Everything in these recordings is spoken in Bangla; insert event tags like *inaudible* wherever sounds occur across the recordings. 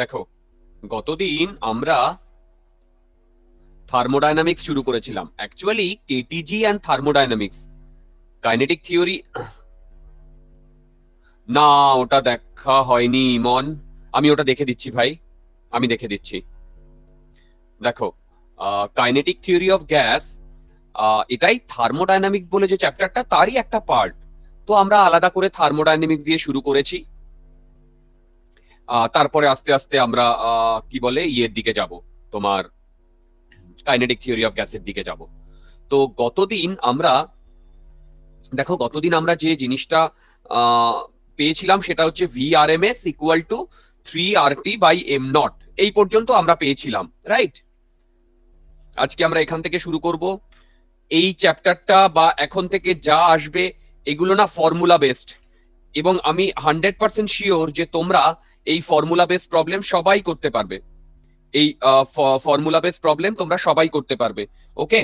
দেখো গতদিন আমরা থার্মোডাইনামিক্স শুরু করেছিলাম actually KTG and thermodynamics kinetic theory না ওটা দেখা হয়নি ইমন আমি ওটা দেখে দিচ্ছি ভাই আমি দেখে দিচ্ছি দেখো কাইনেটিক থিওরি অফ গ্যাস এটাই থার্মোডাইনামিক্স বলে যে চ্যাপ্টারটা তারই একটা পার্ট তো আমরা আলাদা করে থার্মোডাইনামিক্স দিয়ে শুরু করেছি তারপরে আস্তে আস্তে আমরা কি বলে ইয়ের দিকে যাব তোমার কাইনেটিক থিওরি অফ গ্যাসের দিকে যাব তো গতদিন আমরা দেখো গতদিন আমরা যে জিনিসটা পেয়েছিলাম সেটা হচ্ছে V R M S equal to three R T by M nought এই পর্যন্ত আমরা পেয়েছিলাম রাইট আজকে আমরা এখান থেকে শুরু করব এই চ্যাপ্টারটা বা এখন থেকে যা আসবে এগুলো না ফর্মুলা বেসড এবং আমি হান্ড্রেড পার্সেন্ট শিওর যে তোমরা এই ফর্মুলা বেস প্রবলেম সবাই করতে পারবে এই ফর্মুলা বেস প্রবলেম তোমরা সবাই করতে পারবে ওকে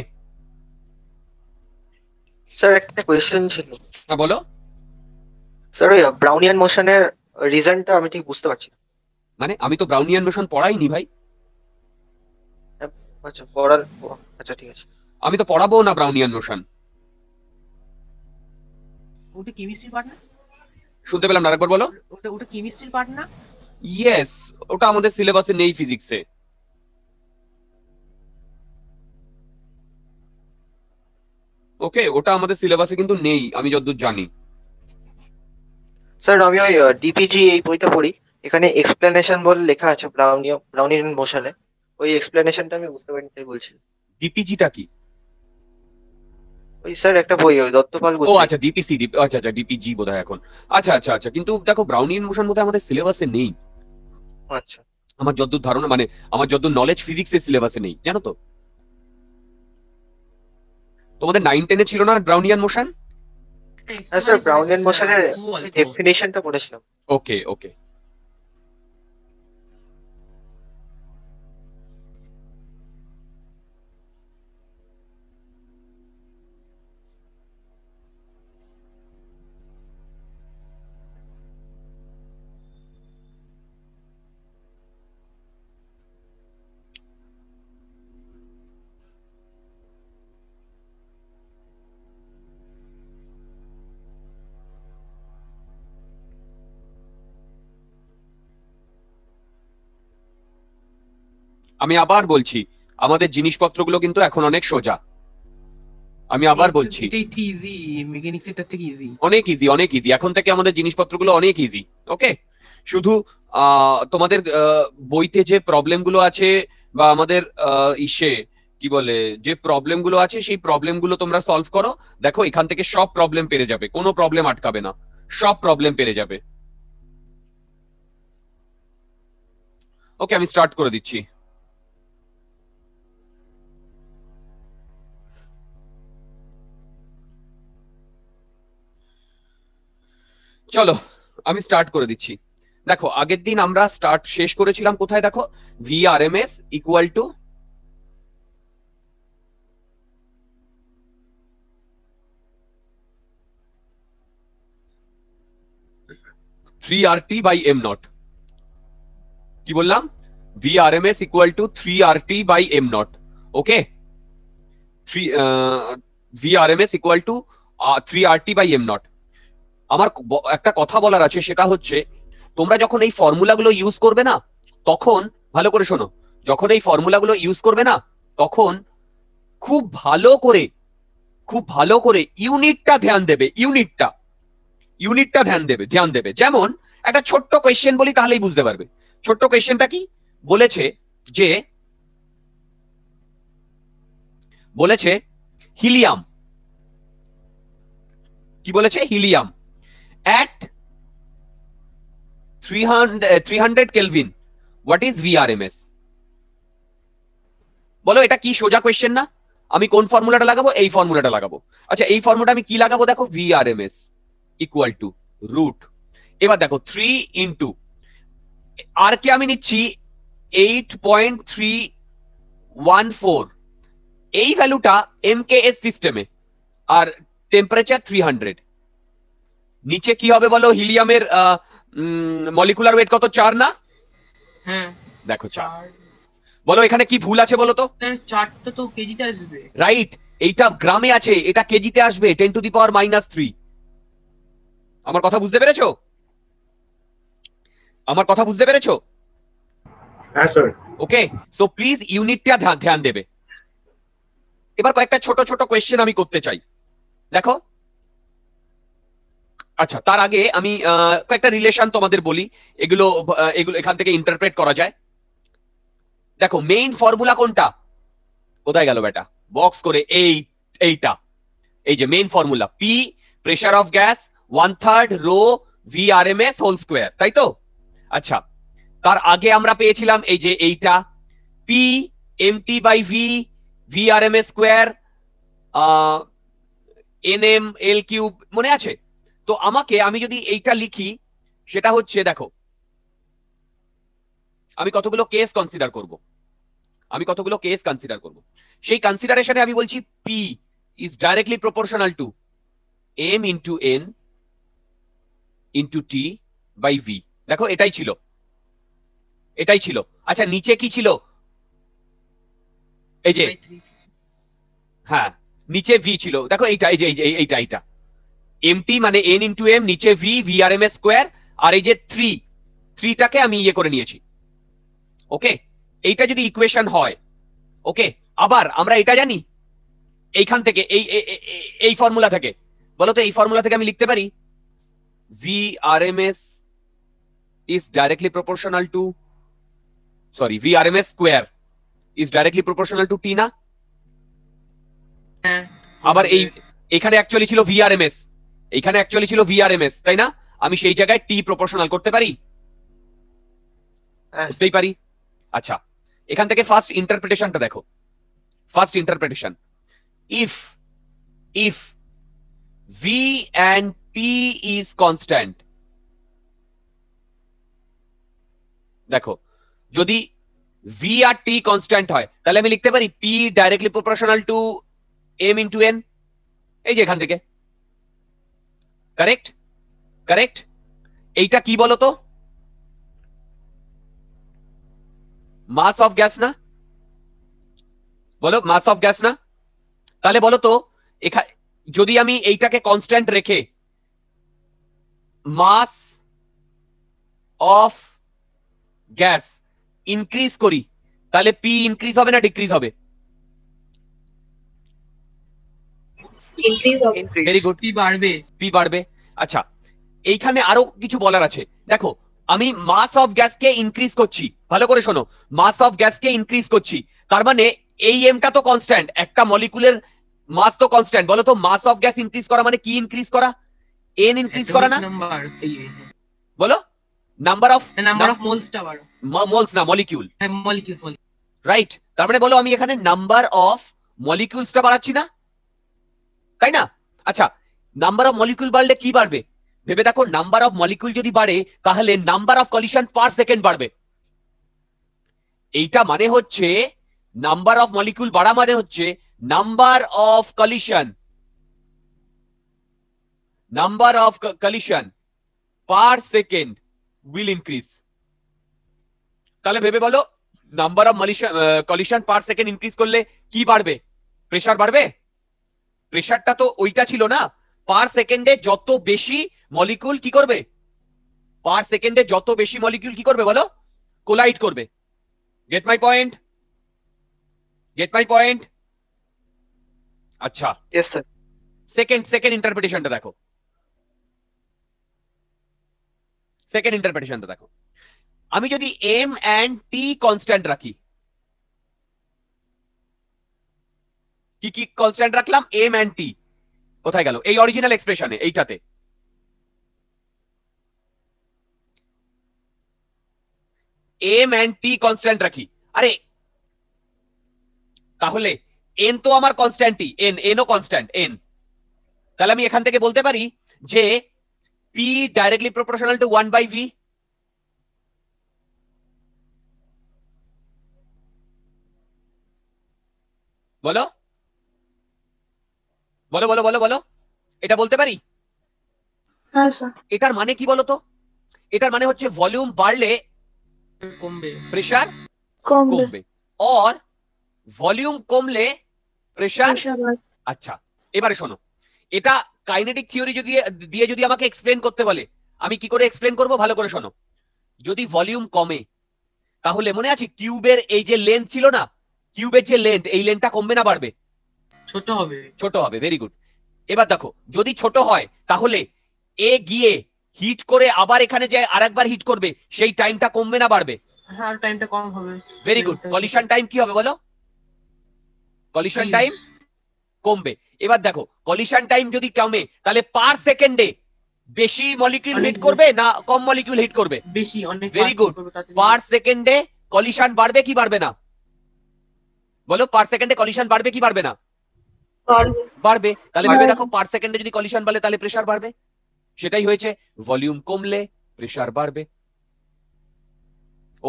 স্যার একটা কোয়েশ্চেন ছিল হ্যাঁ বলো স্যার ওই ব্রাউনিয়ান মোশনের রিজনটা আমি ঠিক বুঝতে পারছি মানে আমি তো ব্রাউনিয়ান মোশন পড়াইনি ভাই আচ্ছা, আচ্ছা পড়াল আচ্ছা ঠিক আছে আমি তো পড়াবো না ব্রাউনিয়ান মোশন ওটা কেমিস্ট্রি পার্ট না শুনতে পেলাম না আরেকবার বলো ওটা ওটা কেমিস্ট্রি পার্ট না ইয়েস ওটা আমাদের সিলেবাসে নেই ফিজিক্সে ওকে ওটা আমাদের সিলেবাসে কিন্তু নেই আমি যতদূর জানি স্যার আমি ওই ডিপিজি এই বইটা পড়ি এখানে এক্সপ্লেনেশন বলে লেখা আছে ব্রাউনীয় ব্রাউনিয়ান মোশনে ওই এক্সপ্লেনেশনটা আমি বুঝতে পারিনি তাই বলছি ডিপিজিটা কি ওই স্যার একটা বই ওই দত্তপাল ও আচ্ছা ডিপিসি ডিপি আচ্ছা আচ্ছা ডিপিজি বোধহয় এখন আচ্ছা আচ্ছা আচ্ছা কিন্তু দেখো ব্রাউনিয়ান মোশন বোধহয় আমাদের সিলেবাসে নেই আচ্ছা আমার যতদূর ধারণা মানে আমার যতদূর নলেজ ফিজিক্স এর সিলেবাসে নেই জানো তো তোমাদের নাইন টেনে ছিল না ব্রাউনিয়ান মোশন হ্যাঁ স্যার ব্রাউনিয়ান মোশনের ডেফিনেশনটা পড়েছিলাম ওকে ওকে আমি আবার বলছি আমাদের জিনিসপত্রগুলো কিন্তু এখন অনেক সোজা আমি আবার বলছি অনেক ইজি অনেক ইজি এখন থেকে আমাদের জিনিসপত্রগুলো অনেক ইজি ওকে শুধু তোমাদের বইতে যে প্রবলেমগুলো আছে বা আমাদের ইসে কি বলে যে প্রবলেমগুলো আছে সেই প্রবলেমগুলো তোমরা সলভ করো দেখো এখান থেকে সব প্রবলেম পেরে যাবে কোনো প্রবলেম আটকাবে না সব প্রবলেম পেরে যাবে ওকে আমি স্টার্ট করে দিচ্ছি চলো আমি স্টার্ট করে দিচ্ছি দেখো আগের দিন আমরা স্টার্ট শেষ করেছিলাম কোথায় দেখো R S equal to three R T by M nought কি বললাম R M S equal to three R T by M nought okay three R M S equal to three R T by M nought আমার একটা কথা বলার আছে সেটা হচ্ছে তোমরা যখন এই ফর্মুলাগুলো ইউজ করবে না তখন ভালো করে শোনো যখন এই ফর্মুলাগুলো ইউজ করবে না তখন খুব ভালো করে খুব ভালো করে ইউনিটটা ধ্যান দেবে ইউনিটটা ইউনিটটা ধ্যান দেবে ধ্যান দেবে যেমন একটা ছোট্ট কোয়েশ্চেন বলি তাহলেই বুঝতে পারবে ছোট্ট কোয়েশ্চেনটা কি বলেছে যে বলেছে হিলিয়াম কি বলেছে helium at 300, uh, 300 Kelvin. What is VRMS? বলো এটা কি সোজা কোয়েশ্চেন না আমি কোন ফর্মুলাটা লাগাবো এই ফর্মুলাটা লাগাবো আচ্ছা এই ফর্মুলাটা আমি কি লাগাবো দেখো VRMS ইকুয়াল টু রুট এবার দেখো থ্রি ইন্টু আর কে আমি নিচ্ছি eight point three one four এই ভ্যালুটা এম কে এস সিস্টেমে আর টেম্পারেচার থ্রি হান্ড্রেড নিচে কি হবে বলো হিলিয়ামের মলিকুলার ওয়েট কত চার না দেখো চার বলো এখানে কি ভুল আছে বলো তো চারটা তো কেজিতে আসবে রাইট এইটা গ্রামে আছে এটা কেজিতে আসবে ten to the power minus three আমার কথা বুঝতে পেরেছো আমার কথা বুঝতে পেরেছো ওকে সো প্লিজ ইউনিটটা ধ্যান দেবে এবার কয়েকটা ছোট ছোট কোয়েশ্চেন আমি করতে চাই দেখো আচ্ছা তার আগে আমি কয়েকটা রিলেশন তোমাদের বলি এগুলো এগুলো এখান থেকে ইন্টারপ্রেট করা যায় দেখো মেইন ফর্মুলা কোনটা কোথায় গেল বেটা বক্স করে এই এইটা এই যে main formula P pressure of gas one third rho V R M S whole square তাই তো আচ্ছা তার আগে আমরা পেয়েছিলাম এই যে এইটা P M T by V V R M S square N M L cube মনে আছে তো আমাকে আমি যদি এইটা লিখি সেটা হচ্ছে দেখো আমি কতগুলো কেস কনসিডার করব আমি কতগুলো কেস কনসিডার করব সেই কনসিডারেশনে আমি বলছি P is directly proportional to M into N into T by V দেখো এটাই ছিল এটাই ছিল আচ্ছা নিচে কি ছিল এই যে হ্যাঁ নিচে ভি ছিল দেখো এইটা এই যে এইটা এইটা এমটি মানে এন ইন্টু এম নিচে V V R M square আর এই যে থ্রি থ্রিটাকে আমি ইয়ে করে নিয়েছি ওকে এইটা যদি ইকুয়েশন হয় ওকে আবার আমরা এটা জানি এইখান থেকে এই এই ফর্মুলা থেকে বলো তো এই ফর্মুলা থেকে আমি লিখতে পারি V R M S is directly proportional to sorry V R M S square is directly proportional to T না হ্যাঁ, আবার এই এখানে অ্যাকচুয়ালি ছিল ভি আর এম এস এখানে অ্যাকচুয়ালি ছিল ভিআরএমএস তাই না আমি সেই জায়গায় টি প্রপোর্শনাল করতে পারি করতেই হ্যাঁ। পারি আচ্ছা এখান থেকে ফার্স্ট ইন্টারপ্রিটেশনটা দেখো first interpretation if if V and T is constant দেখো যদি ভি আর টি কনস্ট্যান্ট হয় তাহলে আমি লিখতে পারি P directly proportional to M two N এই যে এখান থেকে কারেক্ট কারেক্ট এইটা কি বলতো মাস অফ গ্যাস না বলো মাস অফ গ্যাস না তাহলে বলো তো এখানে যদি আমি এইটাকে কনস্ট্যান্ট রেখে মাস অফ গ্যাস ইনক্রিজ করি তাহলে পি ইনক্রিজ হবে না ডিক্রিজ হবে ইনক্রিজ ভেরি গুড পি বাড়বে পি বাড়বে আচ্ছা এইখানে আরো কিছু বলার আছে দেখো আমি মাস অফ গ্যাসকে ইনক্রিজ করছি ভালো করে শোনো মাস অফ গ্যাসকে ইনক্রিজ করছি তার মানে এই এমটা তো কনস্ট্যান্ট একটা মলিকুলের মাস তো কনস্ট্যান্ট বলো তো মাস অফ গ্যাস ইনক্রিজ করা মানে কি ইনক্রিজ করা এন ইনক্রিজ করা না বলো number of number of moles না মলিকিউল হ্যাঁ মলিকিউল রাইট তার মানে বলো আমি এখানে নাম্বার অফ মলিকিউলসটা বাড়াচ্ছি না তাই না আচ্ছা নাম্বার অফ মলিকুল বাড়লে কি বাড়বে ভেবে দেখো নাম্বার অফ মলিকুল যদি বাড়ে তাহলে number of collision per second বাড়বে এইটা মানে হচ্ছে নাম্বার অফ মলিকুল বাড়া মানে হচ্ছে number of collision number of collision per second will increase তাহলে ভেবে বলো number of collision per second increase করলে কি বাড়বে প্রেশার বাড়বে প্রেশারটা তো ওইটা ছিল না পার সেকেন্ডে যত বেশি মলিকিউল কি করবে পার সেকেন্ডে যত বেশি মলিকিউল কি করবে বলো কোলাইট করবে get my point get my point আচ্ছা সেকেন্ড সেকেন্ড ইন্টারপ্রিটেশনটা দেখো সেকেন্ড ইন্টারপ্রিটেশনটা দেখো আমি যদি এম অ্যান্ড টি কনস্ট্যান্ট রাখি কি কি কনস্ট্যান্ট রাখলাম এম অ্যান্ড টি কোথায় গেল এই অরিজিনাল এক্সপ্রেশনে এইটাতে এম অ্যান্ড টি কনস্ট্যান্ট রাখি আরে তাহলে এন তো আমার কনস্ট্যান্টই এন এন ও কনস্ট্যান্ট এন তাহলে আমি এখান থেকে বলতে পারি যে P directly proportional to one by V বলো বলো বলো বলো বলো এটা বলতে পারি হ্যাঁ, এটার মানে কি বলতো এটার মানে হচ্ছে ভলিউম বাড়লে কমবে কমবে অর ভলিউম কমলে প্রেশার আচ্ছা এবারে শোনো এটা কাইনেটিক থিওরি যদি দিয়ে যদি আমাকে এক্সপ্লেন করতে বলে আমি কি করে এক্সপ্লেন করব ভালো করে শোনো যদি ভলিউম কমে তাহলে মনে আছে কিউবের এই যে লেন্থ ছিল না কিউবের যে লেন্থ এই লেন্থটা কমবে না বাড়বে ছোট হবে ছোট হবে ভেরি গুড এবার দেখো যদি ছোট হয় তাহলে এ গিয়ে হিট করে আবার এখানে যে আরেকবার হিট করবে সেই টাইমটা কমবে না বাড়বে হ্যাঁ টাইমটা কম হবে ভেরি গুড কলিশন টাইম কি হবে বলো কলিশন টাইম কমবে এবার দেখো কলিশন টাইম যদি কমে তাহলে পার সেকেন্ডে বেশি মলিকিউল হিট করবে না কম মলিকিউল হিট করবে বেশি অনেক ভেরি গুড পার সেকেন্ডে কলিশন বাড়বে কি বাড়বে না বলো পার সেকেন্ডে কলিশন বাড়বে কি বাড়বে না বাড়বে তাহলে ভেবে দেখো পার সেকেন্ডে যদি কলিশন বলে তাহলে প্রেসার বাড়বে সেটাই হয়েছে ভলিউম কমলে প্রেসার বাড়বে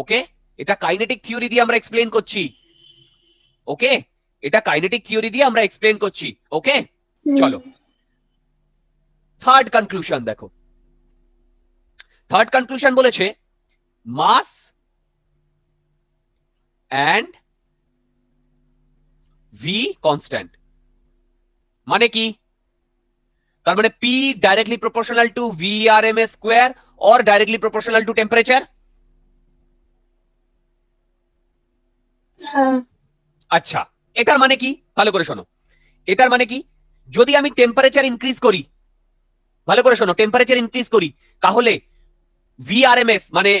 ওকে এটা কাইনেটিক থিওরি দিয়ে আমরা এক্সপ্লেন করছি ওকে এটা কাইনেটিক থিওরি দিয়ে আমরা এক্সপ্লেন করছি ওকে চলো থার্ড কনক্লুশন দেখো থার্ড কনক্লুশন বলেছে মাস অ্যান্ড ভি কনস্ট্যান্ট মানে কি তার মানে P directly proportional to V R M A square or directly proportional to temperature আচ্ছা এটার মানে কি ভালো করে শোনো এটার মানে কি যদি আমি টেম্পারেচার ইনক্রিজ করি ভালো করে শোনো টেম্পারেচার ইনক্রিজ করি তাহলে ভি আর এম এস মানে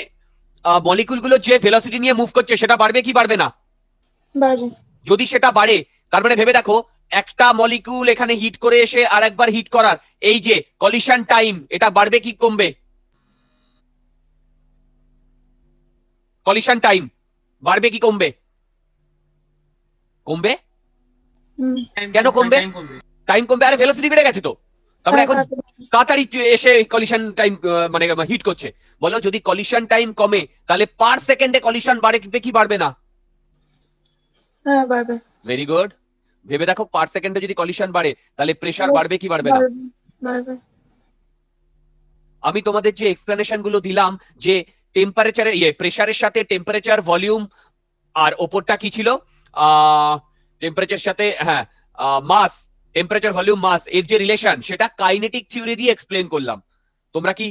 মলিকুলগুলো যে ভেলোসিটি নিয়ে মুভ করছে সেটা বাড়বে কি বাড়বে না যদি সেটা বাড়ে তার মানে ভেবে দেখো একটা মলিকিউল এখানে হিট করে এসে আর একবার হিট করার এই যে কলিশন টাইম এটা বাড়বে কি কমবে কলিশন টাইম বাড়বে কি কমবে কমবে কেন কমবে টাইম কমবে আরে ভেলোসিটি বেড়ে গেছে তো তারপরে হ্যাঁ, এখন হ্যাঁ, হ্যাঁ। তাড়াতাড়ি এসে কলিশন টাইম মানে হিট করছে বলো যদি কলিশন টাইম কমে তাহলে পার সেকেন্ডে কলিশন বাড়বে কি বাড়বে না হ্যাঁ বাড়বে ভেরি গুড ভেবে দেখো পার সেকেন্ডে যদি কলিশন বাড়ে তাহলে প্রেশার বাড়বে কি বাড়বে না আমি তোমাদের যে এক্সপ্লেনেশন গুলো দিলাম যে টেম্পারেচারের ইয়ে প্রেশারের সাথে টেম্পারেচার ভলিউম আর ওপরটা কি ছিল টেম্পারেচার সাথে হ্যাঁ মাস টেম্পারেচার ভলিউম মাস এর যে রিলেশন সেটা কাইনেটিক থিওরি দিয়ে এক্সপ্লেন করলাম তোমরা কি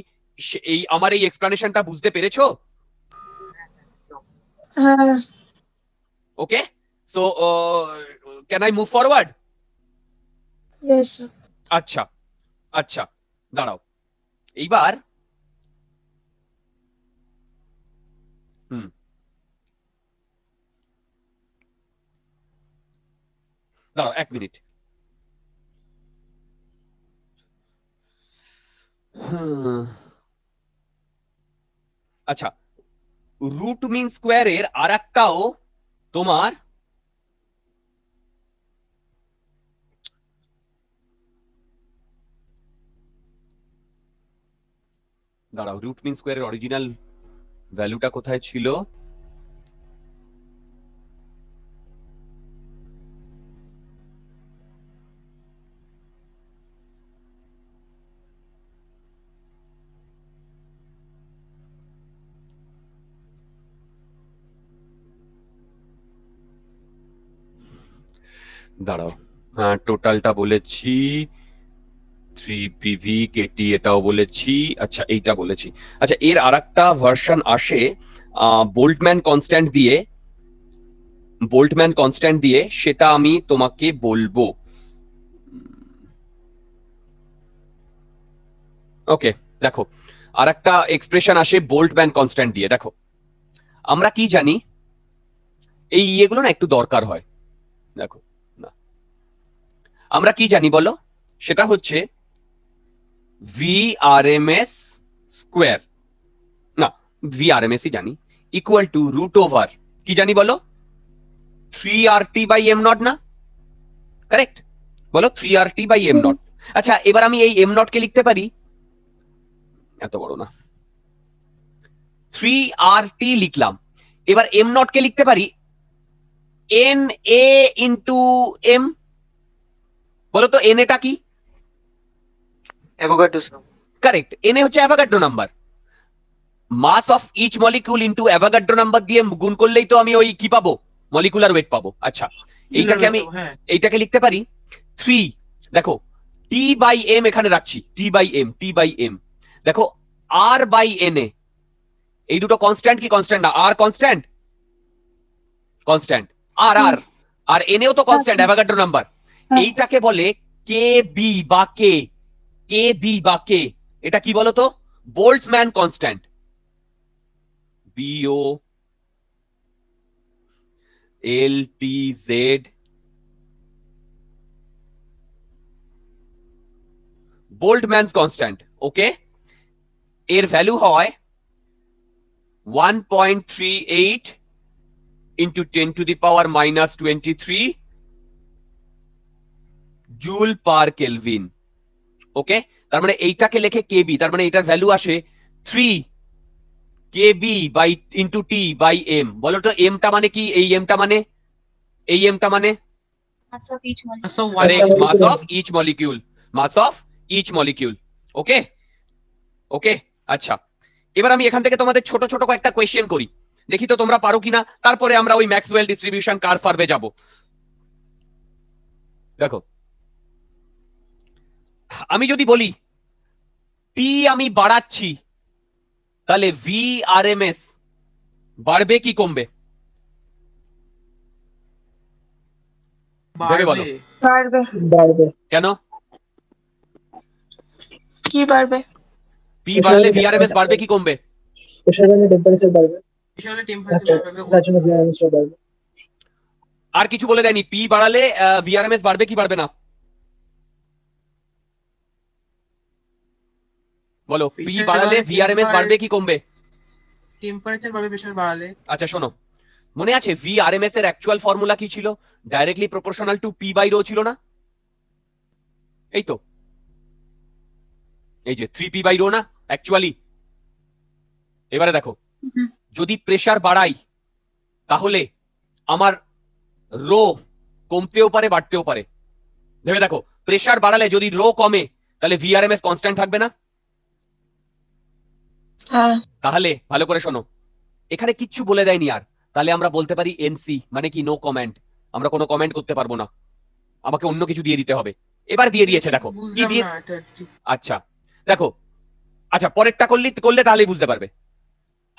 এই আমার এই এক্সপ্লেনেশনটা বুঝতে পেরেছো ওকে হ্যাঁ। So can I move forward अच्छा अच्छा दाड़ाओ एक बार हम्म। दाड़ाओ एक मिनट हम्म। अच्छा रूट मीन स्कोर एर आरकाओ तुम्हारे দাঁড়াও রুট মিন স্কোয়ারের অরিজিনাল ভ্যালুটা কোথায় ছিল দাঁড়াও হ্যাঁ টোটালটা বলেছি থ্রি কেটি এটাও বলেছি আচ্ছা এইটা বলেছি আচ্ছা এর আর একটা ভার্সন আসে বোল্টম্যান কনস্ট্যান্ট দিয়ে বোল্টম্যান কনস্ট্যান্ট দিয়ে সেটা আমি তোমাকে বলবো ওকে দেখো আর একটা এক্সপ্রেশন আসে বোল্টম্যান কনস্ট্যান্ট দিয়ে দেখো আমরা কি জানি এই ইয়েগুলো না একটু দরকার হয় দেখো না আমরা কি জানি বলো সেটা হচ্ছে V R M S square ना वी आर एम एस ही जानी इक्वल टू रूट ओवर की जानी बोलो three R T by M nought ना करेक्ट बोलो three R T by M nought अच्छा एबारमें एम नॉट के लिखते परि तो बड़ो ना थ्री आर टी लिखल एम नॉट के लिखते परि एन ए इंटू एम बोलो तो एन एटा की কারেক্ট এনে হচ্ছে Avogadro number mass of each molecule into Avogadro number দিয়ে গুণ করলেই তো আমি ওই কি পাবো মলিকুলার ওয়েট পাবো আচ্ছা এইটাকে আমি এইটাকে লিখতে পারি থ্রি দেখো টি বাই এম এখানে রাখছি T by M T by M দেখো আর বাই এন এ এই দুটো কনস্ট্যান্ট কি কনস্ট্যান্ট না আর কনস্ট্যান্ট কনস্ট্যান্ট আর আর আর এনেও তো কনস্ট্যান্ট অ্যাভাগাড্রো নাম্বার এইটাকে বলে কে বি বা কে gb बाकी এটা কি বলতো Boltzmann constant bo lt z Boltzmann's constant okay এর ভ্যালু হয় 1.38 * 10 to the power -23 joule per kelvin okay তার মানে এইটাকে লেখে কেবি তার মানে এটার ভ্যালু আসে three K B by into T by M বলো তো এমটা মানে কি এই এমটা মানে এই এমটা মানে mass of each molecule mass of each molecule okay okay আচ্ছা এবার আমি এখান থেকে তোমাদের ছোট ছোট কয়েকটা কোয়েশ্চেন করি দেখি তো তোমরা পারো কিনা তারপরে আমরা ওই ম্যাক্সওয়েল ডিস্ট্রিবিউশন কার ফার্বে যাবো দেখো আমি যদি বলি পি আমি বাড়াচ্ছি তাহলে ভি আর এম এস বাড়বে কি কমবে বাড়বে কেন কি বাড়বে পি বাড়লে ভি আর এম এস বাড়বে কি কমবে আচ্ছা, আর কিছু বলে দেয়নি পি বাড়ালে ভিআরএমএস বাড়বে কি বাড়বে না বলো পি বাড়ালে ভিআরএমএস বাড়বে কি কমবে টেম্পারেচার বাড়বে প্রেসার বাড়ালে আচ্ছা শোনো মনে আছে ভিআরএমএস এর অ্যাকচুয়াল ফর্মুলা কি ছিল directly proportional to P by rho ছিল না এই তো এই যে থ্রি পি বাই রো না অ্যাকচুয়ালি এবারে দেখো যদি প্রেসার বাড়াই তাহলে আমার রো কমতেও পারে বাড়তেও পারে ভেবে দেখো প্রেসার বাড়ালে যদি রো কমে তাহলে ভিআরএমএস কনস্ট্যান্ট থাকবে না হ্যাঁ। তাহলে ভালো করে শোনো এখানে কিচ্ছু বলে দেয়নি আর তাহলে আমরা বলতে পারি এনসি মানে কি নো কমেন্ট আমরা কোনো কমেন্ট করতে পারবো না আমাকে অন্য কিছু দিয়ে দিতে হবে এবার দিয়ে দিয়েছে দেখো কি দিয়ে আচ্ছা দেখো আচ্ছা পরেরটা করলে করলে তাহলেই বুঝতে পারবে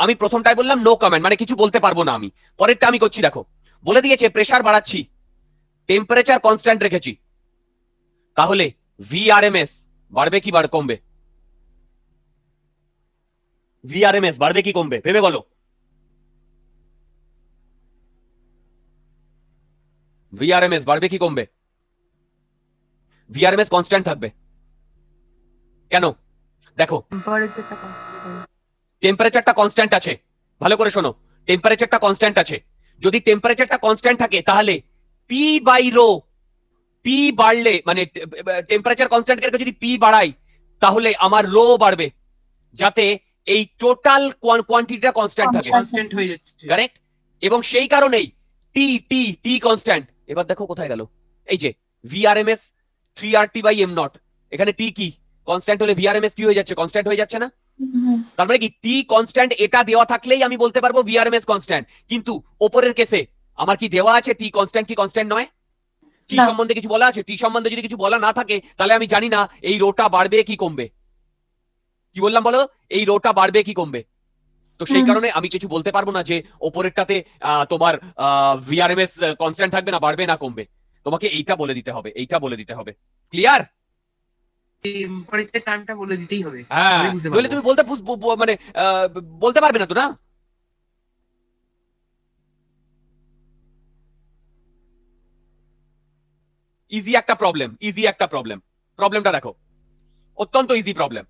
আমি প্রথমটাই বললাম নো কমেন্ট মানে কিছু বলতে পারবো না আমি পরেরটা আমি করছি দেখো বলে দিয়েছে প্রেসার বাড়াচ্ছি টেম্পারেচার কনস্ট্যান্ট রেখেছি তাহলে ভিআরএমএস বাড়বে কি বাড় কমবে ভিআরএমএস বাড়বে কি কমবে ভেবে বলো ভিআরএমএস বাড়বে কি কমবে ভিআরএমএস কনস্ট্যান্ট থাকবে কেন দেখো টেম্পারেচারটা কনস্ট্যান্ট আছে ভালো করে শোনো টেম্পারেচারটা কনস্ট্যান্ট আছে যদি টেম্পারেচারটা কনস্ট্যান্ট থাকে তাহলে পি বাই রো পি বাড়লে মানে টেম্পারেচার কনস্ট্যান্ট যদি পি বাড়াই তাহলে আমার রো বাড়বে যাতে এই টোটাল কোয়ান্টিটিটা কনস্ট্যান্ট থাকে কনস্ট্যান্ট হয়ে যাচ্ছে কারেক্ট এবং সেই কারণেই টি টি টি কনস্ট্যান্ট এবার দেখো কোথায় গেল এই যে VRMS three R T by M nought এখানে টি কি কনস্ট্যান্ট হলে ভিআরএমএস কি হয়ে যাচ্ছে কনস্ট্যান্ট হয়ে যাচ্ছে না তার মানে কি টি কনস্ট্যান্ট এটা দেওয়া থাকলেই আমি বলতে পারবো ভিআরএমএস কনস্ট্যান্ট কিন্তু ওপরের কেসে আমার কি দেওয়া আছে টি কনস্ট্যান্ট কি কনস্ট্যান্ট নয় টি সম্বন্ধে কিছু বলা আছে টি সম্বন্ধে যদি কিছু বলা না থাকে তাহলে আমি জানি না এই রোটা বাড়বে কি কমবে কি বললাম বলো এই রোটা বাড়বে কি কমবে তো সেই কারণে আমি কিছু বলতে পারবো না যে ওপরেরটাতে তোমার ভিআরএমএস কনস্ট্যান্ট থাকবে না বাড়বে না কমবে তোমাকে এইটা বলে দিতে হবে এইটা বলে দিতে হবে ক্লিয়ার বলে দিতেই হবে হ্যাঁ তুমি বলতে মানে বলতে পারবে না তো না ইজি একটা প্রবলেম ইজি একটা প্রবলেম প্রবলেমটা দেখো অত্যন্ত ইজি প্রবলেম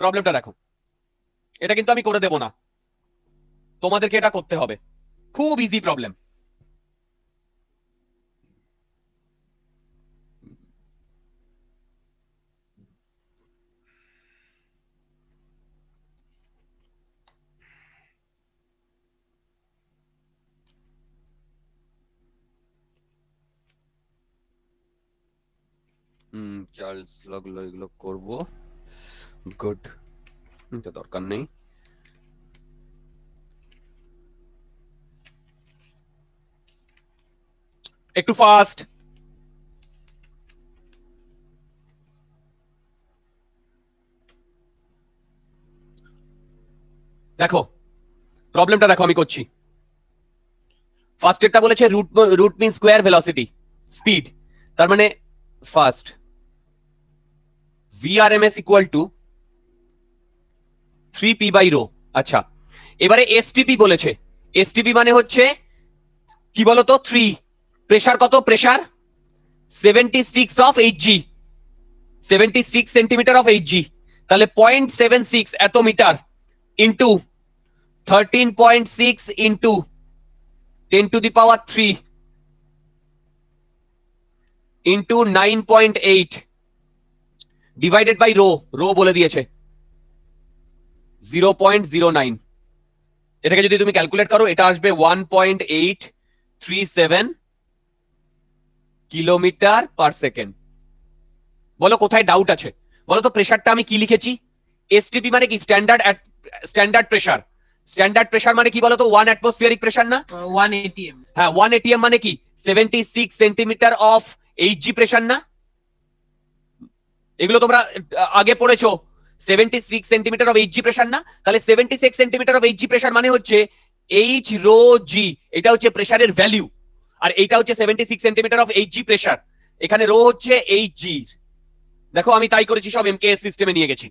প্রবলেমটা দেখো এটা কিন্তু আমি করে দেব না তোমাদেরকে এটা করতে হবে খুব ইজি প্রবলেম চার্লস লগলো এগুলো করবো গুড hmm. এটা দরকার নেই একটু ফাস্ট দেখো প্রবলেমটা দেখো আমি করছি ফার্স্টেরটা বলেছে root root mean square velocity speed তার মানে first VRMS equal to three P by rho আচ্ছা এবারে এসটিপি বলেছে এসটিপি মানে হচ্ছে কি বলতো থ্রি প্রেশার কত pressure seventy six of H G seventy six centimeter of H G তাহলে পয়েন্ট সেভেন সিক্স এত meter into thirteen point six into ten to the power three into nine point eight divided by rho rho বলে দিয়েছে জিরো পয়েন্ট জিরো নাইন এটাকে যদি তুমি ক্যালকুলেট করো এটা আসবে one point eight three seven kilometer per second বলো কোথায় ডাউট আছে বলো তো প্রেশারটা আমি কি লিখেছি এসটিপি মানে কি standard standard pressure standard pressure মানে কি বলতো ওয়ান অ্যাটমসফিয়ারিক প্রেশার না ওয়ান uh, এটিএম হ্যাঁ ওয়ান এটিএম মানে কি seventy six centimeter of H G pressure না এগুলো তোমরা আগে পড়েছো seventy six centimeter of H G pressure না তাহলে seventy six centimeter of H G pressure মানে হচ্ছে এইচ রো জি এটা হচ্ছে প্রেশারের ভ্যালু আর এইটা হচ্ছে seventy six centimeter of H G pressure এখানে রো হচ্ছে এইচ জি দেখো আমি তাই করেছি সব এম কে এস সিস্টেমে নিয়ে গেছি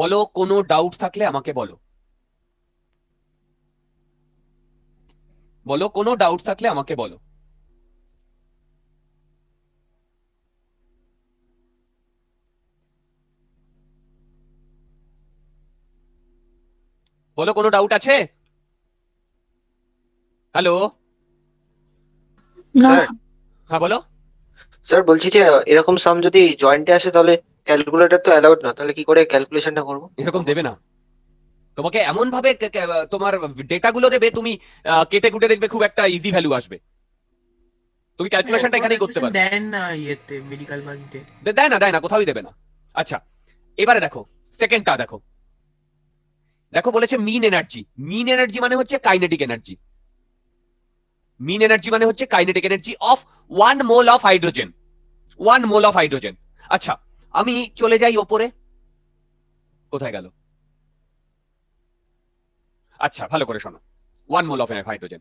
বলো কোনো ডাউট থাকলে আমাকে বলো বলো কোনো ডাউট থাকলে আমাকে বলো বলো কোনো ডাউট আছে হ্যালো হ্যাঁ বলো স্যার বলছি যে এরকম সাম যদি জয়েন্টে আসে তাহলে ক্যালকুলেটর তো অ্যালাউড না তাহলে কি করে ক্যালকুলেশনটা করব এরকম দেবে না তোমাকে এমন ভাবে তোমার ডেটা গুলো দেবে তুমি কেটে কুটে দেখবে খুব একটা ইজি ভ্যালু আসবে তুমি ক্যালকুলেশনটা এখানেই করতে পারো দেন না ইয়েতে মেডিকেল মার্কেটে দেয় না দেয় না কোথাওই দেবে না আচ্ছা এবারে দেখো সেকেন্ডটা দেখো দেখো বলেছে মিন এনার্জি মিন এনার্জি মানে হচ্ছে কাইনেটিক এনার্জি মিন এনার্জি মানে হচ্ছে kinetic energy of one mole of hydrogen one mole of hydrogen আচ্ছা আমি চলে যাই ওপরে কোথায় গেল আচ্ছা ভালো করে শোনো ওয়ান মোল অফ হাইড্রোজেন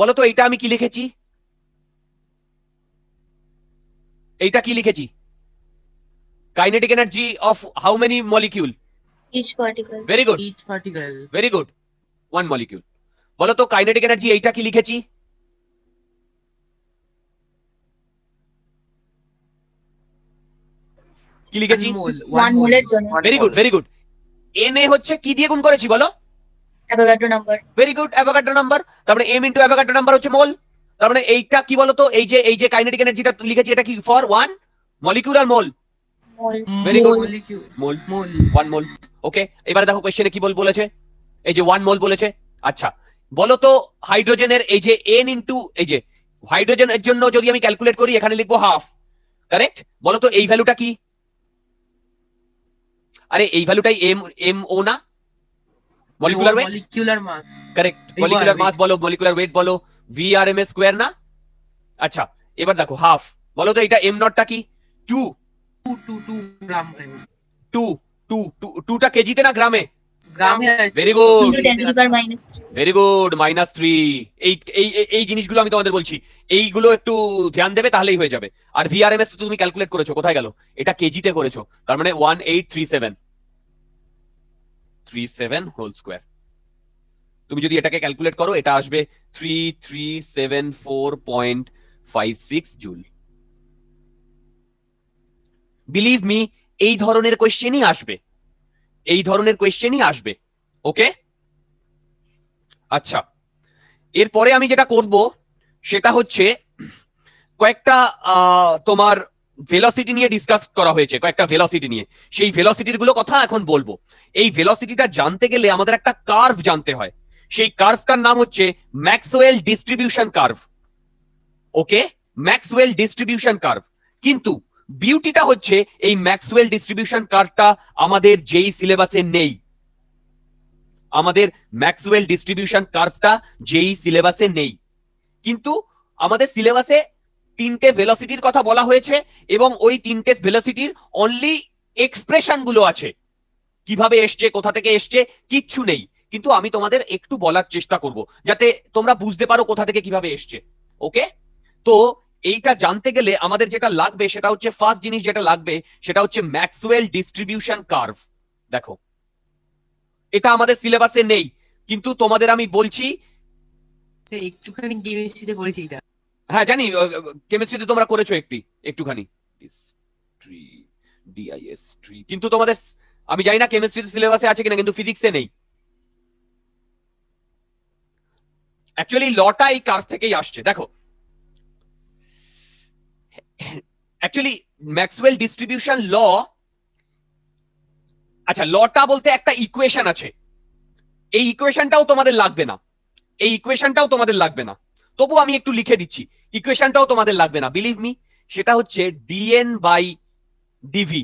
বলো তো এইটা আমি কি লিখেছি এইটা কি লিখেছি kinetic energy of how many molecule each particle very good each particle very good one molecule বলো তো কাইনেটিক এনার্জি এইটা কি লিখেছি কি লিখেছি জন্য very good very good N A হচ্ছে কি দিয়ে গুণ করেছি বলো Avogadro number very good Avogadro number তারপরে এম ইনটু অ্যাভোগাড্রো নাম্বার হচ্ছে মোল তারপরে মানে এইটা কি বলতো এই যে এই যে কাইনেটিক এনার্জিটা লিখেছি এটা কি for one molecular mole very good mole mole one mole okay এবারে দেখো কোশ্চেনে কি বল বলেছে এই যে ওয়ান মোল বলেছে আচ্ছা বলো তো হাইড্রোজেনের এই যে এন ইন্টু এই যে হাইড্রোজেনের জন্য যদি আমি ক্যালকুলেট করি এখানে লিখবো হাফ কারেক্ট বলো তো এই ভ্যালুটা কি আরে এই ভ্যালুটাই এম এম ও না molecular weight molecular mass correct molecular mass বলো মলিকুলার ওয়েট বলো V R M S square না আচ্ছা এবার দেখো হাফ বলো তো এটা এম নটটা কি টু টু কেজিতে না গ্রামে very good very good minus three এই এই জিনিসগুলো আমি তোমাদের বলছি এইগুলো একটু ধ্যান দেবে তাহলেই হয়ে যাবে আর ভিআরএমএস তুমি ক্যালকুলেট করেছো কোথায় গেল এটা কেজিতে করেছো তার মানে one eight three seven three seven whole square তুমি যদি এটাকে ক্যালকুলেট করো এটা আসবে three three seven four point five six joule believe me এই ধরনের কোয়েশ্চেনই আসবে এই ধরনের কোয়েশ্চেনই আসবে ওকে আচ্ছা এরপরে আমি যেটা করব সেটা হচ্ছে কয়েকটা তোমার ভেলোসিটি নিয়ে ডিসকাস করা হয়েছে কয়েকটা ভেলোসিটি নিয়ে সেই ভেলোসিটির গুলো কথা এখন বলবো এই ভেলোসিটিটা জানতে গেলে আমাদের একটা কার্ভ জানতে হয় সেই কার্ভটার নাম হচ্ছে Maxwell distribution curve okay Maxwell distribution curve কিন্তু বিউটিটা হচ্ছে এই ম্যাক্সওয়েল ডিস্ট্রিবিউশন কার্ডটা আমাদের যেই সিলেবাসে নেই আমাদের ম্যাক্সওয়েল ডিস্ট্রিবিউশন কার্ভটা যেই সিলেবাসে নেই কিন্তু আমাদের সিলেবাসে তিনটে ভেলোসিটির কথা বলা হয়েছে এবং ওই তিনটে ভেলোসিটির অনলি এক্সপ্রেশন গুলো আছে কিভাবে এসছে কোথা থেকে এসছে কিচ্ছু নেই কিন্তু আমি তোমাদের একটু বলার চেষ্টা করব যাতে তোমরা বুঝতে পারো কোথা থেকে কিভাবে এসছে ওকে তো এইটা জানতে গেলে আমাদের যেটা লাগবে সেটা হচ্ছে ফার্স্ট জিনিস যেটা লাগবে সেটা হচ্ছে ম্যাক্সওয়েল ডিস্ট্রিবিউশন কার্ভ দেখো এটা আমাদের সিলেবাসে নেই কিন্তু তোমাদের আমি বলছি একটুখানি কেমিস্ট্রিতে করেছি এটা হ্যাঁ জানি কেমিস্ট্রিতে তোমরা করেছো একটি একটুখানি ডিআইএসট্রি কিন্তু তোমাদের আমি জানি না কেমিস্ট্রিতে সিলেবাসে আছে কিনা কিন্তু ফিজিক্সে নেই অ্যাকচুয়ালি লটা এই কার্ভ থেকেই আসছে দেখো অ্যাকচুয়ালি ম্যাক্সওয়েল ডিস্ট্রিবিউশন ল আচ্ছা লটা বলতে একটা ইকুয়েশন আছে এই ইকুয়েশনটাও তোমাদের লাগবে না এই ইকুয়েশনটাও তোমাদের লাগবে না তবু আমি একটু লিখে দিচ্ছি ইকুয়েশনটাও তোমাদের লাগবে না বিলিভ মি সেটা হচ্ছে ডিএন বাই ডিভি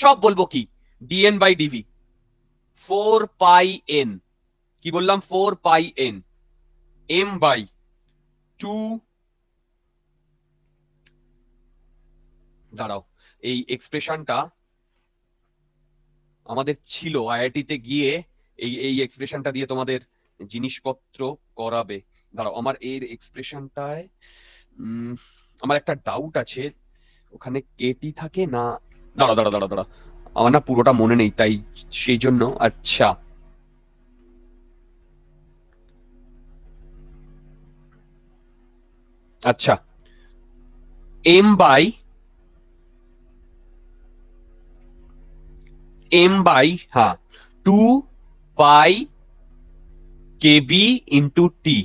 সব বলবো কি DN by DV four pi N কি বললাম four pi N M by two দাঁড়াও এই এক্সপ্রেশনটা আমাদের ছিল আইআইটিতে গিয়ে এই এই এক্সপ্রেশনটা দিয়ে তোমাদের জিনিসপত্র করাবে দাঁড়াও আমার এর এক্সপ্রেশনটায় আমার একটা ডাউট আছে ওখানে কেটি থাকে না দাঁড়া দাঁড়া দাঁড়া দাঁড়া আমার না পুরোটা মনে নেই তাই সেই জন্য আচ্ছা আচ্ছা এম বাই এম বাই হ্যাঁ two pi K B into T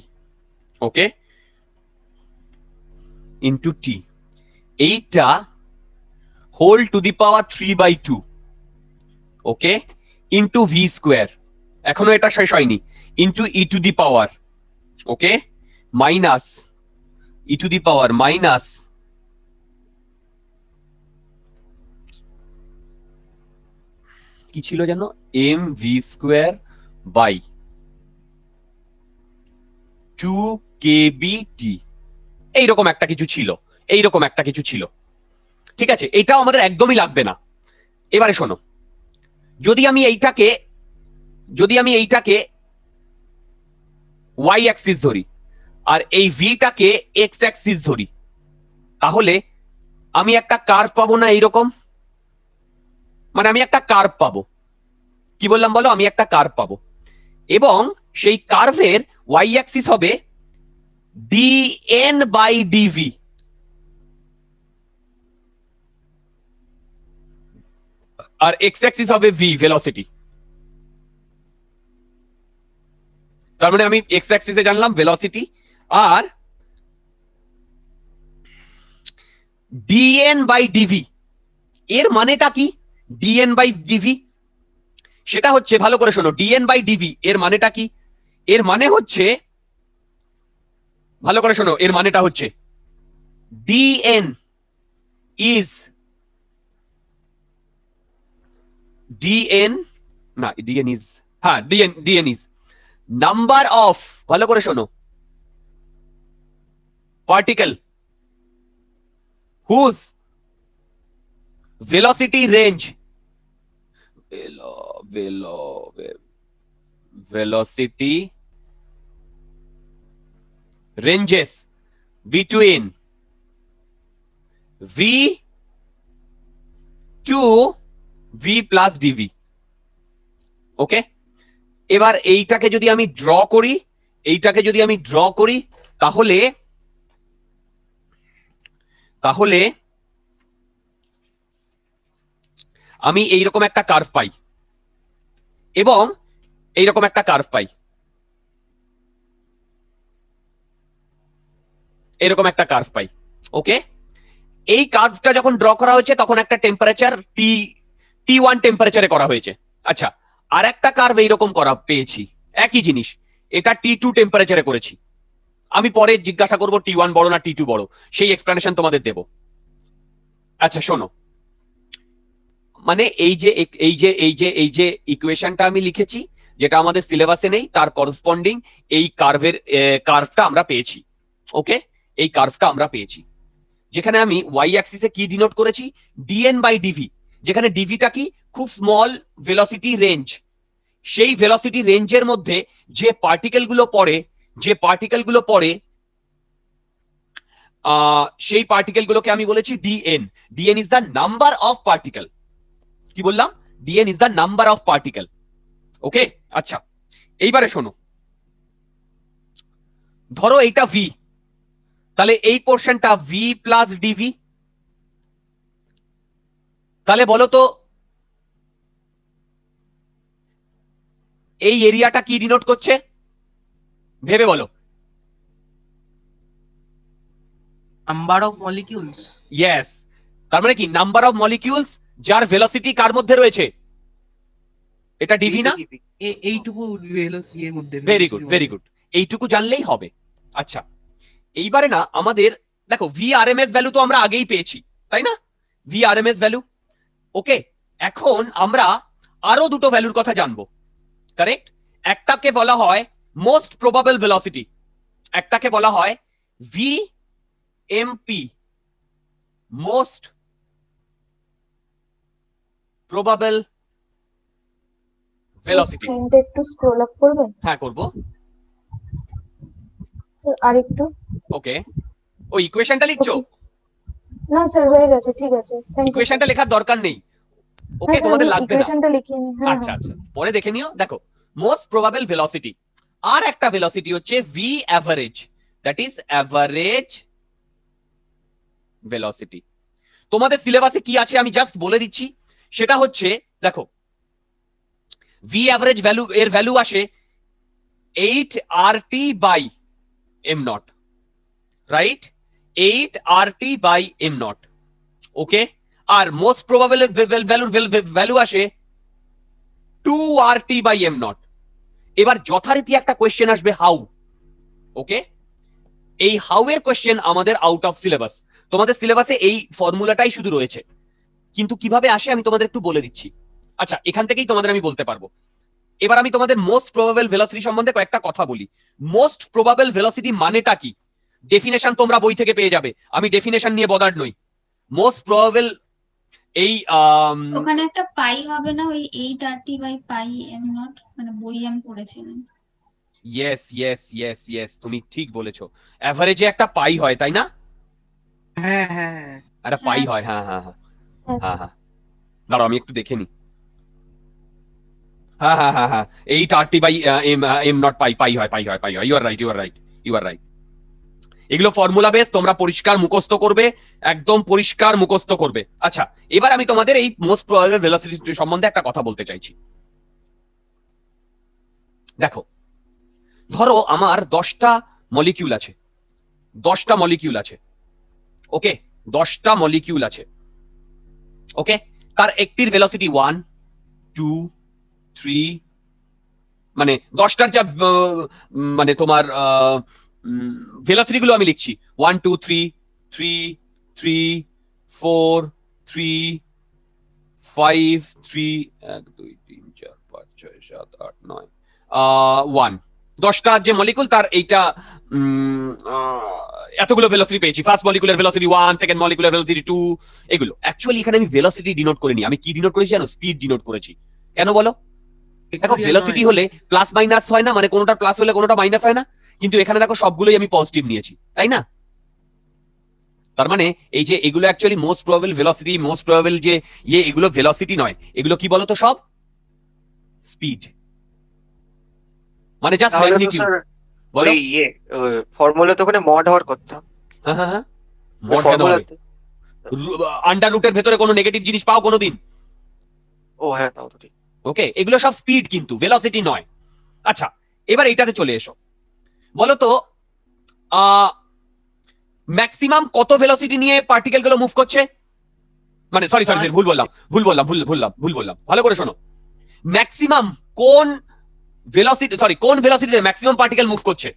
okay into T এইটা whole to the power three by two okay into V square এখনো এটা শেষ হয়নি into E to the power okay minus E to the power minus কি ছিল যেন M V square by two T এইরকম একটা কিছু ছিল এইরকম একটা কিছু ছিল ঠিক আছে এটাও আমাদের একদমই লাগবে না এবারে শোনো যদি আমি এইটাকে যদি আমি এইটাকে ওয়াই অ্যাক্সিস ধরি আর এই ভিটাকে এক্স অ্যাক্সিস ধরি তাহলে আমি একটা কার্ভ পাবো না এইরকম মানে আমি একটা কার্ভ পাবো কি বললাম বলো আমি একটা কার্ভ পাবো এবং সেই কার্ভের ওয়াই অ্যাক্সিস হবে ডি এন বাই ডিভি আর এক্স অ্যাক্সিস হবে ভি ভেলোসিটি তার মানে আমি এক্স অ্যাক্সিসে জানলাম ভেলোসিটি আর ডিএন বাই ডিভি এর মানেটা কি ডিএন বাই ডিভি সেটা হচ্ছে ভালো করে শোনো ডিএন বাই ডিভি এর মানেটা কি এর মানে হচ্ছে ভালো করে শোনো এর মানেটা হচ্ছে ডিএন ইজ ডিএন না ডিএন ইজ হ্যাঁ DN DN is number of ভালো করে শোনো particle whose velocity range velo velocity ranges between v to v plus dv ওকে এবার এইটাকে যদি আমি ড্র করি এইটাকে যদি আমি ড্র করি তাহলে তাহলে আমি এইরকম একটা কার্ভ পাই এবং এইরকম একটা কার্ভ পাই এরকম একটা কার্ভ পাই ওকে এই কার্ভটা যখন ড্র করা হয়েছে তখন একটা টেম্পারেচার টি টি ওয়ান টেম্পারেচারে করা হয়েছে আচ্ছা আর একটা কার্ভ এইরকম করা পেয়েছি একই জিনিস এটা টি টু টেম্পারেচারে করেছি আমি পরে জিজ্ঞাসা করবো টি ওয়ান বড় না টি টু বড় সেই এক্সপ্লানেশন তোমাদের দেব আচ্ছা শোনো মানে এই যে এই যে এই যে এই যে ইকুয়েশনটা আমি লিখেছি যেটা আমাদের সিলেবাসে নেই তার করসপন্ডিং এই কার্ভের কার্ভটা আমরা পেয়েছি ওকে এই কার্ভটা আমরা পেয়েছি যেখানে আমি ওয়াই অ্যাক্সিসে কি ডিনোট করেছি ডিএন বাই ডিভি যেখানে ডিভিটা কি খুব স্মল ভেলোসিটি রেঞ্জ সেই ভেলোসিটি রেঞ্জের মধ্যে যে পার্টিকেল গুলো পড়ে যে পার্টিকেল গুলো পড়ে সেই পার্টিকেল গুলোকে আমি বলেছি DN DN is the number of particle কি বললাম DN is the number of particle okay আচ্ছা এইবারে শোনো ধরো এইটা ভি তাহলে এই পোর্শনটা ভি প্লাস ডিভি তাহলে বলো তো এই এরিয়াটা কি ডিনোট করছে ভেবে বলো নাম্বার অফ মলিকিউলস ইয়েস তার মানে কি নাম্বার অফ মলিকিউলস যার ভেলোসিটি কার মধ্যে রয়েছে এটা ডিভি না এইটুকু ভেরি গুড ভেরি গুড এইটুকু জানলেই হবে আচ্ছা এইবারে না আমাদের দেখো V R M S value তো আমরা আগেই পেয়েছি তাই না V R M S value okay এখন আমরা আরো দুটো ভ্যালুর কথা জানবো কারেক্ট একটাকে বলা হয় মোস্ট প্রবাবল ভেলোসিটি একটাকে বলা হয় V M P most probable velocity একটু স্ক্রল আপ করবেন হ্যাঁ করব স্যার আরেকটু ওকে ওই ইকুয়েশনটা লিখছো না স্যার হয়ে গেছে ঠিক আছে ইকুয়েশনটা লেখার দরকার নেই ওকে হ্যাঁ, তোমাদের লাগবে না ইকুয়েশনটা লিখে নি হ্যাঁ, আচ্ছা হ্যাঁ। আচ্ছা পরে দেখে নিও দেখো মোস্ট প্রবাবল ভেলোসিটি আর একটা ভেলোসিটি হচ্ছে V average that is average velocity তোমাদের সিলেবাসে কি আছে আমি জাস্ট বলে দিচ্ছি সেটা হচ্ছে দেখো ভি অ্যাভারেজ ভ্যালু এর ভ্যালু আসে eight R T by M nought right eight R T by M nought okay আর মোস্ট প্রবাবল ভ্যালুর ভ্যালু আসে two R T by M nought এবার যথারীতি একটা কোয়েশ্চেন আসবে হাউ ওকে এই হাউ এর কোয়েশ্চেন আমাদের আউট অফ সিলেবাস তোমাদের সিলেবাসে এই ফর্মুলাটাই শুধু রয়েছে কিন্তু কিভাবে আসে আমি তোমাদের একটু বলে দিচ্ছি আচ্ছা এখান থেকেই তোমাদের আমি বলতে পারবো এবার আমি তোমাদের মোস্ট প্রবাবেল ভেলোসিটি সম্বন্ধে কয়েকটা কথা বলি মোস্ট প্রবাবেল ভেলোসিটি মানেটা কি ডেফিনেশন তোমরা বই থেকে পেয়ে যাবে আমি ডেফিনেশন নিয়ে বদার নই মোস্ট প্রবাবেল এই ওখানে একটা পাই হবে না ওই 830 বাই পাই এম নট মানে বই এম পড়েছিলাম ইয়েস ইয়েস ইয়েস ইয়েস তুমি ঠিক বলেছো এভারেজে একটা পাই হয় তাই না হ্যাঁ হ্যাঁ একটা পাই হ্যাঁ। হয় হ্যাঁ হ্যাঁ হ্যাঁ হ্যাঁ হ্যাঁ, হ্যাঁ হ্যাঁ দাঁড়াও আমি একটু দেখে নি হ্যাঁ হ্যাঁ হ্যাঁ হ্যাঁ eight RT by M M nought pi pi হয় পাই হয় পাই হয় you are right you are right you are right এগুলো ফর্মুলা বেস তোমরা পরিষ্কার মুখস্ত করবে একদম পরিষ্কার মুখস্ত করবে আচ্ছা এবার আমি তোমাদের এই মোস্ট প্রবাবল ভেলোসিটি সম্বন্ধে একটা কথা বলতে চাইছি দেখো ধরো আমার দশটা মলিকিউল আছে দশটা মলিকিউল আছে ওকে দশটা মলিকিউল আছে ওকে তার একটির ভেলোসিটি ওয়ান টু থ্রি মানে দশটার যা মানে তোমার ভেলোসিটি গুলো আমি লিখছি one two three three three four three five three এক দুই তিন চার পাঁচ ছয় সাত আট নয় ওয়ান দশটা যে মলিকুল তার এইটা এতগুলো ভেলোসিটি পেয়েছি first molecular velocity one second molecular velocity two এগুলো অ্যাকচুয়ালি এখানে আমি ভেলোসিটি ডিনোট করিনি আমি কি ডিনোট করেছি জানো স্পিড ডিনোট করেছি কেন বলো দেখো ভেলোসিটি হলে প্লাস মাইনাস হয় না মানে কোনোটা প্লাস হলে কোনোটা মাইনাস হয় না কিন্তু এখানে দেখো সবগুলোই আমি পজিটিভ নিয়েছি তাই না তার মানে এই যে এগুলো actually most probable velocity most probable যে ইয়ে এগুলো ভেলোসিটি নয় এগুলো কি বলতো সব স্পিড মানে জাস্ট ম্যাগনিটিউড ওই ইয়ে ফর্মুলা তো ওখানে মড হওয়ার কথা হ্যাঁ হ্যাঁ মড আন্ডার রুটের ভেতরে কোনো নেগেটিভ জিনিস পাও কোনোদিন ও হ্যাঁ তাও তো ঠিক ওকে এগুলো সব স্পিড কিন্তু ভেলোসিটি নয় আচ্ছা এবার এইটাতে চলে এসো বলো তো ম্যাক্সিমাম কত ভেলোসিটি নিয়ে পার্টিকেল গুলো মুভ করছে মানে সরি সরি ভুল বললাম ভুল বললাম ভুল বললাম ভুল বললাম ভালো করে শোনো ম্যাক্সিমাম কোন ভেলোসিটি সরি কোন ভেলোসিটিতে ম্যাক্সিমাম পার্টিকেল মুভ করছে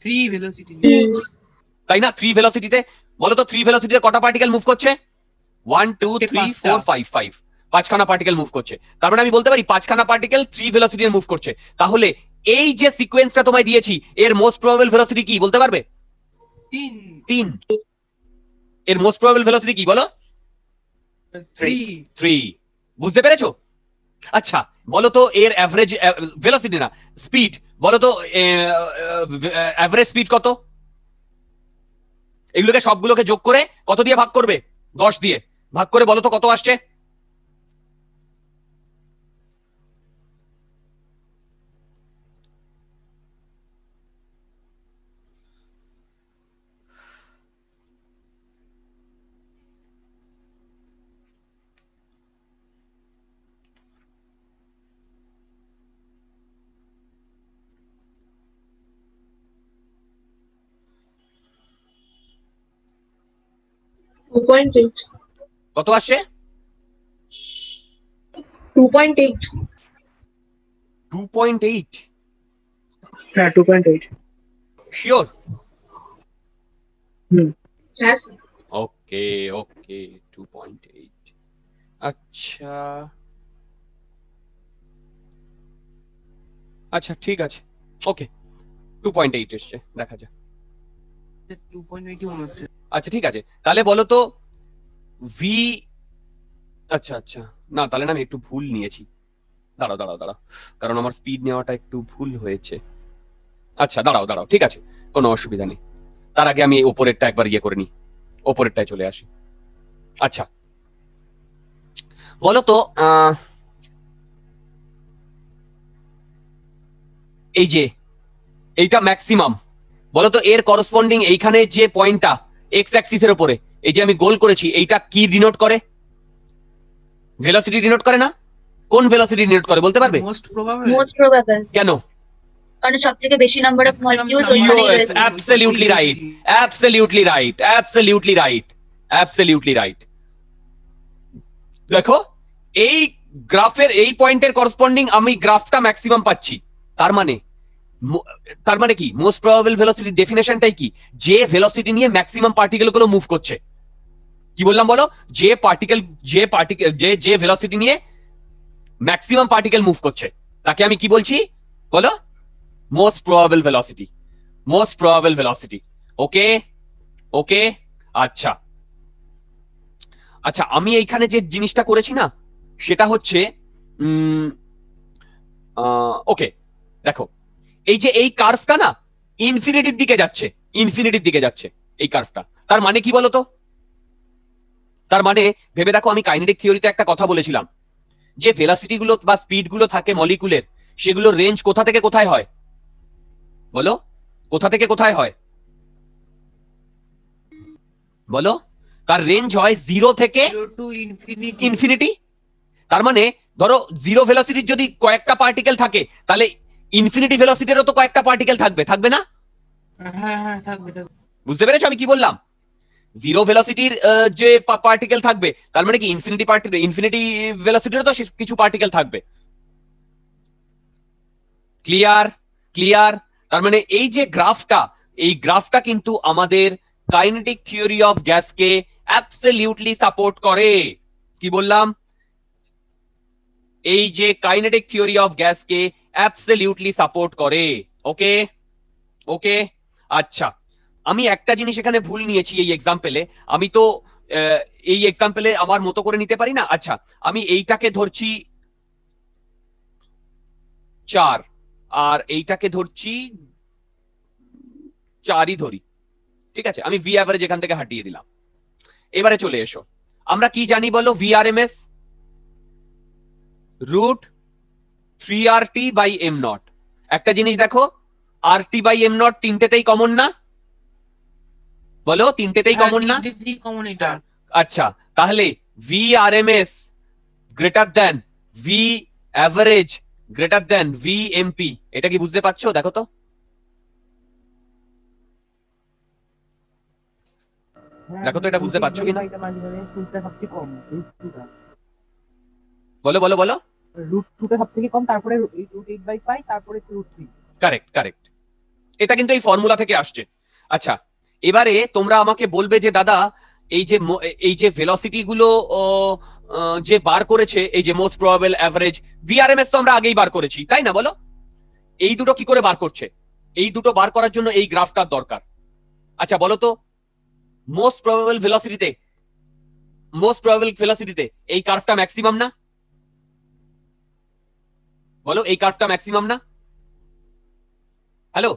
থ্রি ভেলোসিটি তাই না থ্রি ভেলোসিটিতে বলো তো থ্রি ভেলোসিটিতে কটা পার্টিকেল মুভ করছে one two three four five five পাঁচখানা পার্টিকেল মুভ করছে তার মানে আমি বলতে পারি পাঁচখানা পার্টিকেল থ্রি ভেলোসিটি মুভ করছে তাহলে এই যে সিকোয়েন্সটা তোমায় দিয়েছি এর মোস্ট প্রবেবল ভেলোসিটি কি বলতে পারবে তিন তিন এর মোস্ট প্রবেবল ভেলোসিটি কি বলো থ্রি থ্রি বুঝতে পেরেছো আচ্ছা বলতো এর অ্যাভারেজ ভেলোসিটি না স্পিড বলো তো অ্যাভারেজ স্পিড কত এগুলোকে সবগুলোকে যোগ করে কত দিয়ে ভাগ করবে দশ দিয়ে ভাগ করে বলো তো কত আসছে 2.8 কত আসে 2.8 2.8 হ্যাঁ 2.8 শিওর হুম ওকে ওকে 2.8 আচ্ছা আচ্ছা ঠিক আছে ওকে 2.8 এসছে দেখা যাক আচ্ছা ঠিক আছে তাহলে বলো তো ভি আচ্ছা আচ্ছা না তাহলে না আমি একটু ভুল নিয়েছি দাঁড়াও দাঁড়াও দাঁড়াও কারণ আমার স্পিড নেওয়াটা একটু ভুল হয়েছে আচ্ছা দাঁড়াও দাঁড়াও ঠিক আছে কোনো অসুবিধা নেই তার আগে আমি ওপরেরটা একবার ইয়ে করে নিই ওপরেরটায় চলে আসি আচ্ছা বলো তো এই যে এইটা ম্যাক্সিমাম বলো তো এর করসপন্ডিং এইখানে যে পয়েন্টটা এক্স অ্যাক্সিসের উপরে এই যে আমি গোল করেছি এইটা কি ডিনোট করে ভেলোসিটি ডিনোট করে না কোন ভেলোসিটি ডিনোট করে বলতে পারবে মোস্ট প্রবাবল মোস্ট প্রবাবল কেন কারণ সবথেকে বেশি নাম্বার অফ মলিকিউলস ওইখানে রয়েছে absolutely right absolutely right absolutely right absolutely right দেখো এই গ্রাফের এই পয়েন্টের করসপন্ডিং আমি গ্রাফটা ম্যাক্সিমাম পাচ্ছি তার মানে তার মানে কি মোস্ট প্রবাবল ভেলোসিটি ডেফিনেশনটাই কি যে ভেলোসিটি নিয়ে ম্যাক্সিমাম পার্টিকেল গুলো মুভ করছে কি বললাম বলো যে পার্টিকেল যে পার্টিকেল যে যে ভেলোসিটি নিয়ে ম্যাক্সিমাম পার্টিকেল মুভ করছে তাকে আমি কি বলছি বলো most probable velocity most probable velocity okay okay আচ্ছা আচ্ছা আমি এইখানে যে জিনিসটা করেছি না সেটা হচ্ছে ওকে দেখো এই যে এই কার্ভটা না ইনফিনিটির দিকে যাচ্ছে ইনফিনিটির দিকে যাচ্ছে এই কার্ভটা তার মানে কি বলতো তার মানে ভেবে দেখো আমি কাইনেটিক থিওরিতে একটা কথা বলেছিলাম যে ভেলাসিটি গুলো বা স্পিড গুলো থাকে মলিকুলের সেগুলো রেঞ্জ কোথা থেকে কোথায় হয় বলো কোথা থেকে কোথায় হয় বলো তার রেঞ্জ হয় জিরো থেকে ইনফিনিটি তার মানে ধরো জিরো ভেলাসিটির যদি কয়েকটা পার্টিকেল থাকে তাহলে ইনফিনিটি ভেলাসিটিরও তো কয়েকটা পার্টিকেল থাকবে থাকবে না হ্যাঁ, হ্যাঁ, বুঝতে পেরেছো আমি কি বললাম জিরো ভেলোসিটির যে পার্টিকেল থাকবে তার মানে কি ইনফিনিটি পার্টি ইনফিনিটি ভেলোসিটির তো কিছু পার্টিকেল থাকবে ক্লিয়ার ক্লিয়ার তার মানে এই যে গ্রাফটা এই গ্রাফটা কিন্তু আমাদের কাইনেটিক থিওরি অফ গ্যাসকে অ্যাবসলিউটলি সাপোর্ট করে কি বললাম এই যে কাইনেটিক থিওরি অফ গ্যাসকে অ্যাবসলিউটলি সাপোর্ট করে ওকে ওকে আচ্ছা আমি একটা জিনিস এখানে ভুল নিয়েছি এই এক্সাম্পলে আমি তো এই এক্সাম্পলে আমার মতো করে নিতে পারি না আচ্ছা আমি এইটাকে ধরছি চার আর এইটাকে ধরছি চারই ধরি ঠিক আছে আমি ভি অ্যাভারেজ এখান থেকে হাটিয়ে দিলাম এবারে চলে এসো আমরা কি জানি বলো V R M S root three R T by M not একটা জিনিস দেখো R T by M not তিনটেতেই কমন না বলো তিনটেতেই কমন হ্যাঁ, না কমন এটা আচ্ছা তাহলে V R M S greater than V average greater than V MP এটা কি বুঝতে পারছো দেখো তো হ্যাঁ, দেখো তো এটা বুঝতে পারছো কিনা বলো বলো বলো রুট টুটা সব থেকে কম তারপরে রুট এইট বাই ফাইভ তারপরে রুট থ্রি কারেক্ট কারেক্ট এটা কিন্তু এই ফর্মুলা থেকে আসছে আচ্ছা এবারে তোমরা আমাকে বলবে যে দাদা এই যে এই যে ভেলোসিটি গুলো যে বার করেছে এই যে মোস্ট প্রবাবল অ্যাভারেজ ভিআরএমএস তো আমরা আগেই বার করেছি তাই না বলো এই দুটো কি করে বার করছে এই দুটো বার করার জন্য এই গ্রাফটার দরকার আচ্ছা বলো তো মোস্ট প্রবাবল ভেলোসিটিতে মোস্ট প্রবাবল ভেলোসিটিতে এই কার্ভটা ম্যাক্সিমাম না বলো এই কার্ভটা ম্যাক্সিমাম না হ্যালো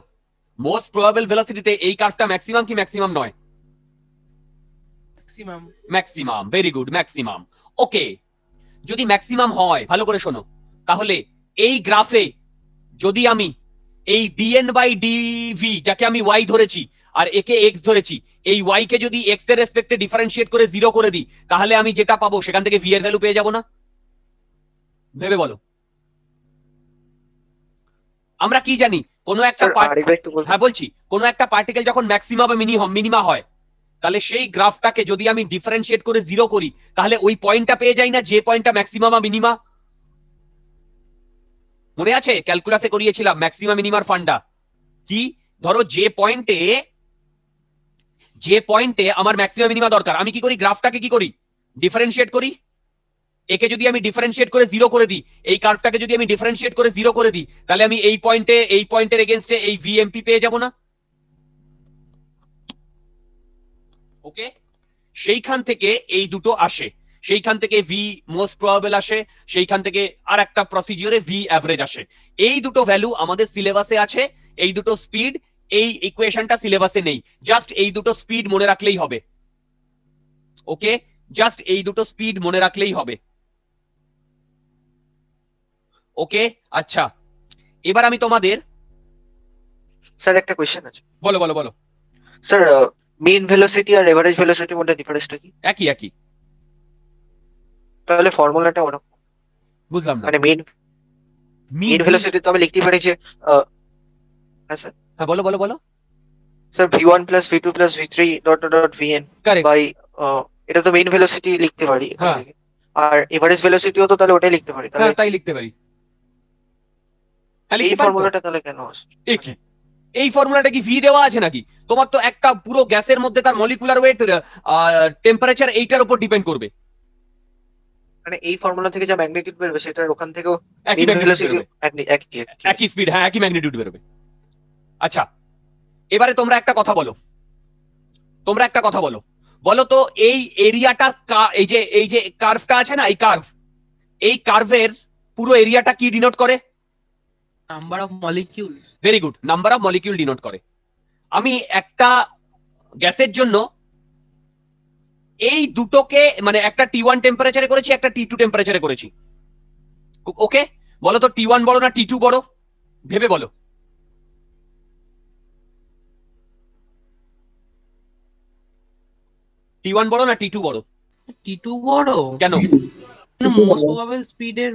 মোস্ট প্রবাবল ভেলোসিটিতে এই কার্ভটা ম্যাক্সিমাম কি ম্যাক্সিমাম নয় maximum maximum very good maximum okay যদি ম্যাক্সিমাম হয় ভালো করে শোনো তাহলে এই গ্রাফে যদি আমি এই ডিএন বাই ডিভি যাকে আমি ওয়াই ধরেছি আর একে এক্স ধরেছি এই ওয়াই কে যদি এক্স এর রেসপেক্টে ডিফারেন্সিয়েট করে জিরো করে দিই তাহলে আমি যেটা পাবো সেখান থেকে ভি এর ভ্যালু পেয়ে যাব না ভেবে বলো আমরা কি জানি কোনো একটা হ্যাঁ বলছি কোনো একটা পার্টিকেল যখন ম্যাক্সিমাম বা মিনিমাম মিনিমা হয় তাহলে সেই গ্রাফটাকে যদি আমি ডিফারেন্সিয়েট করে জিরো করি তাহলে ওই পয়েন্টটা পেয়ে যাই না যে পয়েন্টটা ম্যাক্সিমাম বা মিনিমা মনে আছে ক্যালকুলাসে করিয়েছিলাম ম্যাক্সিমাম মিনিমার ফান্ডা কি ধরো যে পয়েন্টে যে পয়েন্টে আমার ম্যাক্সিমাম মিনিমা দরকার আমি কি করি গ্রাফটাকে কি করি ডিফারেন্সিয়েট করি একে যদি আমি ডিফারেন্সিয়েট করে জিরো করে দিই এই কার্ভটাকে যদি আমি ডিফারেন্সিয়েট করে জিরো করে দিই তাহলে আমি এই পয়েন্টে এই পয়েন্টের এগেনস্টে এই ভিএমপি পেয়ে যাব না ওকে সেইখান থেকে এই দুটো আসে সেইখান থেকে ভি মোস্ট প্রবাবল আসে সেইখান থেকে আর একটা প্রসিজিওরে ভি অ্যাভারেজ আসে এই দুটো ভ্যালু আমাদের সিলেবাসে আছে এই দুটো স্পিড এই ইকুয়েশনটা সিলেবাসে নেই জাস্ট এই দুটো স্পিড মনে রাখলেই হবে ওকে জাস্ট এই দুটো স্পিড মনে রাখলেই হবে ওকে আচ্ছা এবার আমি তোমাদের স্যার একটা কোয়েশ্চেন আছে বলো বলো বলো স্যার মেইন ভেলোসিটি আর এভারেজ ভেলোসিটির মধ্যে ডিফারেন্সটা কি একই একই তাহলে ফর্মুলাটা ওরকম বুঝলাম না মানে মেইন মেইন ভেলোসিটি তো আমি লিখতে পারি যে হ্যাঁ স্যার হ্যাঁ বলো বলো বলো sir v1 v2 v3 dot dot vn by uh, এটা তো মেইন ভেলোসিটি লিখতে পারি হ্যাঁ। আর এভারেজ ভেলোসিটিও তো তাহলে ওটাই লিখতে পারি তাহলে হ্যাঁ, তাই লিখতে পারি এই ফর্মুলাটা তাহলে কেন আসে এই ফর্মুলাটা কি ভি দেওয়া আছে নাকি তোমার তো একটা পুরো গ্যাসের মধ্যে তার মলিকুলার ওয়েট টেম্পারেচার এইটার উপর ডিপেন্ড করবে মানে এই ফর্মুলা থেকে যা ম্যাগনিটিউড বেরবে সেটা ওখান থেকেও একই একই স্পিড হ্যাঁ একই ম্যাগনিটিউড বেরোবে আচ্ছা এবারে তোমরা একটা কথা বলো তোমরা একটা কথা বলো বলো তো এই এরিয়াটা এই যে এই যে কার্ভটা আছে না এই কার্ভ এই কার্ভের পুরো এরিয়াটা কি ডিনোট করে number of molecule very good number of molecule denote করে আমি একটা গ্যাসের জন্য এই দুটোকে মানে একটা টি ওয়ান টেম্পারেচারে করেছি একটা টি টু টেম্পারেচারে করেছি ওকে বলো তো টি ওয়ান বড় না টি টু বড় ভেবে বলো টি ওয়ান বড় না টি টু বড় টি টু বড় কেন মোস্ট প্রবাবল স্পিডের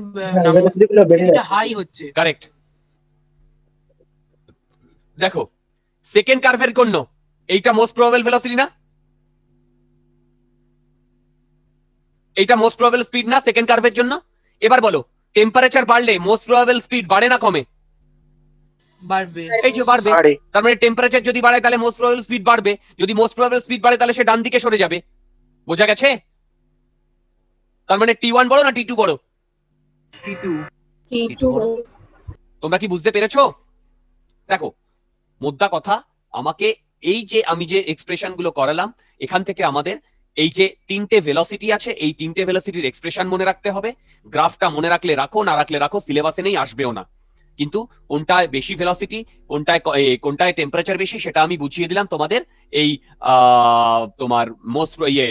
হাই হচ্ছে কারেক্ট দেখো সেকেন্ড কার্ভের কোন এইটা মোস্ট প্রবেল ভেলোসিটি না এইটা মোস্ট প্রবেল স্পিড না সেকেন্ড কার্ভের জন্য এবার বলো টেম্পারেচার বাড়লে মোস্ট প্রবেল স্পিড বাড়ে না কমে টেম্পারেচার মানে যদি বাড়ে তাহলে মোস্ট বাড়বে যদি মোস্ট বাড়ে তাহলে সে ডান দিকে সরে যাবে বোঝা গেছে টি ওয়ান মানে না টি টু টি টু তোমরা কি বুঝতে পেরেছো দেখো মোদ্দা কথা আমাকে এই যে আমি যে এক্সপ্রেশন গুলো করালাম এখান থেকে আমাদের এই যে তিনটে ভেলোসিটি আছে এই তিনটে ভেলোসিটির এক্সপ্রেশন মনে রাখতে হবে গ্রাফটা মনে রাখলে রাখো না রাখলে রাখো সিলেবাসে নেই আসবেও না কিন্তু কোনটায় বেশি ভেলোসিটি কোনটায় কোনটায় টেম্পারেচার বেশি সেটা আমি বুঝিয়ে দিলাম তোমাদের এই তোমার মোস্ট ইয়ে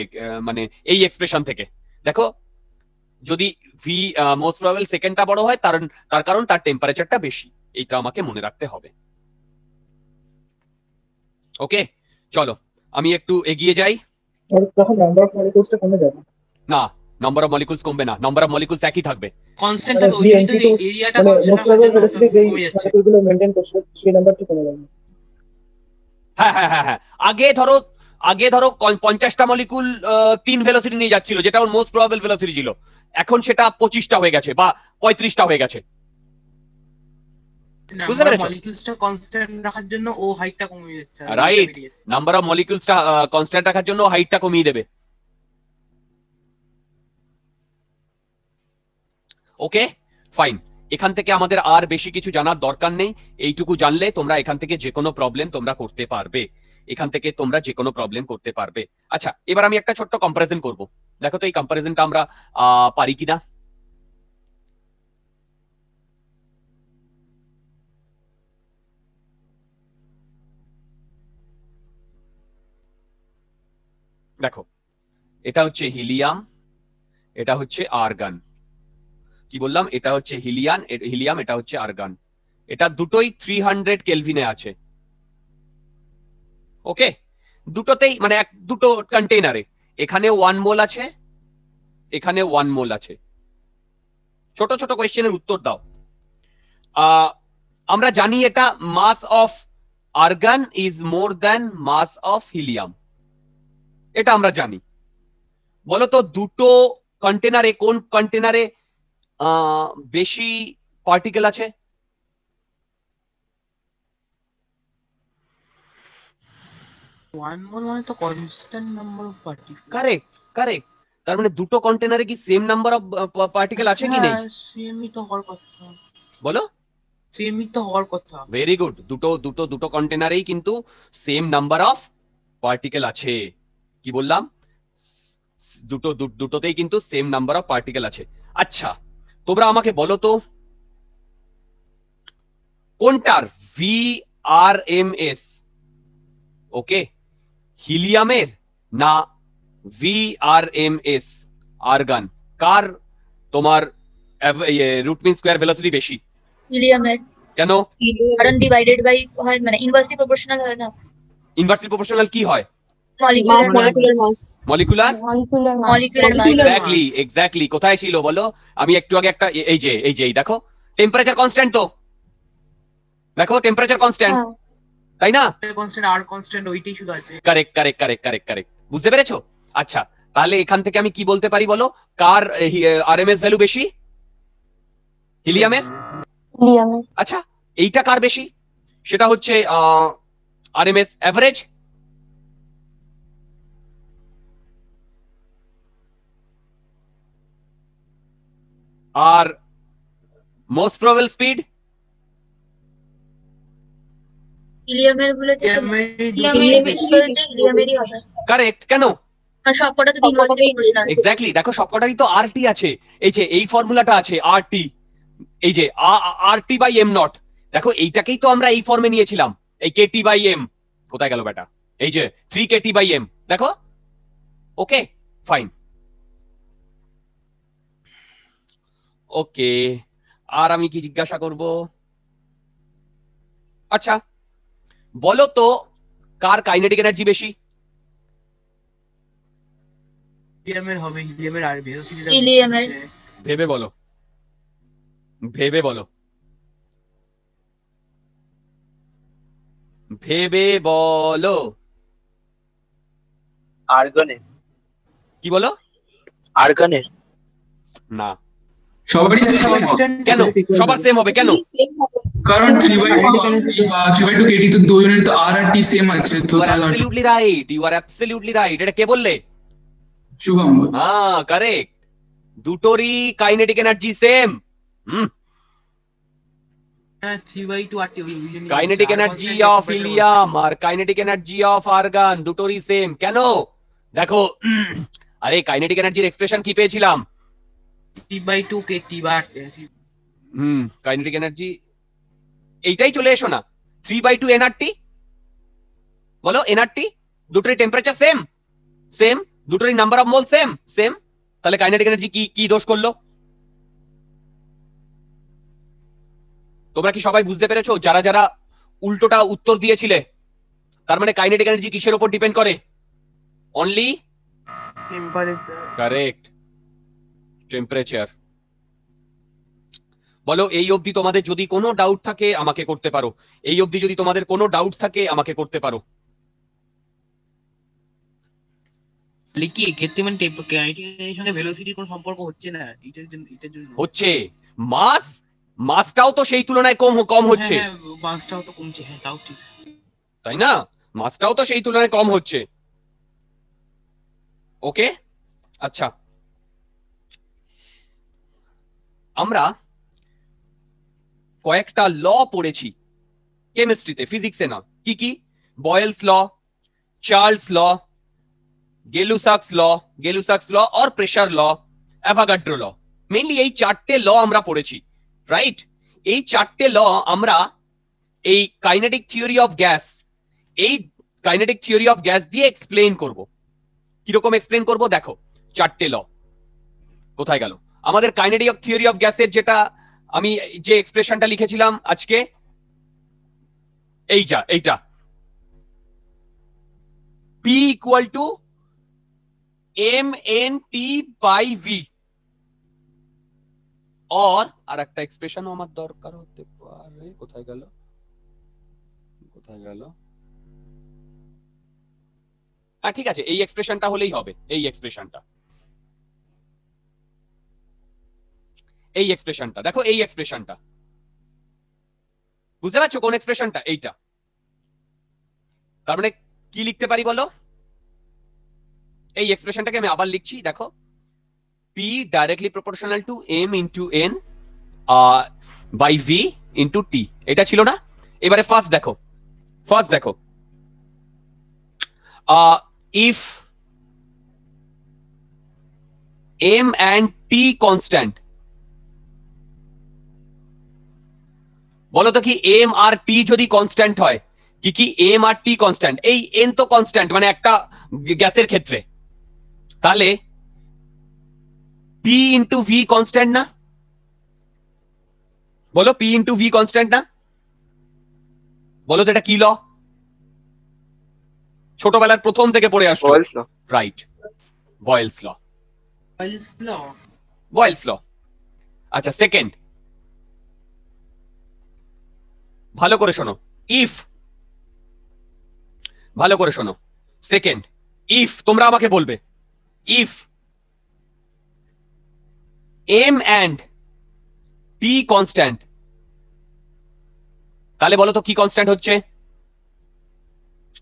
মানে এই এক্সপ্রেশন থেকে দেখো যদি ভি মোস্ট প্রবাবল সেকেন্ডটা বড় হয় তার তার কারণ তার টেম্পারেচারটা বেশি এইটা আমাকে মনে রাখতে হবে ওকে চলো আমি একটু এগিয়ে যাই তখন নাম্বার অফ মলিকিউলসটা কমে যাবে না নাম্বার অফ মলিকিউলস কমবে না নাম্বার অফ মলিকিউলস একই থাকবে কনস্ট্যান্ট থাকবে এরিয়াটা কনস্ট্যান্ট থাকবে যেই মলিকিউলগুলো মেইনটেইন করছে সেই নাম্বারটা কমে যাবে হ্যাঁ হ্যাঁ হ্যাঁ হ্যাঁ আগে ধরো আগে ধরো পঞ্চাশটা মলিকুল তিন ভেলোসিটি নিয়ে যাচ্ছিল যেটা ওর মোস্ট প্রবাবল ভেলোসিটি ছিল এখন সেটা পঁচিশটা হয়ে গেছে বা পঁয়ত্রিশটা হয়ে গেছে বুঝতে পেরেছো মলিকিউলসটা কনস্ট্যান্ট রাখার জন্য ও হাইটটা কমিয়ে রাইট নাম্বার অফ মলিকিউলসটা কনস্ট্যান্ট রাখার জন্য হাইটটা কমিয়ে দেবে ওকে ফাইন এখান থেকে আমাদের আর বেশি কিছু জানার দরকার নেই এইটুকু জানলে তোমরা এখান থেকে যে কোনো প্রবলেম তোমরা করতে পারবে এখান থেকে তোমরা যে কোনো প্রবলেম করতে পারবে আচ্ছা এবার আমি একটা ছোট্ট কম্পারিজন করব দেখো তো এই কম্পারিজনটা আমরা পারি কিনা দেখো এটা হচ্ছে হিলিয়াম এটা হচ্ছে আর্গান কি বললাম এটা হচ্ছে হিলিয়ান হিলিয়াম এটা হচ্ছে আর্গান এটা দুটোই থ্রি হান্ড্রেড কেলভিনে আছে ওকে দুটোতেই মানে এক দুটো কন্টেনারে এখানে ওয়ান মোল আছে এখানে ওয়ান মোল আছে ছোট ছোট কোয়েশ্চেনের উত্তর দাও আমরা জানি এটা mass of argon is more than mass of helium এটা আমরা জানি বলতো দুটো কন্টেনারে কোন কন্টেনারে বেশি পার্টিকেল আছে মানে তার মানে দুটো কন্টেনারে কি সেম নাম্বার অফ পার্টিকেল আছে কি নেই বলো হ্যাঁ, সেমই তো হওয়ার কথা ভেরি গুড দুটো দুটো দুটো কন্টেনারেই কিন্তু সেম নাম্বার অফ পার্টিকেল আছে কি বললাম দুটো দুটোতেই কিন্তু সেম নাম্বার অফ পার্টিকেল আছে আচ্ছা তোমরা আমাকে বলো তো কোনটার V R M S okay হিলিয়ামের না V R M S argon কার তোমার রুট মিন স্কোয়ার ভেলোসিটি বেশি হিলিয়ামের কেন কারণ ডিভাইডেড বাই হয় মানে ইনভার্সলি প্রপোর্শনাল হয় না ইনভার্সলি প্রপোর্শনাল কি হয় মলিকুলার এক্স্যাক্টলি এক্স্যাক্টলি কোথায় ছিল বলো আমি একটু আগে একটা এই যে এই যে দেখো টেম্পারেচার কনস্ট্যান্ট তো দেখো টেম্পারেচার কনস্ট্যান্ট তাই না কনস্ট্যান্ট আর কনস্ট্যান্ট ওইটাই শুধু আছে correct correct correct correct correct বুঝতে পেরেছো আচ্ছা তাহলে এখান থেকে আমি কি বলতে পারি বলো কার আরএমএস ভ্যালু বেশি হিলিয়ামের হিলিয়ামের আচ্ছা এইটা কার বেশি সেটা হচ্ছে RMS average or most probable speed? ইলিয়ামের গুলোতে ইলিয়ামেরই হবে কারেক্ট কেন আর সবকটা আছে এক্স্যাক্টলি দেখো সবকটারই তো আরটি আছে এই যে এই ফর্মুলাটা আছে আরটি এই যে আরটি বাই এম নট দেখো এইটাকেই তো আমরা এই ফর্মে নিয়েছিলাম এই কেটি বাই এম কোথায় গেল বেটা এই যে থ্রি কেটি বাই এম দেখো ওকে ফাইন ওকে আর আমি কি জিজ্ঞাসা করব আচ্ছা বলো তো কার কাইনেটিক এনার্জি বেশি ভেবে বলো ভেবে বলো ভেবে বলো আর্গনের কি বলো আর্গনের না সবারই কেন সবার সেম হবে কেন কারণ three by three by two KT তো দুজনের তো আর আর টি সেম আছে তো absolutely right you are absolutely right এটা কে বললে শুভম হ্যাঁ কারেক্ট দুটোরই কাইনেটিক এনার্জি সেম হুম কাইনেটিক এনার্জি অফ ইলিয়াম আর কাইনেটিক এনার্জি অফ আর্গান দুটোরই সেম কেন দেখো আরে কাইনেটিক এনার্জির এক্সপ্রেশন কি পেয়েছিলাম হুম কাইনেটিক এনার্জি এইটাই চলে এসো না থ্রি বাই টু এনআরটি বলো এনআরটি দুটোরই টেম্পারেচার সেম সেম দুটোরই number of mole same same তাহলে কাইনেটিক এনার্জি কি কি দোষ করলো তোমরা কি সবাই বুঝতে পেরেছো যারা যারা উল্টোটা উত্তর দিয়েছিলে তার মানে কাইনেটিক এনার্জি কিসের উপর ডিপেন্ড করে অনলি টেম্পারেচার কারেক্ট টেম্পারেচার বলো এই অবধি তোমাদের যদি কোনো ডাউট থাকে আমাকে করতে পারো এই অবধি যদি তোমাদের কোনো ডাউট থাকে আমাকে করতে পারো মানে সম্পর্ক হচ্ছে না এটার জন্য এটার জন্য হচ্ছে মাস মাসটাও তো সেই তুলনায় কম কম হচ্ছে মাসটাও হ্যাঁ, হ্যাঁ, তো কমছে হ্যাঁ তাও ঠিক তাই না মাসটাও তো সেই তুলনায় কম হচ্ছে ওকে আচ্ছা আমরা কয়েকটা ল পড়েছি কেমিস্ট্রিতে ফিজিক্সে না কি কি Boyle's law Charles law Gay Lussac's law Gay Lussac's law or pressure law Avogadro law mainly এই চারটে ল আমরা পড়েছি রাইট এই চারটে ল আমরা এই কাইনেটিক থিওরি অফ গ্যাস এই কাইনেটিক থিওরি অফ গ্যাস দিয়ে এক্সপ্লেন করব কিরকম এক্সপ্লেন করব দেখো চারটে ল কোথায় গেল আমাদের কাইনেটিক থিওরি অফ গ্যাসের যেটা আমি যে এক্সপ্রেশনটা লিখেছিলাম আজকে এইটা এইটা P equal to M N T by V or আর একটা এক্সপ্রেশনও আমার দরকার হতে পারে কোথায় গেল কোথায় গেল হ্যাঁ ঠিক আছে এই এক্সপ্রেশনটা হলেই হবে এই এক্সপ্রেশনটা এই এক্সপ্রেশনটা দেখো এই এক্সপ্রেশনটা বুঝতে পারছো কোন এক্সপ্রেশনটা এইটা তার মানে কি লিখতে পারি বলো এই এক্সপ্রেশনটাকে আমি আবার লিখছি দেখো P directly proportional to M into N by V into T এটা ছিল না এবারে ফার্স্ট দেখো ফার্স্ট দেখো if M and T constant বলো তো কি এম আর টি যদি কনস্ট্যান্ট হয় কি কি এম আর টি কনস্ট্যান্ট এই এন তো কনস্ট্যান্ট মানে একটা গ্যাসের ক্ষেত্রে তাহলে পি ইন্টু ভি কনস্ট্যান্ট না বলো পি ইন্টু ভি কনস্ট্যান্ট না বলো তো এটা কি ল ছোটবেলার প্রথম থেকে পড়ে আসলো রাইট বয়েলস ল বয়েলস ল আচ্ছা সেকেন্ড ভালো করে শোনো ইফ ভালো করে শোনো সেকেন্ড ইফ তোমরা আমাকে বলবে if M and P constant তাহলে বলো তো কি কনস্ট্যান্ট হচ্ছে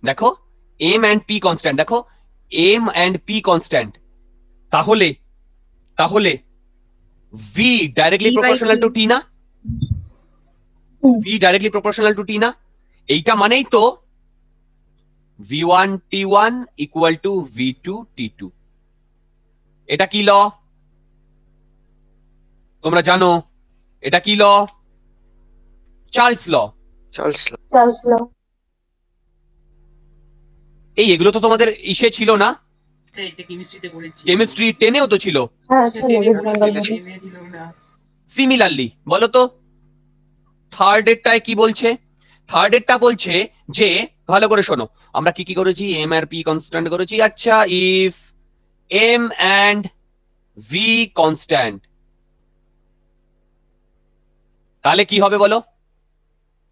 দেখো এম অ্যান্ড পি কনস্ট্যান্ট দেখো এম অ্যান্ড পি কনস্ট্যান্ট তাহলে তাহলে V directly proportional to T না V directly proportional to T না এইটা মানেই তো V one T one equal to V two T two এটা কি ল তোমরা জানো এটা কি ল চার্লস ল চার্লস ল এই এগুলো তো তোমাদের ইসে ছিল না আচ্ছা, কেমিস্ট্রি টেনেও তো ছিল সিমিলারলি হ্যাঁ, বলো তো থার্ড এরটায় কি বলছে থার্ড এরটা বলছে যে ভালো করে শোনো আমরা কি কি করেছি এম আর পি কনস্ট্যান্ট করেছি আচ্ছা if M and V constant তাহলে কি হবে বলো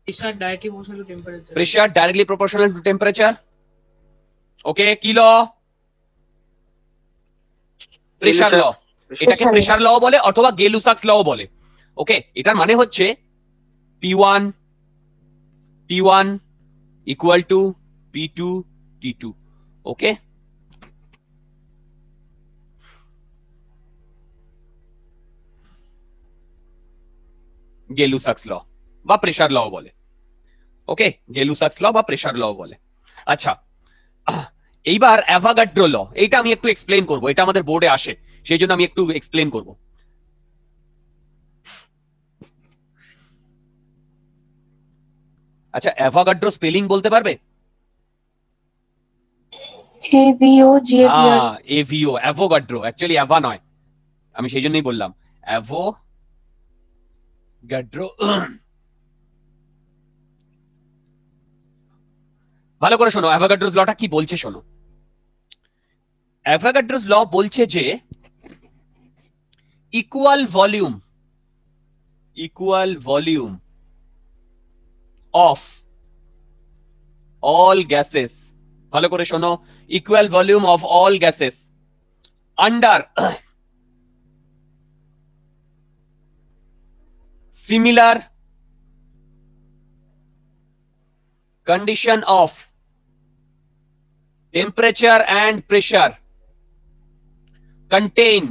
pressure directly proportional to temperature directly proportional to temperature okay কি ল প্রেশার ল এটাকে প্রেশার ল বলে অথবা গেলুসাক্স ল বলে ওকে এটার মানে হচ্ছে P1, P1 equal to P2, T2. Okay. গেলুসাক্স ল বা প্রেসার ল বলে ওকে গেলুসাক্স ল বা প্রেসার ল বলে আচ্ছা এইবার অ্যাভাগাড্রো ল এইটা আমি একটু এক্সপ্লেন করব এটা আমাদের বোর্ডে আসে সেই জন্য আমি একটু এক্সপ্লেন করবো আচ্ছা অ্যাভোগাড্রো স্পেলিং বলতে পারবে এভিও অ্যাভোগাড্রো অ্যাকচুয়ালি অ্যাভা নয় আমি সেই জন্যই বললাম অ্যাভো গাড্রো *clears throat* ভালো করে শোনো অ্যাভাগাড্রোস লটা কি বলছে শোনো অ্যাভাগাড্রোস ল বলছে যে equal volume equal volume of all gases ভালো করে শোনো equal volume of all gases under similar condition of temperature and pressure contain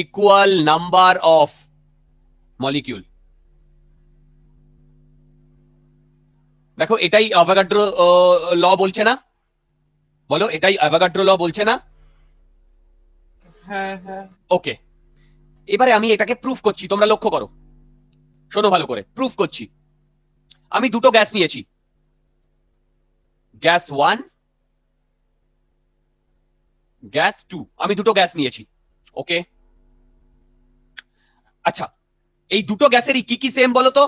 equal number of molecule দেখো এটাই অভাগাড্র ল বলছে না বলো এটাই অভাগাড্র ল বলছে না হ্যাঁ হ্যাঁ ওকে এবারে আমি এটাকে প্রুফ করছি তোমরা লক্ষ্য করো শোনো ভালো করে প্রুফ করছি আমি দুটো গ্যাস নিয়েছি গ্যাস ওয়ান গ্যাস টু আমি দুটো গ্যাস নিয়েছি ওকে আচ্ছা এই দুটো গ্যাসেরই কি কি সেম বলো তো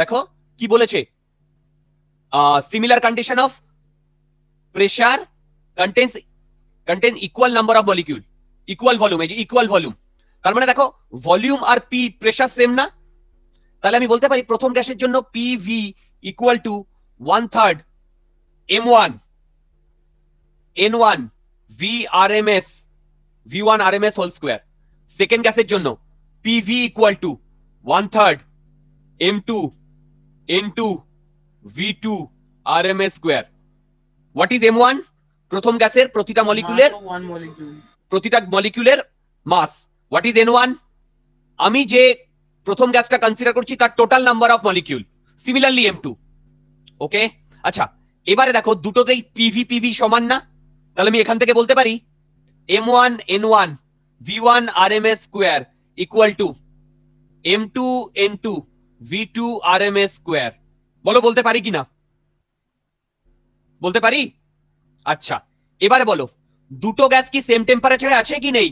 দেখো কি বলেছে similar condition of pressure contains contain equal number of molecule equal volume এই যে ইকুয়াল ভলিউম তার মানে দেখো ভলিউম আর পি প্রেশার সেম না তাহলে আমি বলতে পারি প্রথম গ্যাসের জন্য P V equal to one third M one N one V R M S V one R M S whole square সেকেন্ড গ্যাসের জন্য P V equal to one third M two N2, V2, RMS square. What is M1? প্রথম গ্যাসের প্রতিটা মলিকিউলের প্রতিটা মলিকিউলের mass what is N one আমি যে প্রথম গ্যাসটা কনসিডার করছি তার total number of molecule similarly M two okay আচ্ছা এবারে দেখো দুটোতেই পিভি পিভি সমান না তাহলে আমি এখান থেকে বলতে পারি M one N one V one R M S square equal to M two N two V two R M A square বলো বলতে পারি কিনা বলতে পারি আচ্ছা এবারে বলো দুটো গ্যাস কি সেম টেম্পারেচারে আছে কি নেই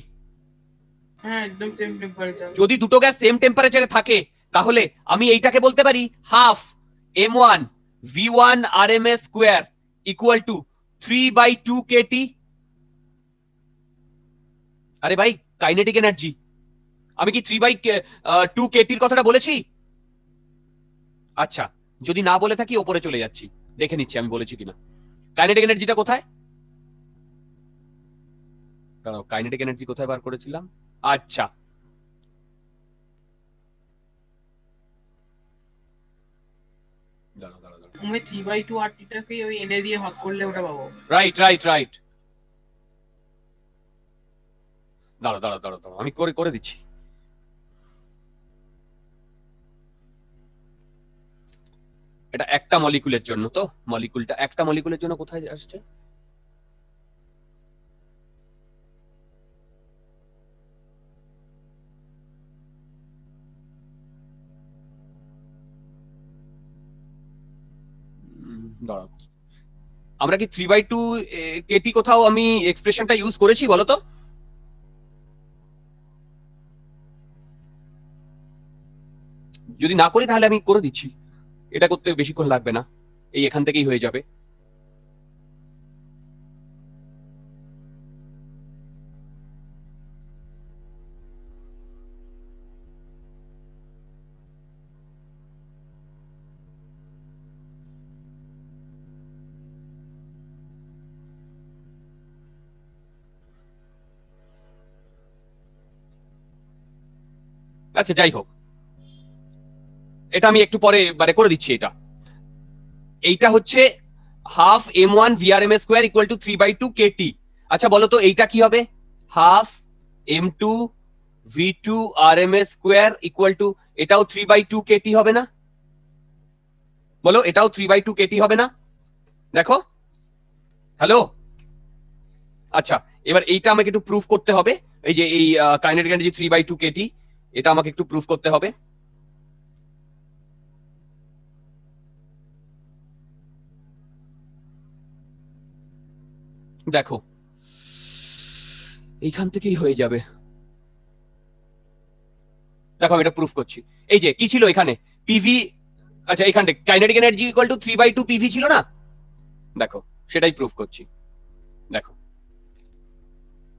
হ্যাঁ, যদি দুটো গ্যাস সেম টেম্পারেচারে থাকে তাহলে আমি এইটাকে বলতে পারি half M one V one R M S square equal to three by two KT আরে ভাই কাইনেটিক এনার্জি আমি কি থ্রি বাই টু কেটির কথাটা বলেছি আচ্ছা যদি না বলে থাকি ওপরে চলে যাচ্ছি দেখে নিচ্ছি আমি বলেছি কিনা কাইনেটিক এনার্জিটা কোথায় দাঁড়াও কাইনেটিক এনার্জি কোথায় বার করেছিলাম আচ্ছা আমি ওই এনে দিয়ে ওটা রাইট রাইট রাইট আমি করে করে দিচ্ছি এটা একটা মলিকুলের জন্য তো মলিকুলটা একটা মলিকুলের জন্য কোথায় আসছে আমরা কি থ্রি বাই টু কেটি কোথাও আমি এক্সপ্রেশনটা ইউজ করেছি বলতো যদি না করি তাহলে আমি করে দিচ্ছি এটা করতে বেশিক্ষণ লাগবে না এই এখান থেকেই হয়ে যাবে আচ্ছা যাই হোক এটা আমি একটু পরে মানে করে দিচ্ছি এটা এইটা হচ্ছে half M one VRM square equal to three by two K T আচ্ছা বলো তো এইটা কি হবে half M two V two R M S square equal to এটাও three by two K T হবে না বলো এটাও three by two K T হবে না দেখো হ্যালো আচ্ছা এবার এইটা আমাকে একটু প্রুফ করতে হবে এই যে এই kinetic energy three by two K T এটা আমাকে একটু প্রুফ করতে হবে দেখো এইখান থেকেই হয়ে যাবে দেখো আমি এটা প্রুফ করছি এই যে কি ছিল এখানে পিভি আচ্ছা এখানে kinetic energy equal to three by two PV ছিল না দেখো সেটাই প্রুফ করছি দেখো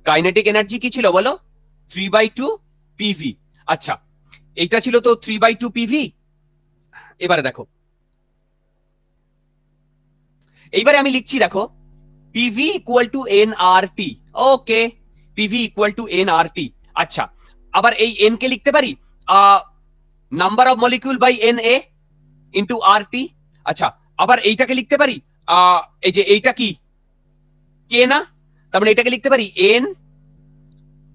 কাইনেটিক এনার্জি কি ছিল বলো থ্রি বাই টু পিভি আচ্ছা এইটা ছিল তো থ্রি বাই টু পিভি এবারে দেখো এইবারে আমি লিখছি দেখো PV equal to N R T okay PV equal to NRT আচ্ছা আবার এই এন কে লিখতে পারি number of molecule by N A into R T আচ্ছা আবার এইটাকে লিখতে পারি এই যে এইটা কি কে না তার মানে এটাকে লিখতে পারি N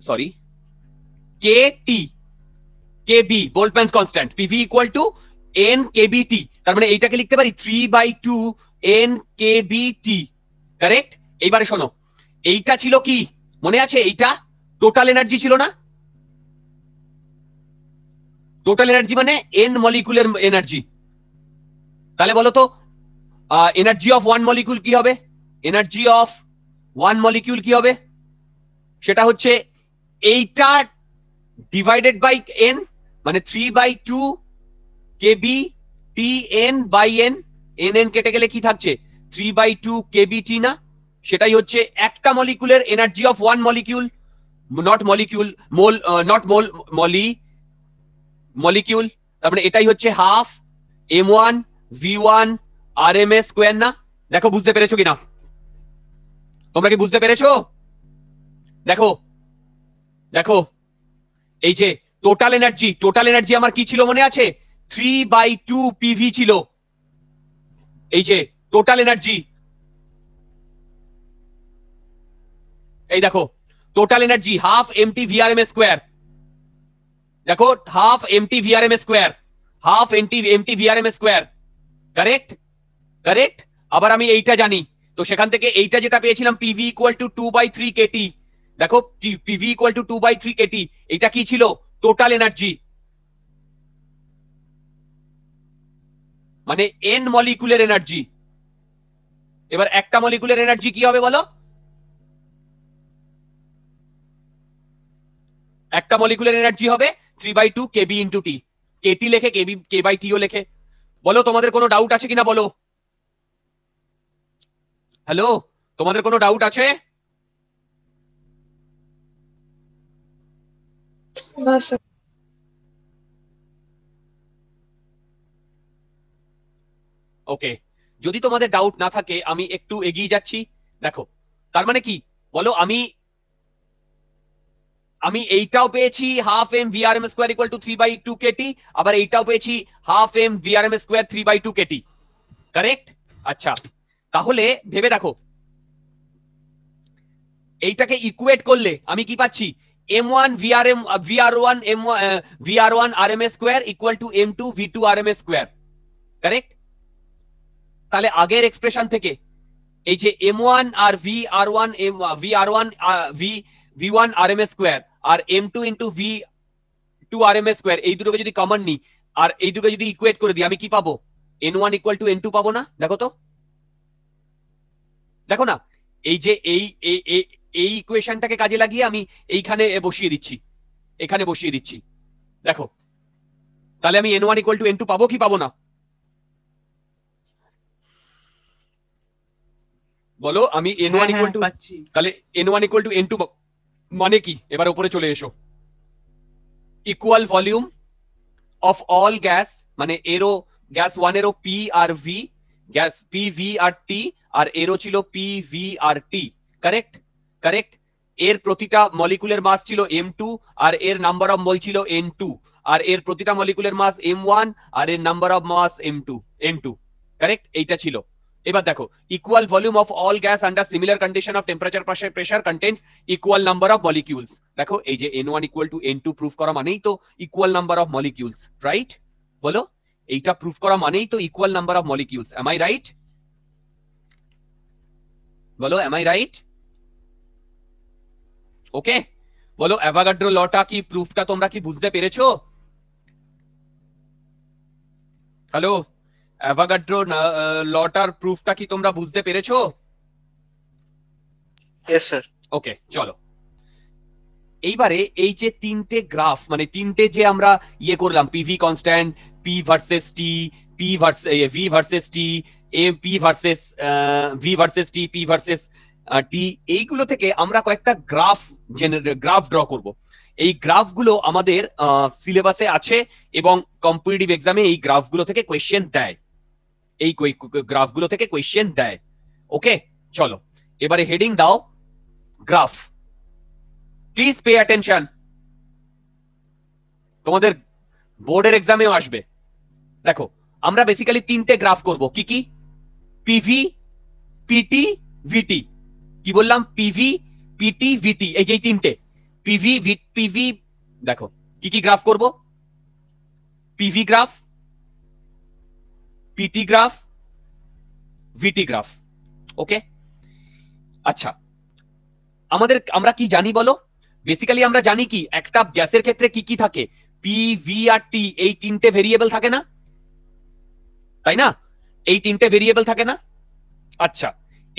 sorry K T K B Boltzmann constant PV equal to N K B T তার মানে এইটাকে লিখতে পারি three by two N K B T correct এইবারে শোনো এইটা ছিল কি মনে আছে এইটা টোটাল এনার্জি ছিল না টোটাল এনার্জি মানে এন মলিকুলের এনার্জি তাহলে বলো তো এনার্জি অফ ওয়ান মলিকুল কি হবে এনার্জি অফ ওয়ান মলিকিউল কি হবে সেটা হচ্ছে এইটা ডিভাইডেড বাই এন মানে three by two KB T N by N N N কেটে গেলে কি থাকছে থ্রি বাই টু কেবিটি না সেটাই হচ্ছে একটা মলিকুলের energy of one molecule not molecule mole not mole মলি মলিকিউল তারপরে এটাই হচ্ছে half M one V one R M S square না দেখো বুঝতে পেরেছো কিনা তোমরা কি বুঝতে পেরেছো দেখো দেখো এই যে টোটাল এনার্জি টোটাল এনার্জি আমার কি ছিল মনে আছে থ্রি বাই টু পিভি ছিল এই যে টোটাল এনার্জি এই দেখো total energy half MT VRM square দেখো half MT VRM square half MT MT VRM square correct correct আবার আমি এইটা জানি তো সেখান থেকে এইটা যেটা পেয়েছিলাম PV equal to two by three KT দেখো PV equal to two by three KT এইটা কি ছিল টোটাল এনার্জি মানে এন মলিকুলের এনার্জি এবার একটা মলিকুলের এনার্জি কি হবে বলো একটা মলিকুলের এনার্জি হবে three by two KB into T KT লেখে কেবি কে বাই টিও লেখে বলো তোমাদের কোনো ডাউট আছে কিনা বলো হ্যালো তোমাদের কোনো ডাউট আছে ওকে যদি তোমাদের ডাউট না থাকে আমি একটু এগিয়ে যাচ্ছি দেখো তার মানে কি বলো আমি আমি এইটাও পেয়েছি half M V R M square equal to three by two KT আবার এইটাও পেয়েছি half M V R M square three by two KT correct আচ্ছা তাহলে ভেবে দেখো এইটাকে ইকুয়েট করলে আমি কি পাচ্ছি M one V R M V R one M V R one R M A square equal to M two V two R M S square correct তাহলে আগের এক্সপ্রেশন থেকে এই যে M one R V R one M V R one V V one R M square আর M two into V two R M square এই দুটোকে যদি কমন নিই আর এই দুটোকে যদি ইকুয়েট করে দিই আমি কি পাবো N one equal to N two পাবো না দেখো তো দেখো না এই যে এই এই ইকুয়েশনটাকে কাজে লাগিয়ে আমি এইখানে বসিয়ে দিচ্ছি এখানে বসিয়ে দিচ্ছি দেখো তাহলে আমি N one equal to N two পাবো কি পাবো না বলো আমি এন ওয়ান ইকুয়াল টু তাহলে N one equal to N two মানে কি এবার উপরে চলে এসো equal volume of all gas মানে arrow gas one arrow P R V gas P V R T আর এরো ছিল P V R T correct correct এর প্রতিটা মলিকুলের মাস ছিল এম টু আর এর নাম্বার অফ মল ছিল এন টু আর এর প্রতিটা মলিকুলের মাস এম ওয়ান আর এর number of mass M two M two correct এইটা ছিল এবার দেখো equal volume of all gas under similar condition of temperature pressure pressure contains equal number of molecules দেখো এই যে n1 equal to n2 proof করা মানেই তো equal number of molecules right বলো এইটা প্রুফ করা মানেই তো equal number of molecules am I right বলো এম আই রাইট ওকে বলো অ্যাভাগাড্রো লটা কি প্রুফটা তোমরা কি বুঝতে পেরেছো হ্যালো অ্যাভাগাড্রো লটার প্রুফটা কি তোমরা বুঝতে পেরেছো यस স্যার ওকে চলো এইবারে এই যে তিনটে গ্রাফ মানে তিনটে যে আমরা ইয়ে করলাম PV constant P versus T P versus V versus T um P versus V versus T P versus T এইগুলো থেকে আমরা কয়েকটা গ্রাফ গ্রাফ ড্র করব এই গ্রাফগুলো আমাদের সিলেবাসে আছে এবং কম্পিটিটিভ এক্সামে এই গ্রাফগুলো থেকে কোয়েশ্চেন দেয় এই গ্রাফগুলো থেকে কোয়েশ্চেন দেয় ওকে চলো এবারে হেডিং দাও গ্রাফ প্লিজ পে অ্যাটেনশন তোমাদের বোর্ডের এক্সামেও আসবে দেখো আমরা বেসিক্যালি তিনটে গ্রাফ করব কি কি পিভি পিটি ভিটি কি বললাম পিভি পিটি ভিটি এই যে তিনটে পিভি পিভি দেখো কি কি গ্রাফ করব PV graph PT graph VT graph okay আচ্ছা আমাদের আমরা কি জানি বলো বেসিক্যালি আমরা জানি কি একটা গ্যাসের ক্ষেত্রে কি কি থাকে পি ভি আর টি এই তিনটে ভেরিয়েবল থাকে না তাই না এই তিনটে ভেরিয়েবল থাকে না আচ্ছা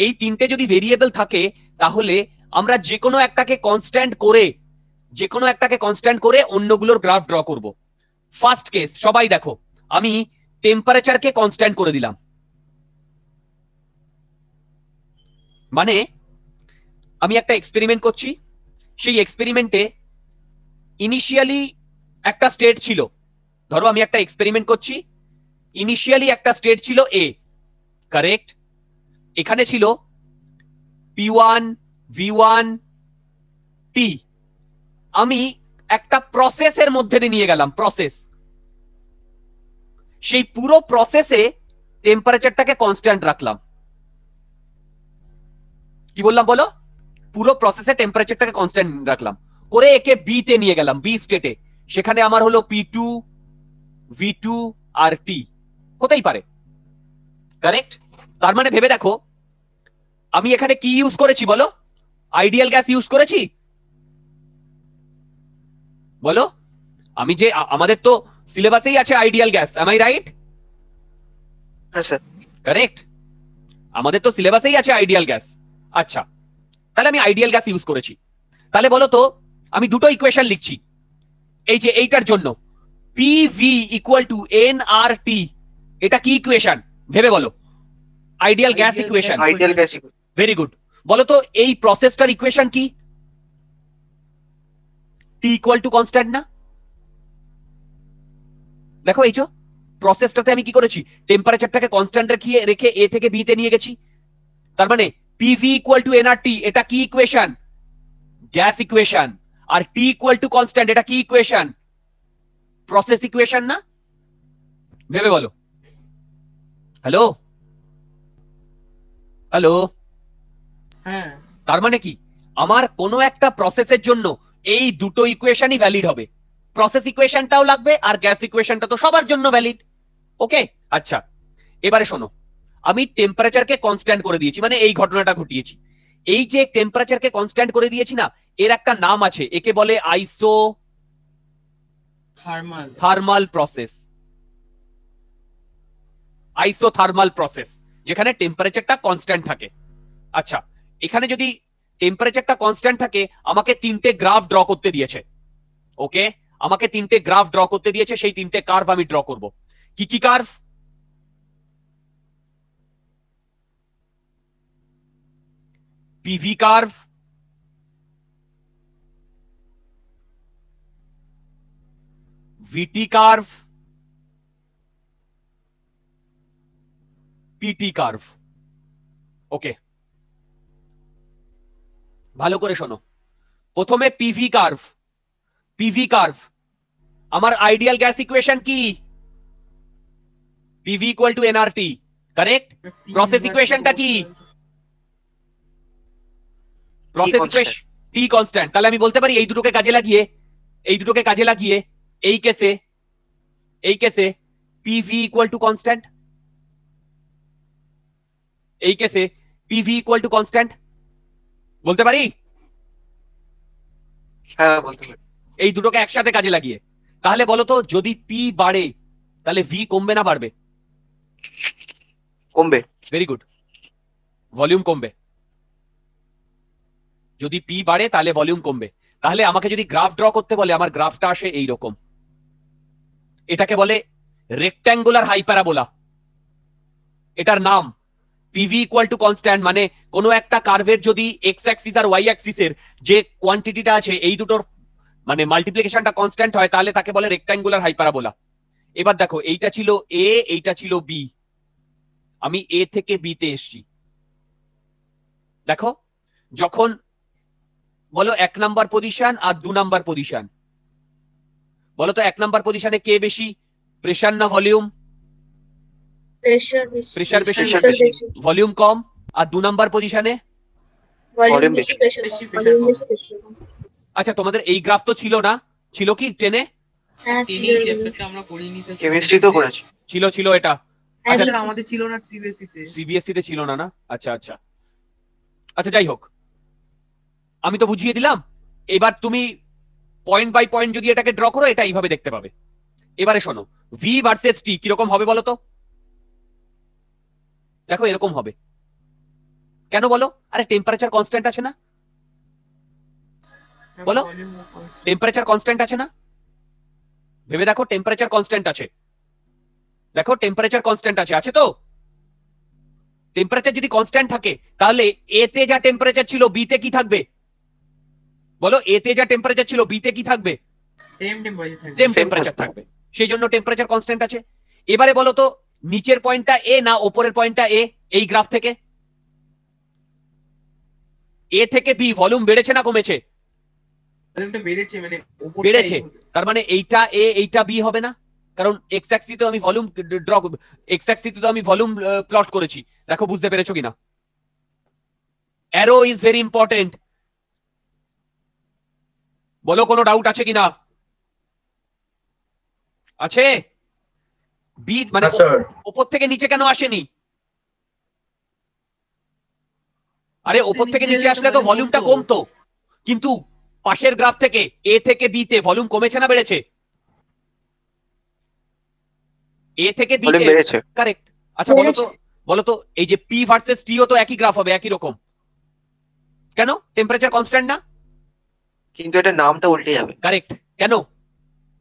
এই তিনটে যদি ভেরিয়েবল থাকে তাহলে আমরা যে কোনো একটাকে কনস্ট্যান্ট করে যে কোনো একটাকে কনস্ট্যান্ট করে অন্যগুলোর গ্রাফ ড্র করব ফার্স্ট কেস সবাই দেখো আমি টেম্পারেচারকে কনস্ট্যান্ট করে দিলাম মানে আমি একটা এক্সপেরিমেন্ট করছি সেই এক্সপেরিমেন্টে ইনিশিয়ালি একটা স্টেট ছিল ধরো আমি একটা এক্সপেরিমেন্ট করছি ইনিশিয়ালি একটা স্টেট ছিল এ কারেক্ট এখানে ছিল P one V one T আমি একটা প্রসেসের মধ্যে দিয়ে নিয়ে গেলাম প্রসেস সেই পুরো প্রসেসে টেম্পারেচারটাকে কনস্ট্যান্ট রাখলাম কি বললাম বলো পুরো প্রসেসে টেম্পারেচারটাকে কনস্ট্যান্ট রাখলাম করে একে বি তে নিয়ে গেলাম বি স্টেটে সেখানে আমার হলো পি টু ভি টু আর টি হতেই পারে কারেক্ট তার মানে ভেবে দেখো আমি এখানে কি ইউজ করেছি বলো আইডিয়াল গ্যাস ইউজ করেছি বলো আমি যে আমাদের তো সিলেবাসেই আছে ideal gas am I right correct আমাদের তো সিলেবাসেই আছে আইডিয়াল গ্যাস আচ্ছা তাহলে আমি আইডিয়াল গ্যাস ইউজ করেছি তাহলে বলো তো আমি দুটো ইকুয়েশন লিখছি এই যে এইটার জন্য P V equal to N R T এটা কি ইকুয়েশন ভেবে বলো ideal gas equation very good বলো তো এই প্রসেসটার ইকুয়েশন কি টি ইকুয়াল টু কনস্ট্যান্ট না দেখো এই যে প্রসেসটাতে আমি কি করেছি টেম্পারেচারটাকে কনস্ট্যান্ট রেখে রেখে এ থেকে বি তে নিয়ে গেছি তার মানে পিভি ইকুয়াল টু এনআরটি এটা কি ইকুয়েশন গ্যাস ইকুয়েশন আর টি ইকুয়াল টু কনস্ট্যান্ট এটা কি ইকুয়েশন প্রসেস ইকুয়েশন না ভেবে বলো হ্যালো হ্যালো হ্যাঁ তার মানে কি আমার কোনো একটা প্রসেসের জন্য এই দুটো ইকুয়েশনই ভ্যালিড হবে প্রসেস ইকুয়েশনটাও লাগবে আর গ্যাস ইকুয়েশনটা তো সবার জন্য ভ্যালিড ওকে আচ্ছা এবারে শোনো আমি টেম্পারেচারকে কনস্ট্যান্ট করে দিয়েছি মানে এই ঘটনাটা ঘটিয়েছি এই যে টেম্পারেচারকে কনস্ট্যান্ট করে দিয়েছি না এর একটা নাম আছে একে বলে isothermal thermal process isothermal process যেখানে টেম্পারেচারটা কনস্ট্যান্ট থাকে আচ্ছা এখানে যদি টেম্পারেচারটা কনস্ট্যান্ট থাকে আমাকে তিনটে গ্রাফ ড্র করতে দিয়েছে ওকে আমাকে তিনটে গ্রাফ ড্র করতে দিয়েছে সেই তিনটে কার্ভ আমি ড্র করব কি কি curve PV curve VT curve PT curve okay ভালো করে শোনো প্রথমে পিভি কার্ভ পিভি কার্ভ अमर आइडियल गैस इक्वेशन की PV equal to NRT correct process equation का की प्रोसेस ইকুয়েশন টি কনস্ট্যান্ট তাহলে আমি বলতে পারি এই দুটোকে কাজে লাগিয়ে এই দুটোকে কাজে লাগিয়ে এই কেসে এই কেসে পিভি ইকুয়াল টু কনস্ট্যান্ট এই কেসে পিভি ইকুয়াল টু কনস্ট্যান্ট বলতে পারি হ্যাঁ বলতে পারি এই দুটোকে একসাথে কাজে লাগিয়ে তাহলে বলো তো যদি পি বাড়ে তাহলে ভি কমবে না বাড়বে কমবে ভেরি গুড ভলিউম কমবে যদি পি বাড়ে তাহলে ভলিউম কমবে তাহলে আমাকে যদি গ্রাফ ড্র করতে বলে আমার গ্রাফটা আসে এই রকম এটাকে বলে রেক্ট্যাঙ্গুলার হাইপ্যারাবোলা এটার নাম পিভি ইকুয়াল টু কনস্ট্যান্ট মানে কোনো একটা কার্ভের যদি এক্স অ্যাক্সিস আর ওয়াই অ্যাক্সিসের যে কোয়ান্টিটিটা আছে এই দুটোর মানে মাল্টিপ্লিকেশনটা কনস্ট্যান্ট হয় তাহলে তাকে বলে রেক্টাঙ্গুলার হাইপারাবোলা এবার দেখো এইটা ছিল এ এইটা ছিল বি আমি এ থেকে বি তে এসছি দেখো যখন বলো এক নাম্বার পজিশন আর দু নাম্বার পজিশন বলো তো এক নাম্বার পজিশনে কে বেশি প্রেশার না ভলিউম প্রেশার বেশি ভলিউম কম আর দু নাম্বার পজিশনে ভলিউম বেশি আচ্ছা তোমাদের এই গ্রাফ তো ছিল না ছিল কি টেনে হ্যাঁ, ছিল ছিল এটা সিবিএসসি হ্যাঁ, আচ্ছা, তে ছিল না না আচ্ছা আচ্ছা আচ্ছা যাই হোক আমি তো বুঝিয়ে দিলাম এবার তুমি পয়েন্ট বাই পয়েন্ট যদি এটাকে ড্র করো এটা এইভাবে দেখতে পাবে এবারে শোনো ভি ভার্সেস টি কিরকম হবে বলো তো দেখো এরকম হবে কেন বলো আরে টেম্পারেচার কনস্ট্যান্ট আছে না হ্যাঁ, বলো টেম্পারেচার কনস্ট্যান্ট আছে না ভেবে দেখো টেম্পারেচার কনস্ট্যান্ট আছে দেখো টেম্পারেচার কনস্ট্যান্ট আছে আছে তো টেম্পারেচার যদি কনস্ট্যান্ট থাকে তাহলে এ তে যা টেম্পারেচার ছিল বি তে কি থাকবে বলো এ তে যা টেম্পারেচার ছিল বি তে কি থাকবে সেম টেম্পারেচার থাকবে সেই জন্য টেম্পারেচার কনস্ট্যান্ট আছে এবারে বলো তো নিচের পয়েন্টটা এ না ওপরের পয়েন্টটা এ এই গ্রাফ থেকে এ থেকে বি ভলিউম বেড়েছে না কমেছে বেড়েছে মানে তার মানে এইটা এ এইটা বি হবে না কারণ এক্স অ্যাক্সি তো আমি ভলিউম ড্র এক্স অ্যাক্সি তো আমি ভলিউম প্লট করেছি দেখো বুঝতে পেরেছো কিনা অ্যারো ইজ ভেরি ইম্পর্টেন্ট বলো কোনো ডাউট আছে কিনা আছে বি মানে উপর থেকে নিচে কেন আসেনি আরে উপর থেকে নিচে আসলে তো ভলিউমটা কমতো কিন্তু পাশের গ্রাফ থেকে এ থেকে বি তে ভলিউম কমেছে না বেড়েছে এ থেকে বি তে কারেক্ট আচ্ছা বলো তো বলো তো এই যে পি ভার্সেস টি ও তো একই গ্রাফ হবে একই রকম কেন টেম্পারেচার কনস্ট্যান্ট না কিন্তু এটা নামটা উল্টে যাবে কারেক্ট কেন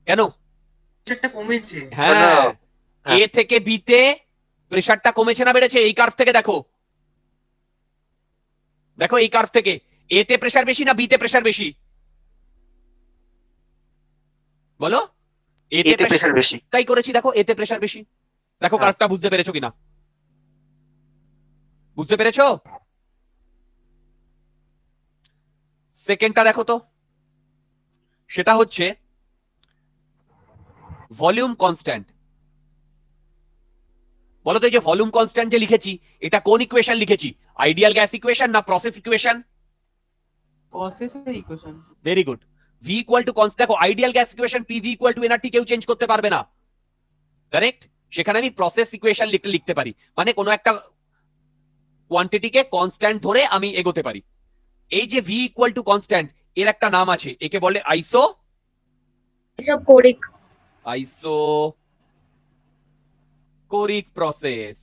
কেন প্রেসারটা কমেছে হ্যাঁ এ থেকে বি তে প্রেসারটা কমেছে না বেড়েছে এই কার্ভ থেকে দেখো দেখো এই কার্ভ থেকে এ তে প্রেসার বেশি না বি তে প্রেসার বেশি বলো এতে প্রেশার বেশি তাই করেছি দেখো এতে প্রেশার বেশি দেখো হ্যাঁ। কার্ভটা বুঝতে পেরেছো কিনা বুঝতে পেরেছো সেকেন্ডটা দেখো তো সেটা হচ্ছে ভলিউম কনস্ট্যান্ট বলো তো এই যে ভলিউম কনস্ট্যান্ট যে লিখেছি এটা কোন ইকুয়েশন লিখেছি আইডিয়াল গ্যাস ইকুয়েশন না process equation process equation very good equal to const ideal gas too কেউ চেঞ্জ করতে পারবে না কারেক্ট সেখানে আমি প্রসেস লিখতে লিখতে পারি মানে কোনো একটা কোয়ান্টিটিকে কনস্ট্যান্ট ধরে আমি এগোতে পারি এই যে ইকুয়াল টু কনস্ট্যান্ট এর একটা নাম আছে একে বলে iso isochoric process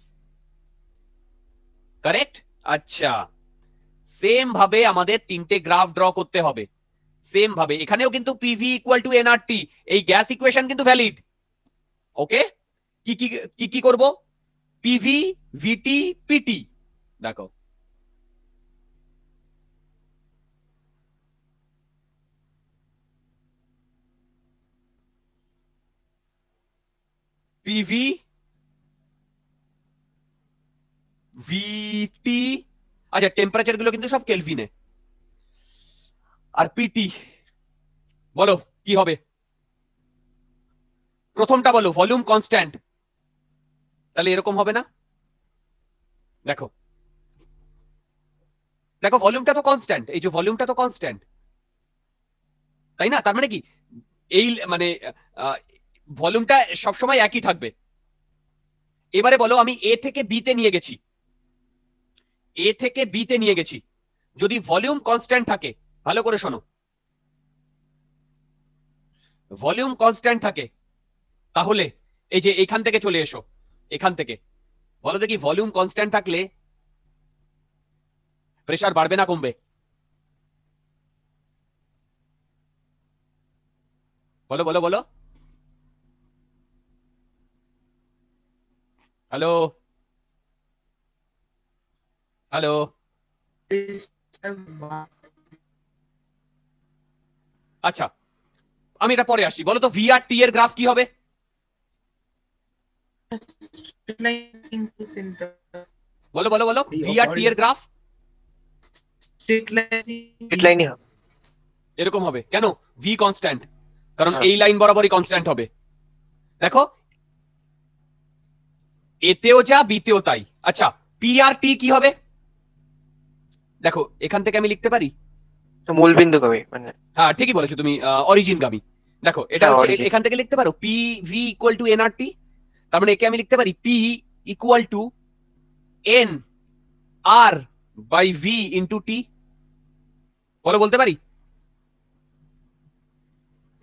correct আচ্ছা সেম ভাবে আমাদের তিনটে গ্রাফ ড্র করতে হবে সেম ভাবে এখানেও কিন্তু পিভি ইকুয়াল টু এনআরটি এই গ্যাস ইকুয়েশন কিন্তু ভ্যালিড ওকে কি কি কি কি করব পিভি ভিটি পিটি দেখো পিভি ভিটি আচ্ছা টেম্পারেচার গুলো কিন্তু সব কেলভিনে আর পিটি বলো কি হবে প্রথমটা বলো ভলিউম কনস্ট্যান্ট তাহলে এরকম হবে না দেখো দেখো ভলিউমটা তো কনস্ট্যান্ট এই যে ভলিউমটা তো কনস্ট্যান্ট তাই না তার মানে কি এই মানে ভলিউমটা সবসময় একই থাকবে এবারে বলো আমি এ থেকে বিতে নিয়ে গেছি এ থেকে বিতে নিয়ে গেছি যদি ভলিউম কনস্ট্যান্ট থাকে ভালো করে শোনো ভলিউম কনস্ট্যান্ট থাকে তাহলে এই যে এখান থেকে চলে এসো এখান থেকে বলো দেখি ভলিউম কনস্ট্যান্ট থাকলে প্রেশার বাড়বে না কমবে বলো বলো বলো হ্যালো হ্যালো আচ্ছা আমি এটা পরে আসি বলো তো ভিআর টি এর গ্রাফ কি হবে বলো বলো বলো ভিআর টি এর গ্রাফ এরকম হবে কেন ভি কনস্ট্যান্ট কারণ হ্যাঁ। এই লাইন বরাবরই কনস্ট্যান্ট হবে দেখো এতেও যা বিতেও তাই আচ্ছা পি পিআরটি কি হবে দেখো এখান থেকে আমি লিখতে পারি মূল গামী মানে হ্যাঁ ঠিকই বলেছো তুমি অরিজিন গামী দেখো এটা হ্যাঁ, হচ্ছে এখান থেকে লিখতে পারো P V equal to N R T তার মানে একে আমি লিখতে পারি P equal to N R by V into T বলো বলতে পারি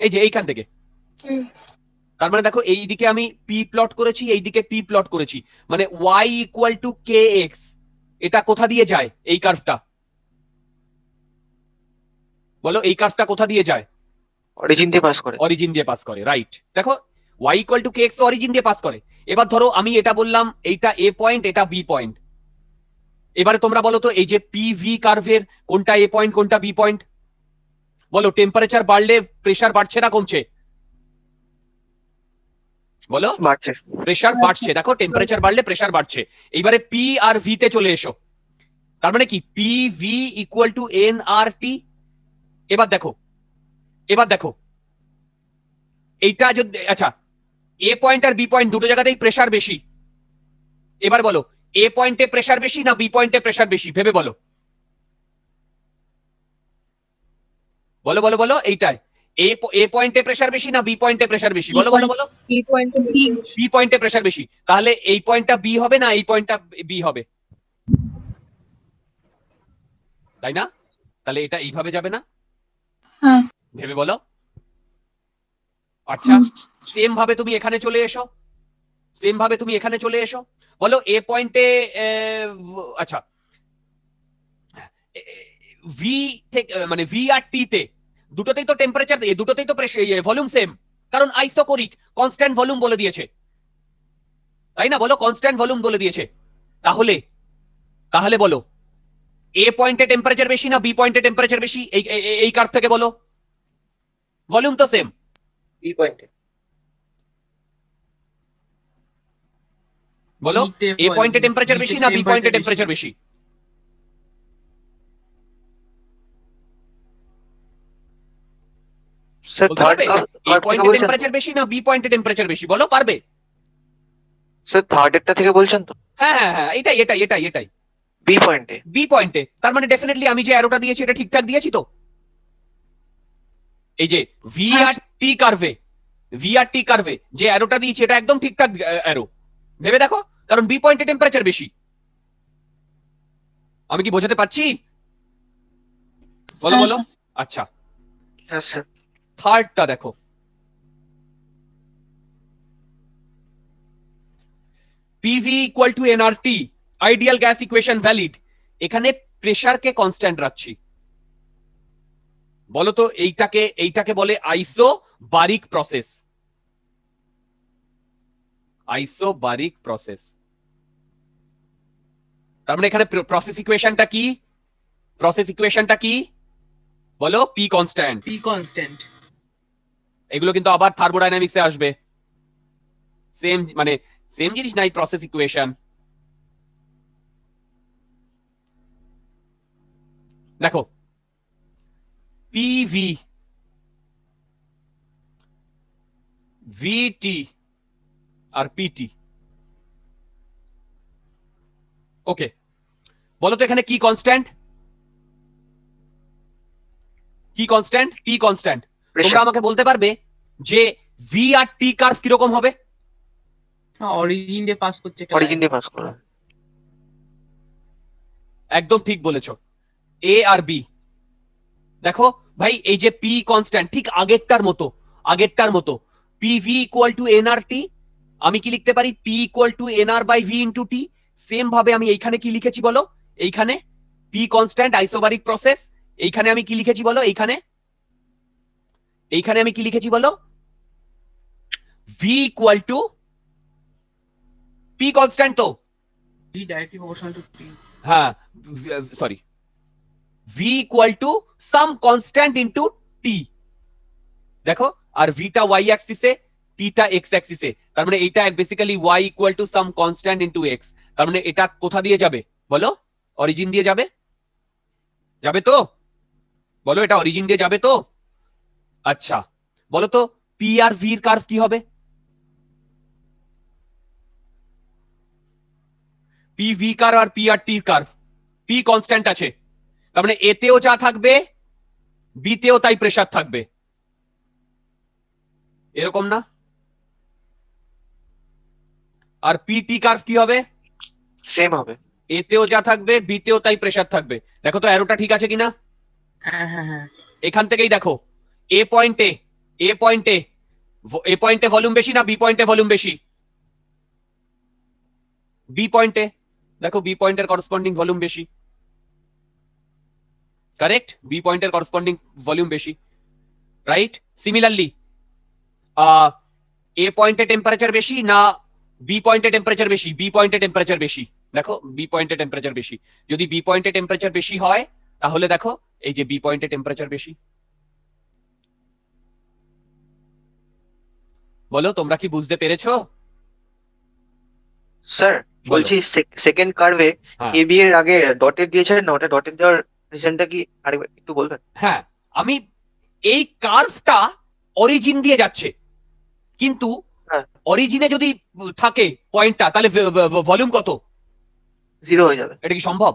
এই যে এইখান থেকে তার মানে দেখো এইদিকে আমি পি প্লট করেছি এইদিকে টি প্লট করেছি মানে Y equal to K X এটা কোথা দিয়ে যায় এই কার্ভটা বলো এই কার্ভটা কোথা দিয়ে যায় অরিজিন দিয়ে পাস করে অরিজিন দিয়ে পাস করে রাইট দেখো y equal to kx origin দিয়ে পাস করে এবার ধরো আমি এটা বললাম এইটা a পয়েন্ট এটা b পয়েন্ট এবারে তোমরা বলো তো এই যে pv কার্ভের কোনটা a পয়েন্ট কোনটা b পয়েন্ট বলো টেম্পারেচার বাড়লে প্রেসার বাড়ছে না কমছে বলো বাড়ছে প্রেসার বাড়ছে দেখো টেম্পারেচার বাড়লে প্রেসার বাড়ছে এইবারে পি আর ভি তে চলে এসো তার মানে কি P V equal to N R T এবার দেখো এবার দেখো এইটা যদি আচ্ছা এ পয়েন্ট আর বি পয়েন্ট দুটো জায়গাতেই প্রেশার বেশি এবার বলো এ পয়েন্টে প্রেশার বেশি না বি পয়েন্টে প্রেশার বেশি ভেবে বলো বলো বলো বলো এইটাই এ এ পয়েন্টে প্রেসার বেশি না বি পয়েন্টে প্রেসার বেশি বলো বলো বলো বি পয়েন্টে প্রেসার বেশি তাহলে এই পয়েন্টটা বি হবে না এই পয়েন্টটা বি হবে তাই না তাহলে এটা এইভাবে যাবে না হ্যাঁ। ভেবে বলো আচ্ছা সেম ভাবে তুমি এখানে চলে এসো সেম ভাবে তুমি এখানে চলে এসো বলো এ পয়েন্টে আচ্ছা ভি থেকে মানে ভি আর টি তে দুটোতেই তো টেম্পারেচার দুটোতেই তো ভলিউম সেম কারণ আইসোকোরিক কনস্ট্যান্ট ভলিউম বলে দিয়েছে তাই না বলো কনস্ট্যান্ট ভলিউম বলে দিয়েছে তাহলে তাহলে বলো এ পয়েন্টে টেম্পারেচার বেশি না বি পয়েন্টে টেম্পারেচার বেশি এই কার কার্ভ থেকে বলো ভলিউম তো সেম বি পয়েন্টে বলো এ পয়েন্টে টেম্পারেচার বেশি না বি পয়েন্টে টেম্পারেচার বেশি স্যার থার্ড টেম্পারেচার বেশি না বি টেম্পারেচার বেশি বলো পারবে স্যার থেকে বলছেন তো হ্যাঁ হ্যাঁ হ্যাঁ এটাই এটাই এটাই এটাই বি পয়েন্টে বি পয়েন্টে তার মানে ডেফিনেটলি আমি যে অ্যারোটা দিয়েছি এটা ঠিকঠাক দিয়েছি তো এই যে ভি হ্যাঁ, আর টি কার্ভে ভি আর টি কার্ভে যে অ্যারোটা দিয়েছি এটা একদম ঠিকঠাক অ্যারো ভেবে দেখো কারণ বি পয়েন্টে টেম্পারেচার বেশি আমি কি বোঝাতে পারছি বলো হ্যাঁ, বলো আচ্ছা থার্ডটা হ্যাঁ, দেখো PV equal to NRT ideal gas equation valid এখানে প্রেসারকে কনস্ট্যান্ট রাখছি বলতো এইটাকে এইটাকে বলে আইসো বারিক প্রসেস আইসো বারিক প্রসেস তার মানে এখানে প্রসেস ইকুয়েশনটা কি প্রসেস ইকুয়েশনটা কি বলো পি কনস্ট্যান্ট পি কনস্ট্যান্ট এগুলো কিন্তু আবার থার্মোডাইনামিক্সে আসবে সেম মানে সেম জিনিস নাই প্রসেস ইকুয়েশন দেখো পিভি ভিটি আর পিটি ওকে বলো তো এখানে কি কনস্ট্যান্ট কি কনস্ট্যান্ট পি কনস্ট্যান্ট তোমরা আমাকে বলতে পারবে যে ভি আর টি কার্স কিরকম হবে অরিজিন হ্যাঁ, দিয়ে পাস করছে অরিজিন দিয়ে পাস করা একদম ঠিক বলেছো এ আর বি দেখো ভাই এই যে পি কনস্ট্যান্ট ঠিক আগেরটার মতো আগেরটার মতো P V equal to N R T আমি কি লিখতে পারি P equal to N R by V into T same ভাবে আমি এইখানে কি লিখেছি বলো এইখানে পি কনস্ট্যান্ট আইসোবারিক প্রসেস এইখানে আমি কি লিখেছি বলো এইখানে এইখানে আমি কি লিখেছি বলো V equal to P constant তো হ্যাঁ sorry V equal to some constant into T দেখো আর ভিটা ওয়াই অ্যাক্সিসে টিটা এক্স অ্যাক্সিসে তার মানে এটা basically Y equal to some constant into X তার মানে এটা কোথা দিয়ে যাবে বলো অরিজিন দিয়ে যাবে যাবে তো বলো এটা অরিজিন দিয়ে যাবে তো আচ্ছা বলো তো পি আর ভির কার্ভ কি হবে পি ভি কার আর পি আর টির কার্ভ পি কনস্ট্যান্ট আছে তার মানে এতেও যা থাকবে বিতেও তাই প্রেশার থাকবে এরকম না আর পি টি কার্ভ কি হবে সেম হবে এতেও যা থাকবে বিতেও তাই প্রেশার থাকবে দেখো তো অ্যারোটা ঠিক আছে কিনা হ্যাঁ, হ্যাঁ, হ্যাঁ। এখান থেকেই দেখো এ পয়েন্টে এ পয়েন্টে এ পয়েন্টে ভলিউম বেশি না বি পয়েন্টে ভলিউম বেশি বি পয়েন্টে দেখো বি পয়েন্টের করসপন্ডিং ভলিউম বেশি কারেক্ট বি পয়েন্টের করসপন্ডিং ভলিউম বেশি রাইট সিমিলারলি এ পয়েন্টে টেম্পারেচার বেশি না বি পয়েন্টে টেম্পারেচার বেশি বি পয়েন্টে টেম্পারেচার বেশি দেখো বি পয়েন্টে টেম্পারেচার বেশি যদি বি পয়েন্টে টেম্পারেচার বেশি হয় তাহলে দেখো এই যে বি পয়েন্টে টেম্পারেচার বেশি বলো তোমরা কি বুঝতে পেরেছো স্যার বলছি সেকেন্ড কার্ভে এবি এর আগে ডটেড দিয়েছে না ওটা ডটেড দেওয়ার রিজনটা কি আরেকবার একটু বলবেন হ্যাঁ আমি এই কার্ভটা অরিজিন দিয়ে যাচ্ছে কিন্তু অরিজিনে হ্যাঁ। যদি থাকে পয়েন্টটা তাহলে ভলিউম কত জিরো হয়ে যাবে এটা কি সম্ভব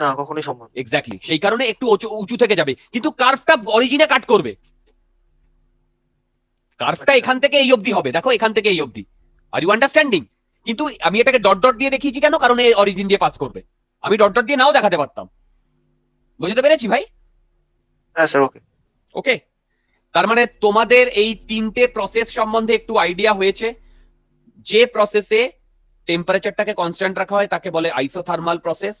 না কখনোই সম্ভব এক্স্যাক্টলি সেই কারণে একটু উঁচু থেকে যাবে কিন্তু কার্ভটা অরিজিনে কাট করবে কার্ভটা আচ্ছা। এখান থেকে এই অবধি হবে দেখো এখান থেকে এই অবধি আর ইউ আন্ডারস্ট্যান্ডিং কিন্তু আমি এটাকে ডট ডট দিয়ে দেখিয়েছি কেন কারণ এই অরিজিন দিয়ে পাস করবে আমি ডট ডট দিয়ে নাও দেখাতে পারতাম বুঝতে পেরেছি ভাই হ্যাঁ স্যার ওকে ওকে তার মানে তোমাদের এই তিনটে প্রসেস সম্বন্ধে একটু আইডিয়া হয়েছে যে প্রসেসে টেম্পারেচারটাকে কনস্ট্যান্ট রাখা হয় তাকে বলে আইসোথার্মাল প্রসেস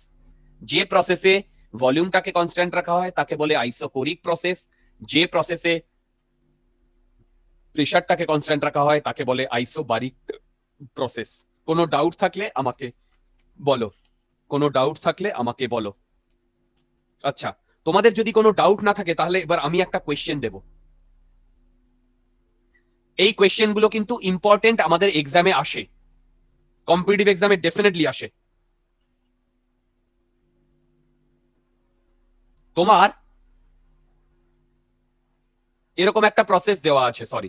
যে প্রসেসে ভলিউমটাকে কনস্ট্যান্ট রাখা হয় তাকে বলে আইসোকোরিক প্রসেস যে প্রসেসে প্রেশারটাকে কনস্ট্যান্ট রাখা হয় তাকে বলে আইসোবারিক প্রসেস কোনো ডাউট থাকলে আমাকে বলো কোনো ডাউট থাকলে আমাকে বলো আচ্ছা তোমাদের যদি কোনো ডাউট না থাকে তাহলে এবার আমি একটা কোয়েশ্চেন দেব এই কোয়েশ্চেন গুলো কিন্তু ইম্পর্টেন্ট আমাদের এক্সামে আসে কম্পিটিটিভ এক্সামে ডেফিনেটলি আসে তোমার এরকম একটা প্রসেস দেওয়া আছে সরি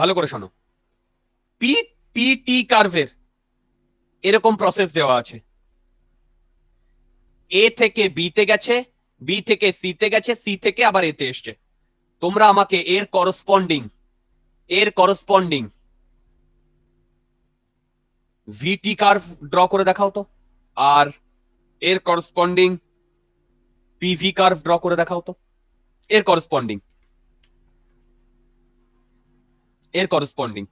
ভালো করে শোনো পি পিটি কার্ভের এরকম প্রসেস দেওয়া আছে এ থেকে বিতে গেছে বি থেকে সিতে গেছে সি থেকে আবার এতে এসছে তোমরা আমাকে এর করসপন্ডিং এর করসপন্ডিং ভিটি কার্ভ ড্র করে দেখাও তো আর এর করসপন্ডিং পিভি কার্ভ ড্র করে দেখাও তো এর করসপন্ডিং এর করসপন্ডিং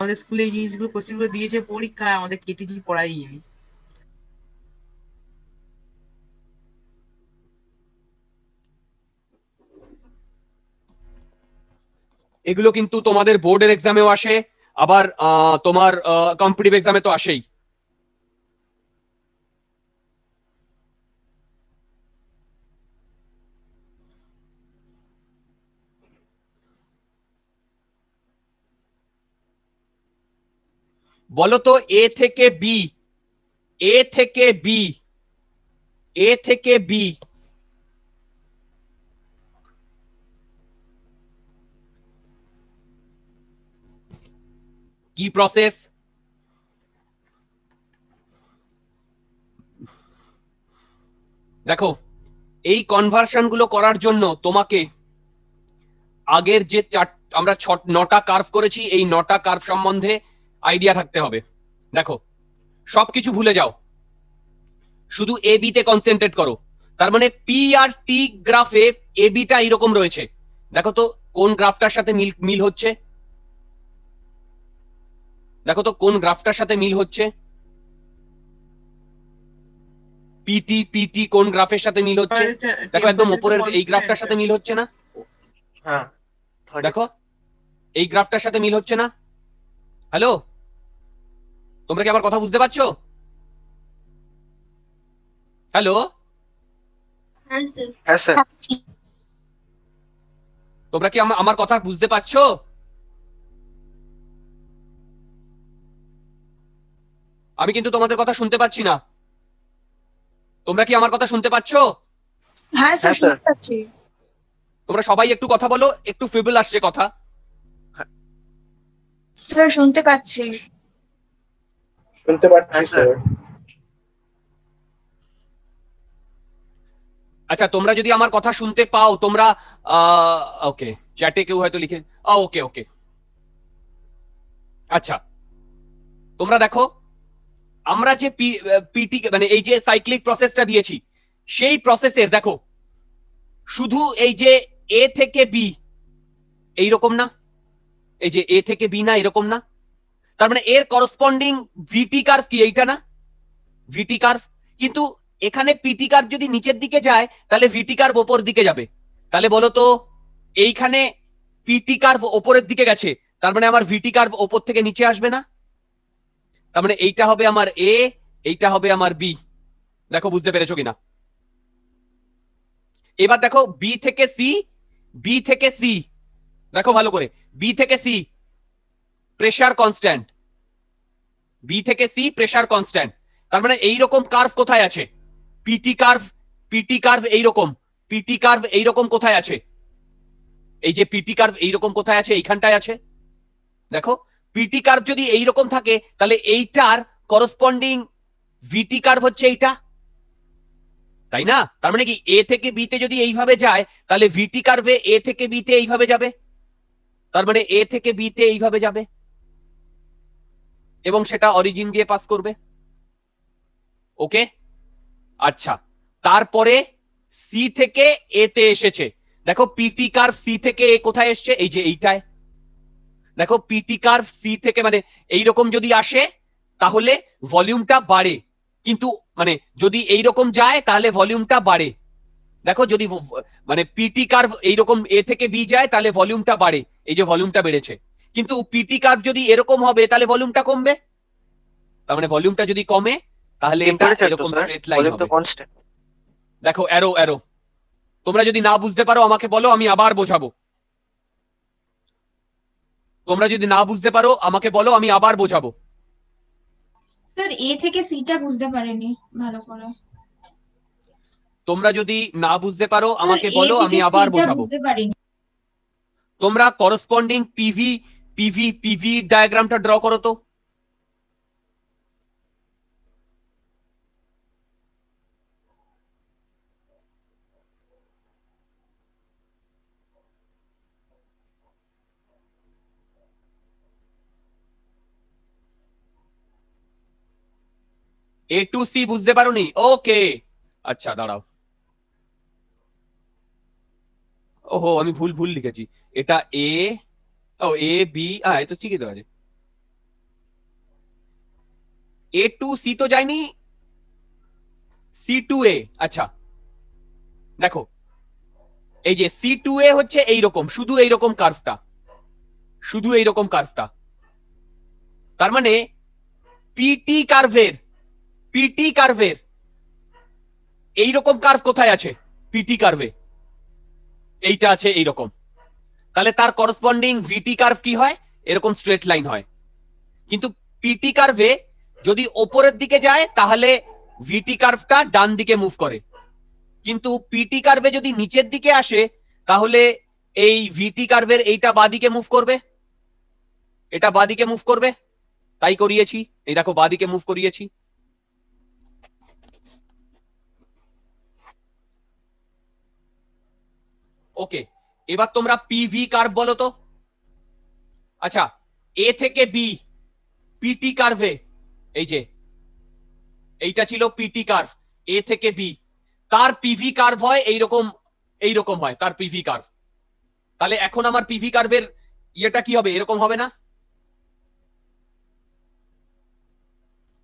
আমাদের স্কুলে এই জিনিসগুলো কোশ্চেনগুলো দিয়েছে পরীক্ষা আমাদের কেটিজি পড়াইনি এগুলো কিন্তু তোমাদের বোর্ডের এক্সামেও আসে আবার তোমার কম্পিটিভ এক্সামে তো আসেই বলতো এ থেকে বি এ থেকে বি এ থেকে বি কি প্রসেস দেখো এই কনভার্সন গুলো করার জন্য তোমাকে আগের যে আমরা নটা কার্ভ করেছি এই নটা কার্ভ সম্বন্ধে আইডিয়া থাকতে হবে দেখো সবকিছু ভুলে যাও শুধু এ বিতে কনসেন্ট্রেট করো তার মানে পি আর টি গ্রাফে এ বিটা এরকম রয়েছে দেখো তো কোন গ্রাফটার সাথে মিল মিল হচ্ছে দেখো তো কোন গ্রাফটার সাথে মিল হচ্ছে পিটি পিটি কোন গ্রাফের সাথে মিল হচ্ছে আচ্ছা, আচ্ছা, দেখো একদম উপরের এই গ্রাফটার হ্যাঁ, সাথে মিল হচ্ছে না দেখো এই গ্রাফটার সাথে মিল হচ্ছে না হ্যালো তোমরা কি আমার কথা বুঝতে পারছো হ্যালো হ্যাঁ, তোমরা কি আমার কথা বুঝতে পারছো আমি কিন্তু তোমাদের কথা শুনতে পাচ্ছি না তোমরা কি আমার কথা শুনতে পাচ্ছ হ্যাঁ, হ্যাঁ তোমরা সবাই একটু কথা বলো একটু ফেবল আসছে কথা হ্যাঁ। শুনতে পাচ্ছি শুনতে পাচ্ছি স্যার আচ্ছা তোমরা যদি আমার কথা শুনতে পাও তোমরা ওকে চ্যাটে কেউ হয়তো লিখে ওকে ওকে আচ্ছা তোমরা দেখো আমরা যে পিটি মানে এই যে সাইক্লিক প্রসেসটা দিয়েছি সেই প্রসেসে দেখো শুধু এই যে এ থেকে বি এইরকম না এই যে এ থেকে বি না এরকম না তার মানে এর করসপন্ডিং ভিটি কার্ভ কি এইটা না ভিটি কার্ভ কিন্তু এখানে পিটি কার্ভ যদি নিচের দিকে যায় তাহলে ভিটি কার্ভ ওপর দিকে যাবে তাহলে বলো তো এইখানে পিটি কার্ভ ওপরের দিকে গেছে তার মানে আমার ভিটি কার্ভ ওপর থেকে নিচে আসবে না তার মানে এইটা হবে আমার এ এইটা হবে আমার বি দেখো বুঝতে পেরেছো কিনা এবার দেখো বি থেকে সি বি থেকে সি দেখো ভালো করে বি থেকে সি প্রেশার কনস্ট্যান্ট বি থেকে সি প্রেশার কনস্ট্যান্ট তার মানে এইরকম কার্ভ কোথায় আছে পিটি কার্ভ পিটি কার্ভ এইরকম পিটি কার্ভ এইরকম কোথায় আছে এই যে পিটি কার্ভ এইরকম কোথায় আছে এইখানটায় আছে দেখো পিটি কার্ভ যদি এইরকম থাকে তাহলে এইটার করসপন্ডিং ভিটি কার্ভ হচ্ছে এইটা তাই না তার মানে কি এ থেকে বিতে যদি এইভাবে যায় তাহলে ভিটি কার্ভে এ থেকে বিতে এইভাবে যাবে তার মানে এ থেকে বিতে এইভাবে যাবে এবং সেটা অরিজিন দিয়ে পাস করবে ওকে আচ্ছা তারপরে সি থেকে এ তে এসেছে দেখো পিটি কার্ভ সি থেকে এ কোথায় এসছে এই যে এইটায় দেখো পিটি কার্ভ সি থেকে মানে এইরকম যদি আসে তাহলে ভলিউমটা বাড়ে কিন্তু মানে যদি এইরকম যায় তাহলে ভলিউমটা বাড়ে দেখো যদি মানে পিটি কার্ভ এইরকম এ থেকে বি যায় তাহলে ভলিউমটা বাড়ে এই যে ভলিউমটা বেড়েছে কিন্তু পিটি কার্ভ যদি এরকম হবে তাহলে ভলিউমটা কমবে তার মানে ভলিউমটা যদি কমে তাহলে এটা এরকম স্ট্রেট লাইন হবে দেখো অ্যারো অ্যারো তোমরা যদি না বুঝতে পারো আমাকে বলো আমি আবার বোঝাবো তোমরা যদি না বুঝতে পারো আমাকে বলো আমি আবার বোঝাবো স্যার এ থেকে সিটা বুঝতে পারেনি ভালো করে তোমরা যদি না বুঝতে পারো আমাকে বলো আমি আবার বোঝাবো তোমরা করসপন্ডিং পিভি পিভি পিভি ডায়াগ্রামটা ড্র করো তো এ টু সি বুঝতে পারোনি ওকে আচ্ছা দাঁড়াও ওহো আমি ভুল ভুল লিখেছি এটা এ ও oh, ah, এ বি হ্যাঁ তো ঠিকই তো আছে এ টু সি তো যায়নি সি টু এ আচ্ছা দেখো এই যে সি টু এ হচ্ছে রকম শুধু এইরকম কার্ভটা শুধু রকম কার্ভটা তার মানে পিটি কার্ভের পিটি কার্ভের এইরকম কার্ভ কোথায় আছে পিটি কার্ভে এইটা আছে এইরকম তাহলে তার করসপন্ডিং ভিটি কার্ভ কি হয় এরকম স্ট্রেট লাইন হয় কিন্তু পিটি কার্ভে যদি ওপরের দিকে যায় তাহলে ভিটি কার্ভটা ডান দিকে মুভ করে কিন্তু পিটি কার্ভে যদি নিচের দিকে আসে তাহলে এই ভিটি কার্ভের এইটা বাদিকে মুভ করবে এটা বাদিকে মুভ করবে তাই করিয়েছি এই দেখো বাদিকে মুভ করিয়েছি ওকে এবার তোমরা পিভি কার্ভ বলো তো আচ্ছা এ থেকে বি পিটি কার্ভে এই যে এইটা ছিল পিটি কার্ভ এ থেকে বি তার পিভি কার্ভ হয় এইরকম এইরকম হয় তার পিভি কার্ভ তাহলে এখন আমার পিভি কার্ভের ইয়েটা কি হবে এরকম হবে না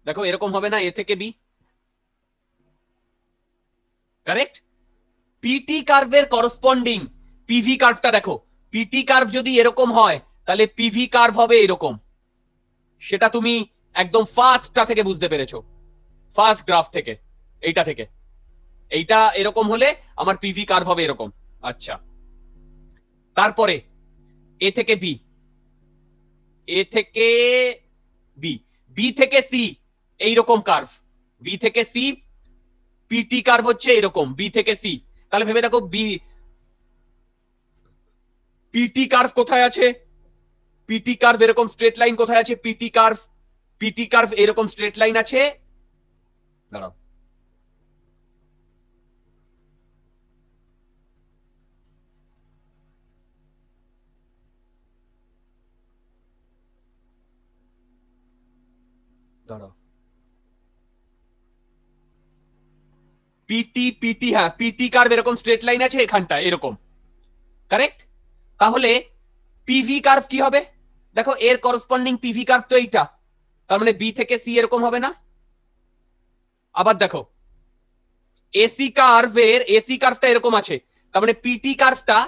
দেখো এরকম হবে না এ থেকে বি কারেক্ট পিটি কার্ভের করসপন্ডিং পিভি কার্ভটা দেখো পিটি কার্ভ যদি এরকম হয় তাহলে পিভি কার্ভ হবে এরকম সেটা তুমি একদম ফার্স্টটা থেকে বুঝতে পেরেছো ফার্স্ট গ্রাফ থেকে এইটা থেকে এইটা এরকম হলে আমার পিভি কার্ভ হবে এরকম আচ্ছা তারপরে এ থেকে বি এ থেকে বি বি থেকে সি এইরকম কার্ভ বি থেকে সি পিটি কার্ভ হচ্ছে এরকম বি থেকে সি তাহলে ভেবে দেখো বি পিটি কার্ভ কোথায় আছে পিটি কার্ভ এরকম স্ট্রেট লাইন কোথায় আছে পিটি কার্ভ পিটি কার্ভ এরকম স্ট্রেট লাইন আছে দাঁড়াও পিটি পিটি হ্যাঁ পিটি কার্ভ এরকম স্ট্রেট লাইন আছে এখানটা এরকম কারেক্ট তাহলে পিভি কার্ভ কি হবে দেখো এর করসপন্ডিং পিভি কার্ভ তো এইটা তার মানে বি থেকে সি এরকম হবে না আবার দেখো এসি এর এসি কার্ভটা এরকম আছে তার মানে পিটি কার্ভটা